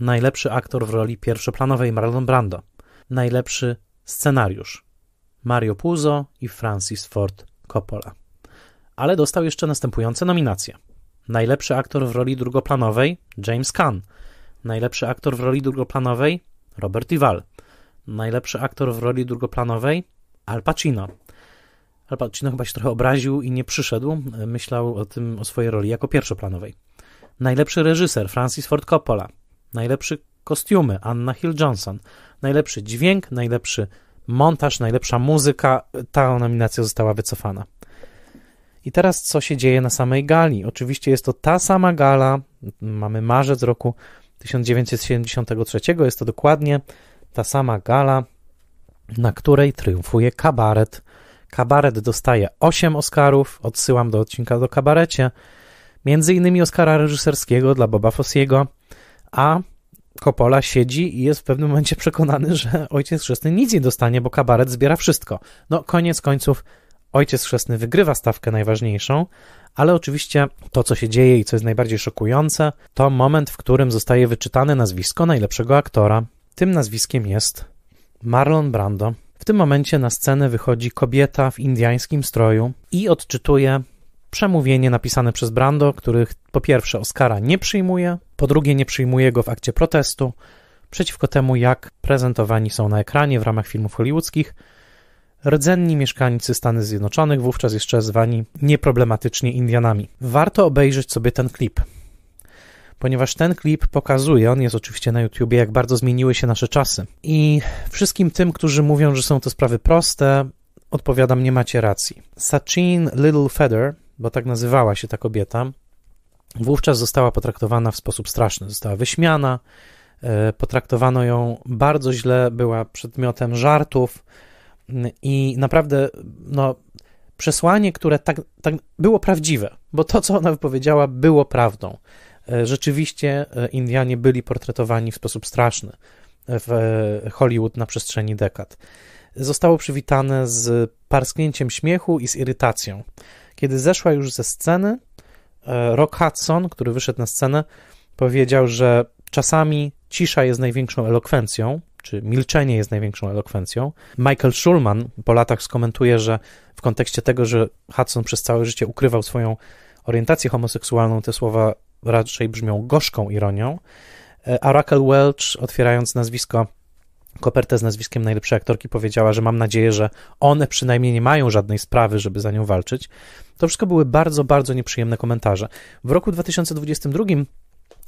najlepszy aktor w roli pierwszoplanowej Marlon Brando, najlepszy scenariusz Mario Puzo i Francis Ford Coppola ale dostał jeszcze następujące nominacje. Najlepszy aktor w roli drugoplanowej James Caan. Najlepszy aktor w roli drugoplanowej Robert Ival. Najlepszy aktor w roli drugoplanowej Al Pacino. Al Pacino chyba się trochę obraził i nie przyszedł. E, myślał o tym, o swojej roli jako pierwszoplanowej. Najlepszy reżyser Francis Ford Coppola. Najlepszy kostiumy Anna Hill Johnson. Najlepszy dźwięk, najlepszy montaż, najlepsza muzyka. E, ta nominacja została wycofana. I teraz co się dzieje na samej gali? Oczywiście jest to ta sama gala, mamy marzec roku 1973, jest to dokładnie ta sama gala, na której triumfuje kabaret. Kabaret dostaje 8 Oscarów, odsyłam do odcinka do kabarecie, między innymi Oscara reżyserskiego dla Boba Fossiego, a Coppola siedzi i jest w pewnym momencie przekonany, że ojciec chrzestny nic nie dostanie, bo kabaret zbiera wszystko. No, koniec końców Ojciec chrzestny wygrywa stawkę najważniejszą, ale oczywiście to, co się dzieje i co jest najbardziej szokujące, to moment, w którym zostaje wyczytane nazwisko najlepszego aktora. Tym nazwiskiem jest Marlon Brando. W tym momencie na scenę wychodzi kobieta w indiańskim stroju i odczytuje przemówienie napisane przez Brando, których po pierwsze Oscara nie przyjmuje, po drugie nie przyjmuje go w akcie protestu przeciwko temu, jak prezentowani są na ekranie w ramach filmów hollywoodzkich, rdzenni mieszkańcy Stanów Zjednoczonych, wówczas jeszcze zwani nieproblematycznie Indianami. Warto obejrzeć sobie ten klip ponieważ ten klip pokazuje, on jest oczywiście na YouTubie, jak bardzo zmieniły się nasze czasy. I wszystkim tym, którzy mówią, że są to sprawy proste, odpowiadam, nie macie racji. Sachin Little Feather, bo tak nazywała się ta kobieta, wówczas została potraktowana w sposób straszny. Została wyśmiana, e, potraktowano ją bardzo źle, była przedmiotem żartów i naprawdę, no, przesłanie, które tak, tak było prawdziwe, bo to, co ona wypowiedziała, było prawdą. E, rzeczywiście e, Indianie byli portretowani w sposób straszny e, w Hollywood na przestrzeni dekad. Zostało przywitane z parsknięciem śmiechu i z irytacją. Kiedy zeszła już ze sceny, Rock Hudson, który wyszedł na scenę, powiedział, że czasami cisza jest największą elokwencją, czy milczenie jest największą elokwencją. Michael Schulman po latach skomentuje, że w kontekście tego, że Hudson przez całe życie ukrywał swoją orientację homoseksualną, te słowa raczej brzmią gorzką ironią. E, a Raquel Welch, otwierając nazwisko kopertę z nazwiskiem najlepszej aktorki powiedziała, że mam nadzieję, że one przynajmniej nie mają żadnej sprawy, żeby za nią walczyć. To wszystko były bardzo, bardzo nieprzyjemne komentarze. W roku 2022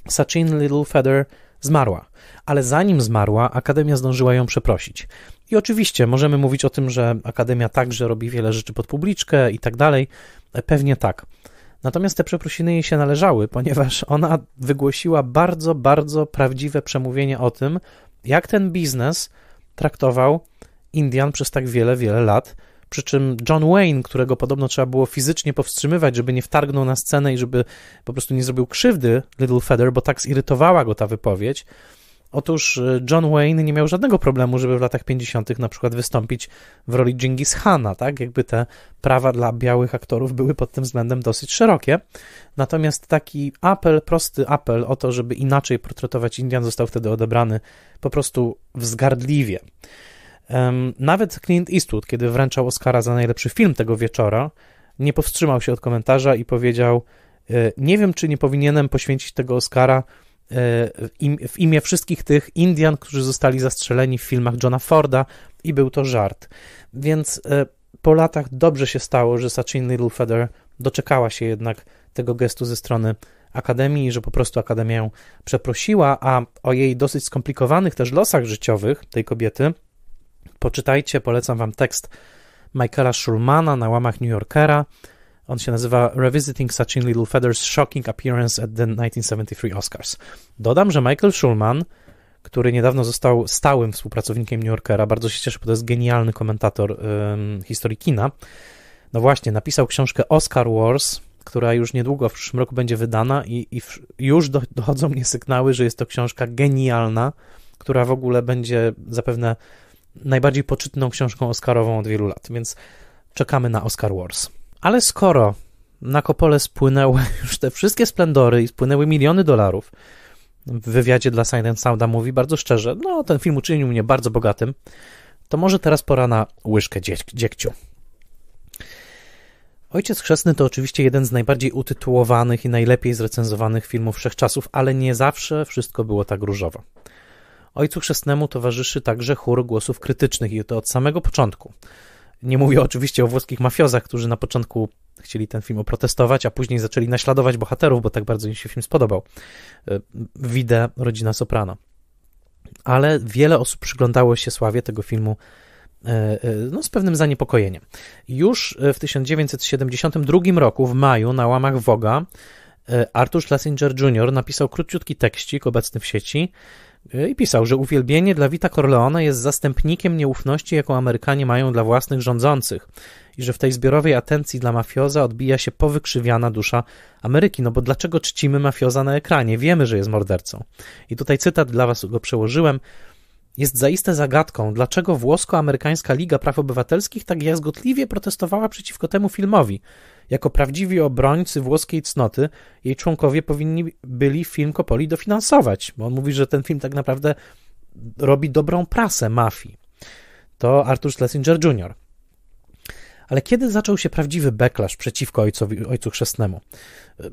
Sachin Little Feather zmarła, ale zanim zmarła, Akademia zdążyła ją przeprosić. I oczywiście możemy mówić o tym, że Akademia także robi wiele rzeczy pod publiczkę i tak dalej. E, pewnie tak. Natomiast te przeprosiny jej się należały, <laughs> ponieważ ona wygłosiła bardzo, bardzo prawdziwe przemówienie o tym, jak ten biznes traktował Indian przez tak wiele, wiele lat przy czym John Wayne, którego podobno trzeba było fizycznie powstrzymywać, żeby nie wtargnął na scenę i żeby po prostu nie zrobił krzywdy Little Feather, bo tak zirytowała go ta wypowiedź. Otóż e, John Wayne nie miał żadnego problemu, żeby w latach 50. na przykład wystąpić w roli Genghis Khana, tak? Jakby te prawa dla białych aktorów były pod tym względem dosyć szerokie. Natomiast taki apel, prosty apel o to, żeby inaczej portretować Indian został wtedy odebrany po prostu wzgardliwie. Nawet Clint Eastwood, kiedy wręczał Oscara za najlepszy film tego wieczora, nie powstrzymał się od komentarza i powiedział: e, Nie wiem, czy nie powinienem poświęcić tego Oscara e, w imię wszystkich tych Indian, którzy zostali zastrzeleni w filmach Johna Forda, i był to żart. Więc e, po latach dobrze się stało, że Sachin Littlefeather doczekała się jednak tego gestu ze strony Akademii, że po prostu Akademia ją przeprosiła, a o jej dosyć skomplikowanych też losach życiowych tej kobiety Poczytajcie, polecam wam tekst Michaela Schulmana na łamach New Yorkera. On się nazywa Revisiting Sachin Little Feather's Shocking Appearance at the 1973 Oscars. Dodam, że Michael Schulman, który niedawno został stałym współpracownikiem New Yorkera, bardzo się cieszę, bo to jest genialny komentator historii kina. No właśnie, napisał książkę Oscar Wars, która już niedługo w przyszłym roku będzie wydana, i, i w, już do, dochodzą mnie sygnały, że jest to książka genialna, która w ogóle będzie zapewne najbardziej poczytną książką Oscarową od wielu lat, więc czekamy na Oscar Wars. Ale skoro na Kopole spłynęły <laughs> już te wszystkie splendory i spłynęły miliony dolarów, w wywiadzie dla Silent Sounda mówi bardzo szczerze, no ten film uczynił mnie bardzo bogatym, to może teraz pora na łyżkę dziegciu. Ojciec Chrzestny to oczywiście jeden z najbardziej utytułowanych i najlepiej zrecenzowanych filmów wszechczasów, ale nie zawsze wszystko było tak różowo. Ojcu Chrzestnemu towarzyszy także chór głosów krytycznych i to od samego początku. Nie mówię oczywiście o włoskich mafiozach, którzy na początku chcieli ten film oprotestować, a później zaczęli naśladować bohaterów, bo tak bardzo im się film spodobał. E, Widzę rodzina Soprano. Ale wiele osób przyglądało się sławie tego filmu e, e, no, z pewnym zaniepokojeniem. Już w 1972 roku, w maju, na łamach Woga, Artur Schlesinger Jr. napisał króciutki tekstik obecny w sieci, i pisał, że uwielbienie dla Vita Corleone jest zastępnikiem nieufności, jaką Amerykanie mają dla własnych rządzących i że w tej zbiorowej atencji dla mafioza odbija się powykrzywiana dusza Ameryki. No bo dlaczego czcimy mafioza na ekranie? Wiemy, że jest mordercą. I tutaj cytat dla was go przełożyłem. Jest zaiste zagadką, dlaczego włosko-amerykańska Liga Praw Obywatelskich tak jazgotliwie protestowała przeciwko temu filmowi. Jako prawdziwi obrońcy włoskiej cnoty, jej członkowie powinni byli film Kopoli dofinansować, bo on mówi, że ten film tak naprawdę robi dobrą prasę mafii. To Arthur Schlesinger Jr. Ale kiedy zaczął się prawdziwy backlash przeciwko ojcowi, ojcu chrzestnemu?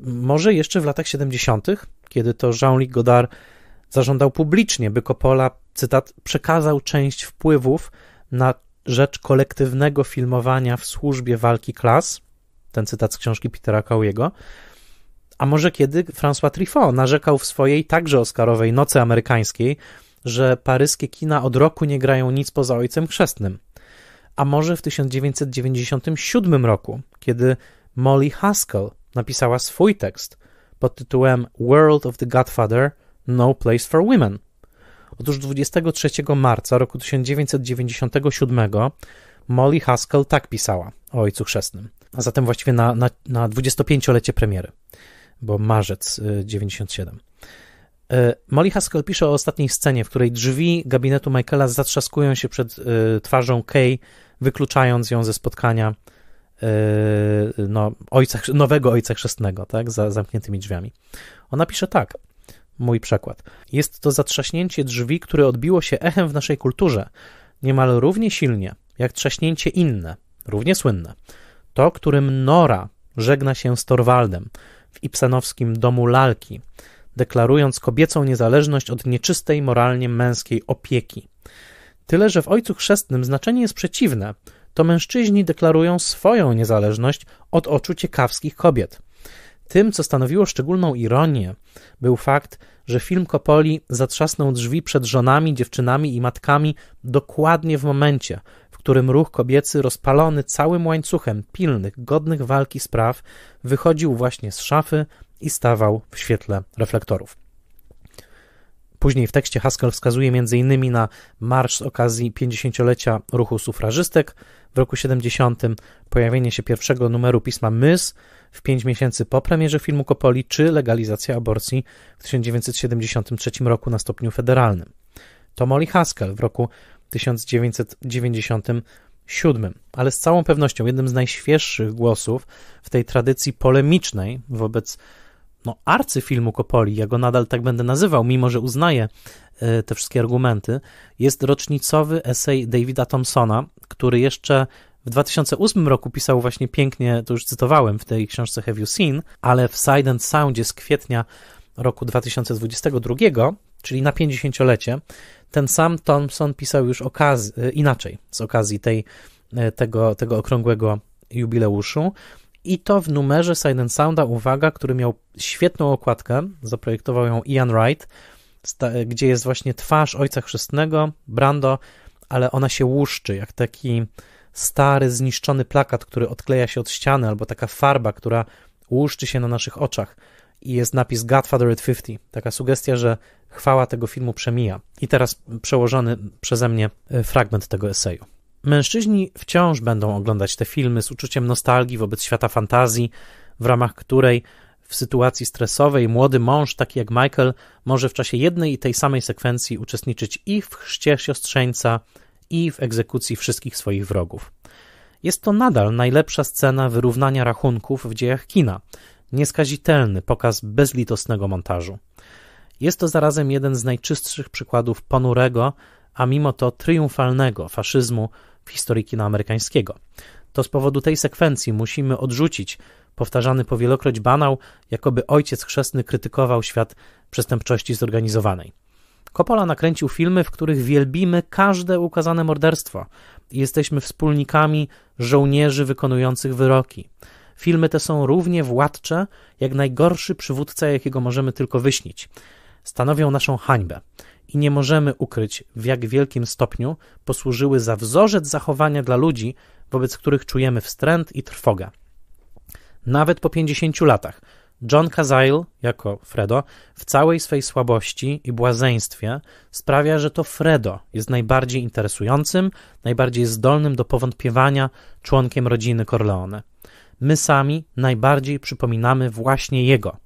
Może jeszcze w latach 70., kiedy to Jean-Luc Godard Zażądał publicznie, by Coppola, cytat, przekazał część wpływów na rzecz kolektywnego filmowania w służbie walki klas, ten cytat z książki Petera Cowiego, a może kiedy François Truffaut narzekał w swojej także oscarowej Nocy Amerykańskiej, że paryskie kina od roku nie grają nic poza Ojcem Chrzestnym. A może w 1997 roku, kiedy Molly Haskell napisała swój tekst pod tytułem World of the Godfather – no Place for Women. Otóż 23 marca roku 1997 Molly Haskell tak pisała o Ojcu Chrzestnym, a zatem właściwie na, na, na 25-lecie premiery, bo marzec 97. Y, y, Molly Haskell pisze o ostatniej scenie, w której drzwi gabinetu Michaela zatrzaskują się przed y, twarzą Kay, wykluczając ją ze spotkania no, ojca, nowego ojca chrzestnego, tak, za zamkniętymi drzwiami. Ona pisze tak mój przekład. Jest to zatrzaśnięcie drzwi, które odbiło się echem w naszej kulturze, niemal równie silnie jak trzaśnięcie inne, równie słynne. To, którym Nora żegna się z Torwaldem w ipsenowskim domu lalki, deklarując kobiecą niezależność od nieczystej moralnie męskiej opieki. Tyle, że w Ojcu Chrzestnym znaczenie jest przeciwne, to mężczyźni deklarują swoją niezależność od oczu ciekawskich kobiet – tym, co stanowiło szczególną ironię, był fakt, że film Kopoli zatrzasnął drzwi przed żonami, dziewczynami i matkami dokładnie w momencie, w którym ruch kobiecy, rozpalony całym łańcuchem pilnych, godnych walki spraw, wychodził właśnie z szafy i stawał w świetle reflektorów. Później w tekście Haskell wskazuje m.in. na marsz z okazji 50-lecia ruchu sufrażystek w roku 70, pojawienie się pierwszego numeru pisma Mys, w pięć miesięcy po premierze filmu Kopoli czy legalizacja aborcji w 1973 roku na stopniu federalnym. To Molly Haskell w roku 1997, ale z całą pewnością jednym z najświeższych głosów w tej tradycji polemicznej wobec no, arcyfilmu Kopoli, ja go nadal tak będę nazywał, mimo że uznaję e, te wszystkie argumenty, jest rocznicowy esej Davida Thompsona, który jeszcze w 2008 roku pisał właśnie pięknie, to już cytowałem w tej książce Have You Seen, ale w Side and Soundzie z kwietnia roku 2022, czyli na 50-lecie, ten sam Thompson pisał już okaz- e, inaczej, z okazji tej, e, tego, tego okrągłego jubileuszu. I to w numerze Side and Sounda, uwaga, który miał świetną okładkę, zaprojektował ją Ian Wright, e, gdzie jest właśnie twarz ojca chrzestnego, Brando, ale ona się łuszczy, jak taki stary, zniszczony plakat, który odkleja się od ściany, albo taka farba, która łuszczy się na naszych oczach i jest napis Godfather at 50. Taka sugestia, że chwała tego filmu przemija. I teraz przełożony przeze mnie e, fragment tego eseju. Mężczyźni wciąż będą oglądać te filmy z uczuciem nostalgii wobec świata fantazji, w ramach której w sytuacji stresowej młody mąż, taki jak Michael, może w czasie jednej i tej samej sekwencji uczestniczyć i w chrzcie siostrzeńca, i w egzekucji wszystkich swoich wrogów. Jest to nadal najlepsza scena wyrównania rachunków w dziejach kina. Nieskazitelny pokaz bezlitosnego montażu. Jest to zarazem jeden z najczystszych przykładów ponurego, a mimo to triumfalnego faszyzmu w historii kina amerykańskiego. To z powodu tej sekwencji musimy odrzucić powtarzany wielokroć banał, jakoby ojciec chrzestny krytykował świat przestępczości zorganizowanej. Coppola nakręcił filmy, w których wielbimy każde ukazane morderstwo i jesteśmy wspólnikami żołnierzy wykonujących wyroki. Filmy te są równie władcze, jak najgorszy przywódca, jakiego możemy tylko wyśnić. Stanowią naszą hańbę i nie możemy ukryć, w jak wielkim stopniu posłużyły za wzorzec zachowania dla ludzi, wobec których czujemy wstręt i trwogę. Nawet po 50 latach – John Cazale, jako Fredo, w całej swej słabości i błazeństwie sprawia, że to Fredo jest najbardziej interesującym, najbardziej zdolnym do powątpiewania członkiem rodziny Corleone. My sami najbardziej przypominamy właśnie jego.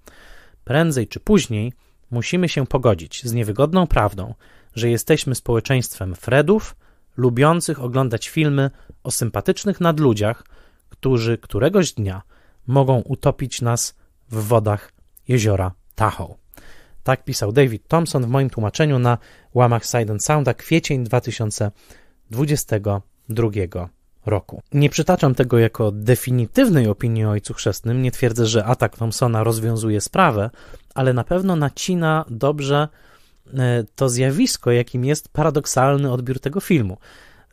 Prędzej czy później musimy się pogodzić z niewygodną prawdą, że jesteśmy społeczeństwem Fredów, lubiących oglądać filmy o sympatycznych nadludziach, którzy któregoś dnia mogą utopić nas w wodach jeziora Tahoe. Tak pisał David Thompson w moim tłumaczeniu na łamach Silent Sounda kwiecień 2022 roku. Nie przytaczam tego jako definitywnej opinii o Ojcu Chrzestnym, nie twierdzę, że atak Thompsona rozwiązuje sprawę, ale na pewno nacina dobrze e, to zjawisko, jakim jest paradoksalny odbiór tego filmu.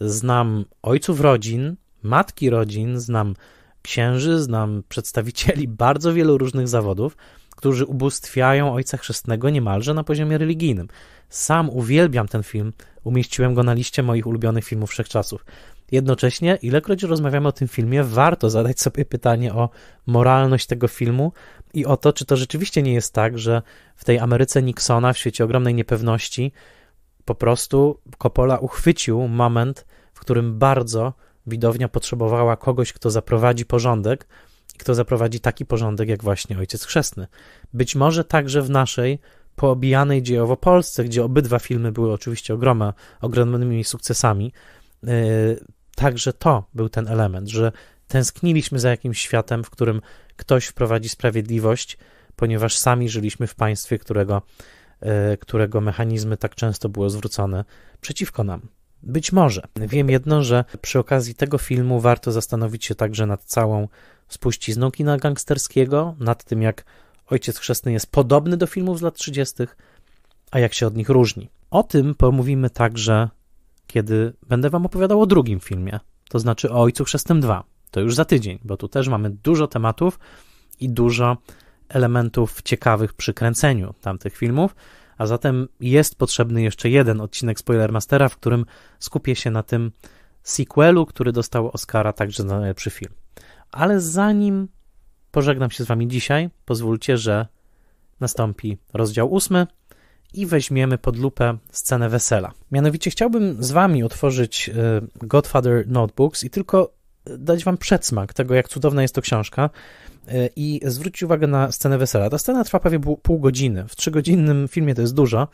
Znam ojców rodzin, matki rodzin, znam księży, znam przedstawicieli bardzo wielu różnych zawodów, którzy ubóstwiają Ojca Chrzestnego niemalże na poziomie religijnym. Sam uwielbiam ten film, umieściłem go na liście moich ulubionych filmów wszechczasów. Jednocześnie, ilekroć rozmawiamy o tym filmie, warto zadać sobie pytanie o moralność tego filmu i o to, czy to rzeczywiście nie jest tak, że w tej Ameryce Nixona, w świecie ogromnej niepewności, po prostu Coppola uchwycił moment, w którym bardzo Widownia potrzebowała kogoś, kto zaprowadzi porządek i kto zaprowadzi taki porządek, jak właśnie Ojciec Chrzestny. Być może także w naszej poobijanej dziejowo Polsce, gdzie obydwa filmy były oczywiście ogroma, ogromnymi sukcesami, yy, także to był ten element, że tęskniliśmy za jakimś światem, w którym ktoś wprowadzi sprawiedliwość, ponieważ sami żyliśmy w państwie, którego, e, którego mechanizmy tak często były zwrócone przeciwko nam. Być może. Wiem jedno, że przy okazji tego filmu warto zastanowić się także nad całą spuścizną kina gangsterskiego, nad tym, jak Ojciec Chrzestny jest podobny do filmów z lat 30., a jak się od nich różni. O tym pomówimy także, kiedy będę Wam opowiadał o drugim filmie, to znaczy o Ojcu Chrzestnym 2. To już za tydzień, bo tu też mamy dużo tematów i dużo elementów ciekawych przy kręceniu tamtych filmów. A zatem jest potrzebny jeszcze jeden odcinek Spoilermastera, w którym skupię się na tym sequelu, który dostał Oscara także za najlepszy film. Ale zanim pożegnam się z wami dzisiaj, pozwólcie, że nastąpi rozdział ósmy i weźmiemy pod lupę scenę wesela. Mianowicie chciałbym z wami otworzyć y, Godfather Notebooks i tylko dać wam przedsmak tego, jak cudowna jest to książka e, i zwrócić uwagę na scenę wesela. Ta scena trwa prawie pół godziny. W trzygodzinnym filmie to jest dużo,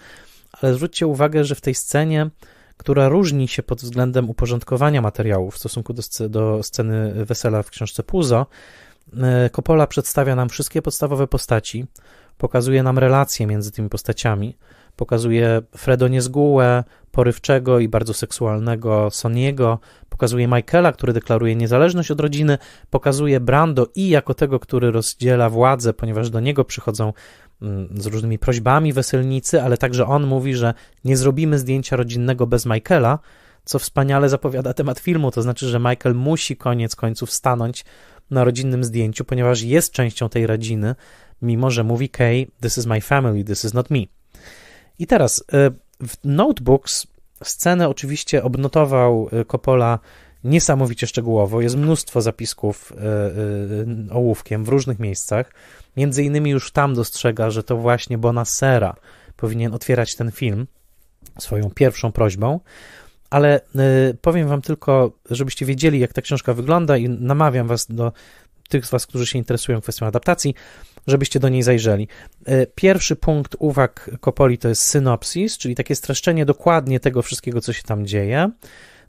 ale zwróćcie uwagę, że w tej scenie, która różni się pod względem uporządkowania materiału w stosunku do, do sceny wesela w książce Puzo, e, Coppola przedstawia nam wszystkie podstawowe postaci, pokazuje nam relacje między tymi postaciami, pokazuje Fredo niezgółę, porywczego i bardzo seksualnego Soniego, pokazuje Michaela, który deklaruje niezależność od rodziny, pokazuje Brando i jako tego, który rozdziela władzę, ponieważ do niego przychodzą mm, z różnymi prośbami weselnicy, ale także on mówi, że nie zrobimy zdjęcia rodzinnego bez Michaela, co wspaniale zapowiada temat filmu, to znaczy, że Michael musi koniec końców stanąć na rodzinnym zdjęciu, ponieważ jest częścią tej rodziny, mimo że mówi Kay, this is my family, this is not me. I teraz y, w Notebooks scenę oczywiście obnotował y, Coppola niesamowicie szczegółowo. Jest mnóstwo zapisków y, ołówkiem w różnych miejscach. Między innymi już tam dostrzega, że to właśnie Sera powinien otwierać ten film swoją pierwszą prośbą. Ale powiem Wam tylko, żebyście wiedzieli, jak ta książka wygląda, i namawiam Was do tych z Was, którzy się interesują kwestią adaptacji, żebyście do niej zajrzeli. E, pierwszy punkt uwag Kopoli to jest synopsis, czyli takie streszczenie dokładnie tego wszystkiego, co się tam dzieje.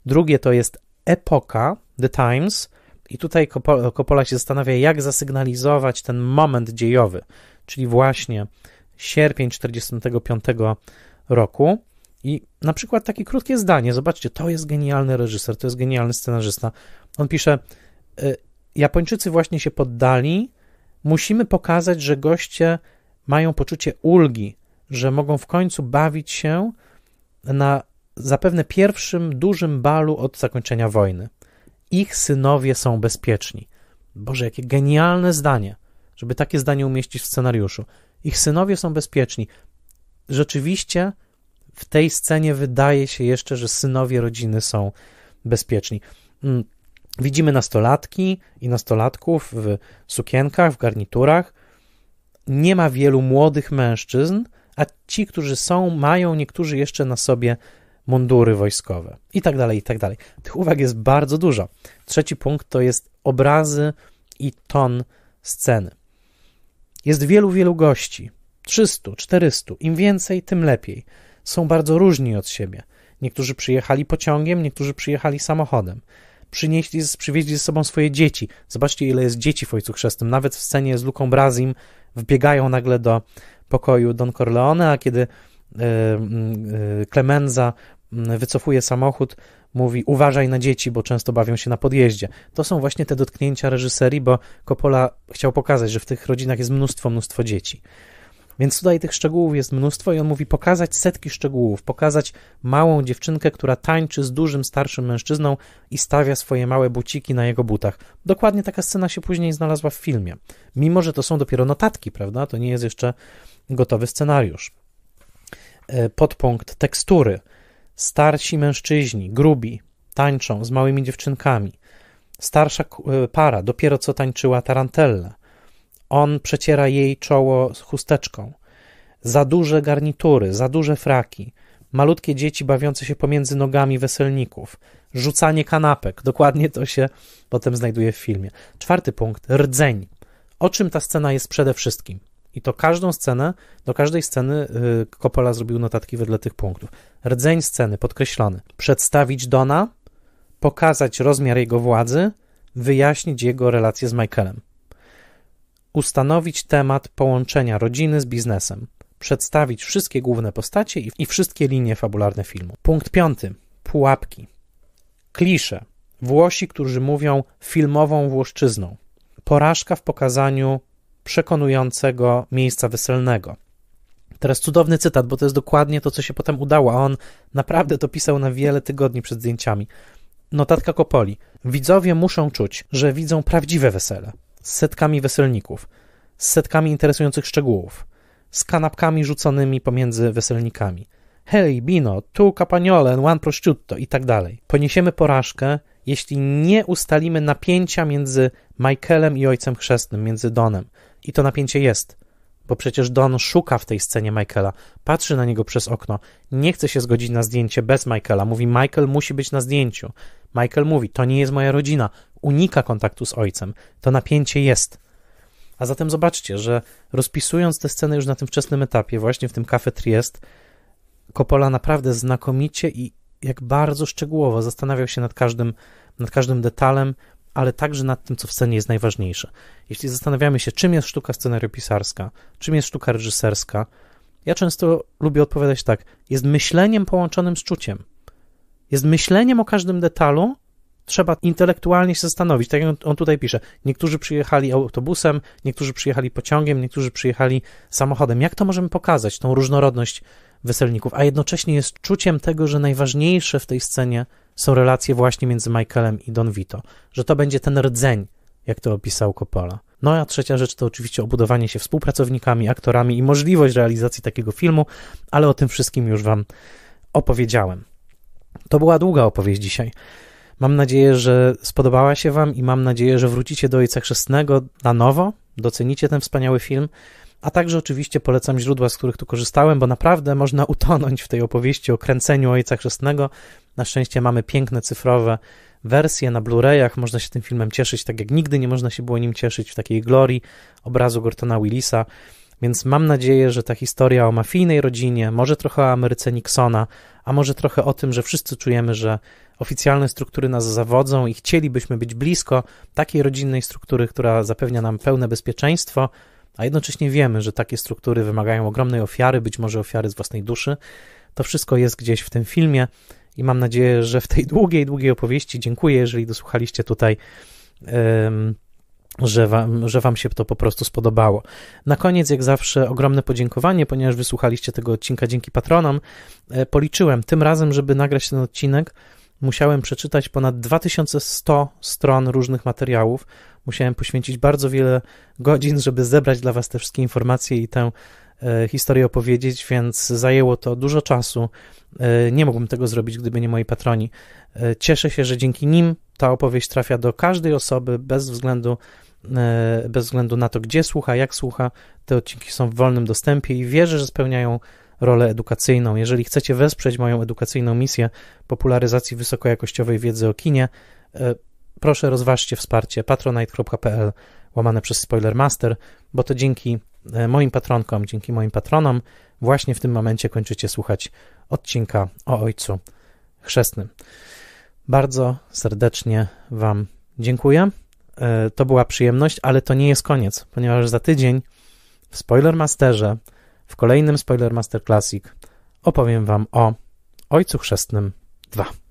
Drugie to jest epoka, The Times. I tutaj Coppola się zastanawia, jak zasygnalizować ten moment dziejowy, czyli właśnie sierpień 45 roku. I na przykład takie krótkie zdanie, zobaczcie, to jest genialny reżyser, to jest genialny scenarzysta. On pisze: e, Japończycy właśnie się poddali, Musimy pokazać, że goście mają poczucie ulgi, że mogą w końcu bawić się na zapewne pierwszym dużym balu od zakończenia wojny. Ich synowie są bezpieczni. Boże, jakie genialne zdanie, żeby takie zdanie umieścić w scenariuszu. Ich synowie są bezpieczni. Rzeczywiście w tej scenie wydaje się jeszcze, że synowie rodziny są bezpieczni. Mm, Widzimy nastolatki i nastolatków w sukienkach, w garniturach. Nie ma wielu młodych mężczyzn, a ci, którzy są, mają niektórzy jeszcze na sobie mundury wojskowe i tak dalej, i tak dalej. Tych uwag jest bardzo dużo. Trzeci punkt to jest obrazy i ton sceny. Jest wielu, wielu gości. 300, 400. Im więcej, tym lepiej. Są bardzo różni od siebie. Niektórzy przyjechali pociągiem, niektórzy przyjechali samochodem przynieśli, przywieźli ze sobą swoje dzieci. Zobaczcie, ile jest dzieci w Ojcu Chrzestnym. Nawet w scenie z Luką Brazim wbiegają nagle do pokoju Don Corleone, a kiedy Klemenza e, e, wycofuje samochód, mówi uważaj na dzieci, bo często bawią się na podjeździe. To są właśnie te dotknięcia reżyserii, bo Coppola chciał pokazać, że w tych rodzinach jest mnóstwo, mnóstwo dzieci. Więc tutaj tych szczegółów jest mnóstwo i on mówi pokazać setki szczegółów, pokazać małą dziewczynkę, która tańczy z dużym starszym mężczyzną i stawia swoje małe buciki na jego butach. Dokładnie taka scena się później znalazła w filmie. Mimo, że to są dopiero notatki, prawda? To nie jest jeszcze gotowy scenariusz. E, podpunkt tekstury. Starsi mężczyźni, grubi, tańczą z małymi dziewczynkami. Starsza e, para dopiero co tańczyła tarantelle. On przeciera jej czoło chusteczką. Za duże garnitury, za duże fraki, malutkie dzieci bawiące się pomiędzy nogami weselników, rzucanie kanapek, dokładnie to się potem znajduje w filmie. Czwarty punkt rdzeń. O czym ta scena jest przede wszystkim? I to każdą scenę, do każdej sceny y, Coppola zrobił notatki wedle tych punktów. Rdzeń sceny podkreślony. Przedstawić Dona, pokazać rozmiar jego władzy, wyjaśnić jego relację z Michaelem ustanowić temat połączenia rodziny z biznesem, przedstawić wszystkie główne postacie i wszystkie linie fabularne filmu. Punkt piąty. Pułapki. Klisze. Włosi, którzy mówią filmową włoszczyzną. Porażka w pokazaniu przekonującego miejsca weselnego. Teraz cudowny cytat, bo to jest dokładnie to, co się potem udało, a on naprawdę to pisał na wiele tygodni przed zdjęciami. Notatka Kopoli. Widzowie muszą czuć, że widzą prawdziwe wesele z setkami weselników, z setkami interesujących szczegółów, z kanapkami rzuconymi pomiędzy weselnikami. Hej, Bino, tu kapaniole, one prosciutto i tak dalej. Poniesiemy porażkę, jeśli nie ustalimy napięcia między Michaelem i ojcem chrzestnym, między Donem. I to napięcie jest, bo przecież Don szuka w tej scenie Michaela, patrzy na niego przez okno, nie chce się zgodzić na zdjęcie bez Michaela. Mówi, Michael musi być na zdjęciu. Michael mówi, to nie jest moja rodzina, unika kontaktu z ojcem. To napięcie jest. A zatem zobaczcie, że rozpisując tę scenę już na tym wczesnym etapie, właśnie w tym Cafe Triest, Coppola naprawdę znakomicie i jak bardzo szczegółowo zastanawiał się nad każdym, nad każdym detalem, ale także nad tym, co w scenie jest najważniejsze. Jeśli zastanawiamy się, czym jest sztuka scenariopisarska, czym jest sztuka reżyserska, ja często lubię odpowiadać tak: jest myśleniem połączonym z czuciem. Jest myśleniem o każdym detalu, trzeba intelektualnie się zastanowić. Tak jak on tutaj pisze, niektórzy przyjechali autobusem, niektórzy przyjechali pociągiem, niektórzy przyjechali samochodem. Jak to możemy pokazać, tą różnorodność weselników, a jednocześnie jest czuciem tego, że najważniejsze w tej scenie są relacje właśnie między Michaelem i Don Vito, że to będzie ten rdzeń, jak to opisał Coppola. No a trzecia rzecz to oczywiście obudowanie się współpracownikami, aktorami i możliwość realizacji takiego filmu, ale o tym wszystkim już Wam opowiedziałem. To była długa opowieść dzisiaj. Mam nadzieję, że spodobała się Wam i mam nadzieję, że wrócicie do Ojca Chrzestnego na nowo, docenicie ten wspaniały film. A także oczywiście polecam źródła, z których tu korzystałem, bo naprawdę można utonąć w tej opowieści o kręceniu Ojca Chrzestnego. Na szczęście mamy piękne cyfrowe wersje na Blu-rayach, można się tym filmem cieszyć tak jak nigdy nie można się było nim cieszyć w takiej glorii obrazu Gortona Willisa. Więc mam nadzieję, że ta historia o mafijnej rodzinie, może trochę o Ameryce Nixona, a może trochę o tym, że wszyscy czujemy, że Oficjalne struktury nas zawodzą i chcielibyśmy być blisko takiej rodzinnej struktury, która zapewnia nam pełne bezpieczeństwo, a jednocześnie wiemy, że takie struktury wymagają ogromnej ofiary, być może ofiary z własnej duszy. To wszystko jest gdzieś w tym filmie i mam nadzieję, że w tej długiej, długiej opowieści dziękuję, jeżeli dosłuchaliście tutaj. że wam, że wam się to po prostu spodobało. Na koniec, jak zawsze, ogromne podziękowanie, ponieważ wysłuchaliście tego odcinka dzięki patronom. E, policzyłem tym razem, żeby nagrać ten odcinek, musiałem przeczytać ponad 2100 stron różnych materiałów. Musiałem poświęcić bardzo wiele godzin, żeby zebrać dla Was te wszystkie informacje i tę e, historię opowiedzieć, więc zajęło to dużo czasu. E, nie mógłbym tego zrobić, gdyby nie moi patroni. E, cieszę się, że dzięki nim ta opowieść trafia do każdej osoby bez względu e, bez względu na to, gdzie słucha, jak słucha. Te odcinki są w wolnym dostępie i wierzę, że spełniają rolę edukacyjną. Jeżeli chcecie wesprzeć moją edukacyjną misję popularyzacji wysokojakościowej wiedzy o kinie, e, proszę rozważcie wsparcie patronite.pl łamane przez Spoilermaster, bo to dzięki e, moim patronkom, dzięki moim patronom właśnie w tym momencie kończycie słuchać odcinka o Ojcu Chrzestnym. Bardzo serdecznie Wam dziękuję. E, to była przyjemność, ale to nie jest koniec, ponieważ za tydzień w Spoilermasterze w kolejnym Spoiler Master Classic opowiem Wam o Ojcu Chrzestnym 2.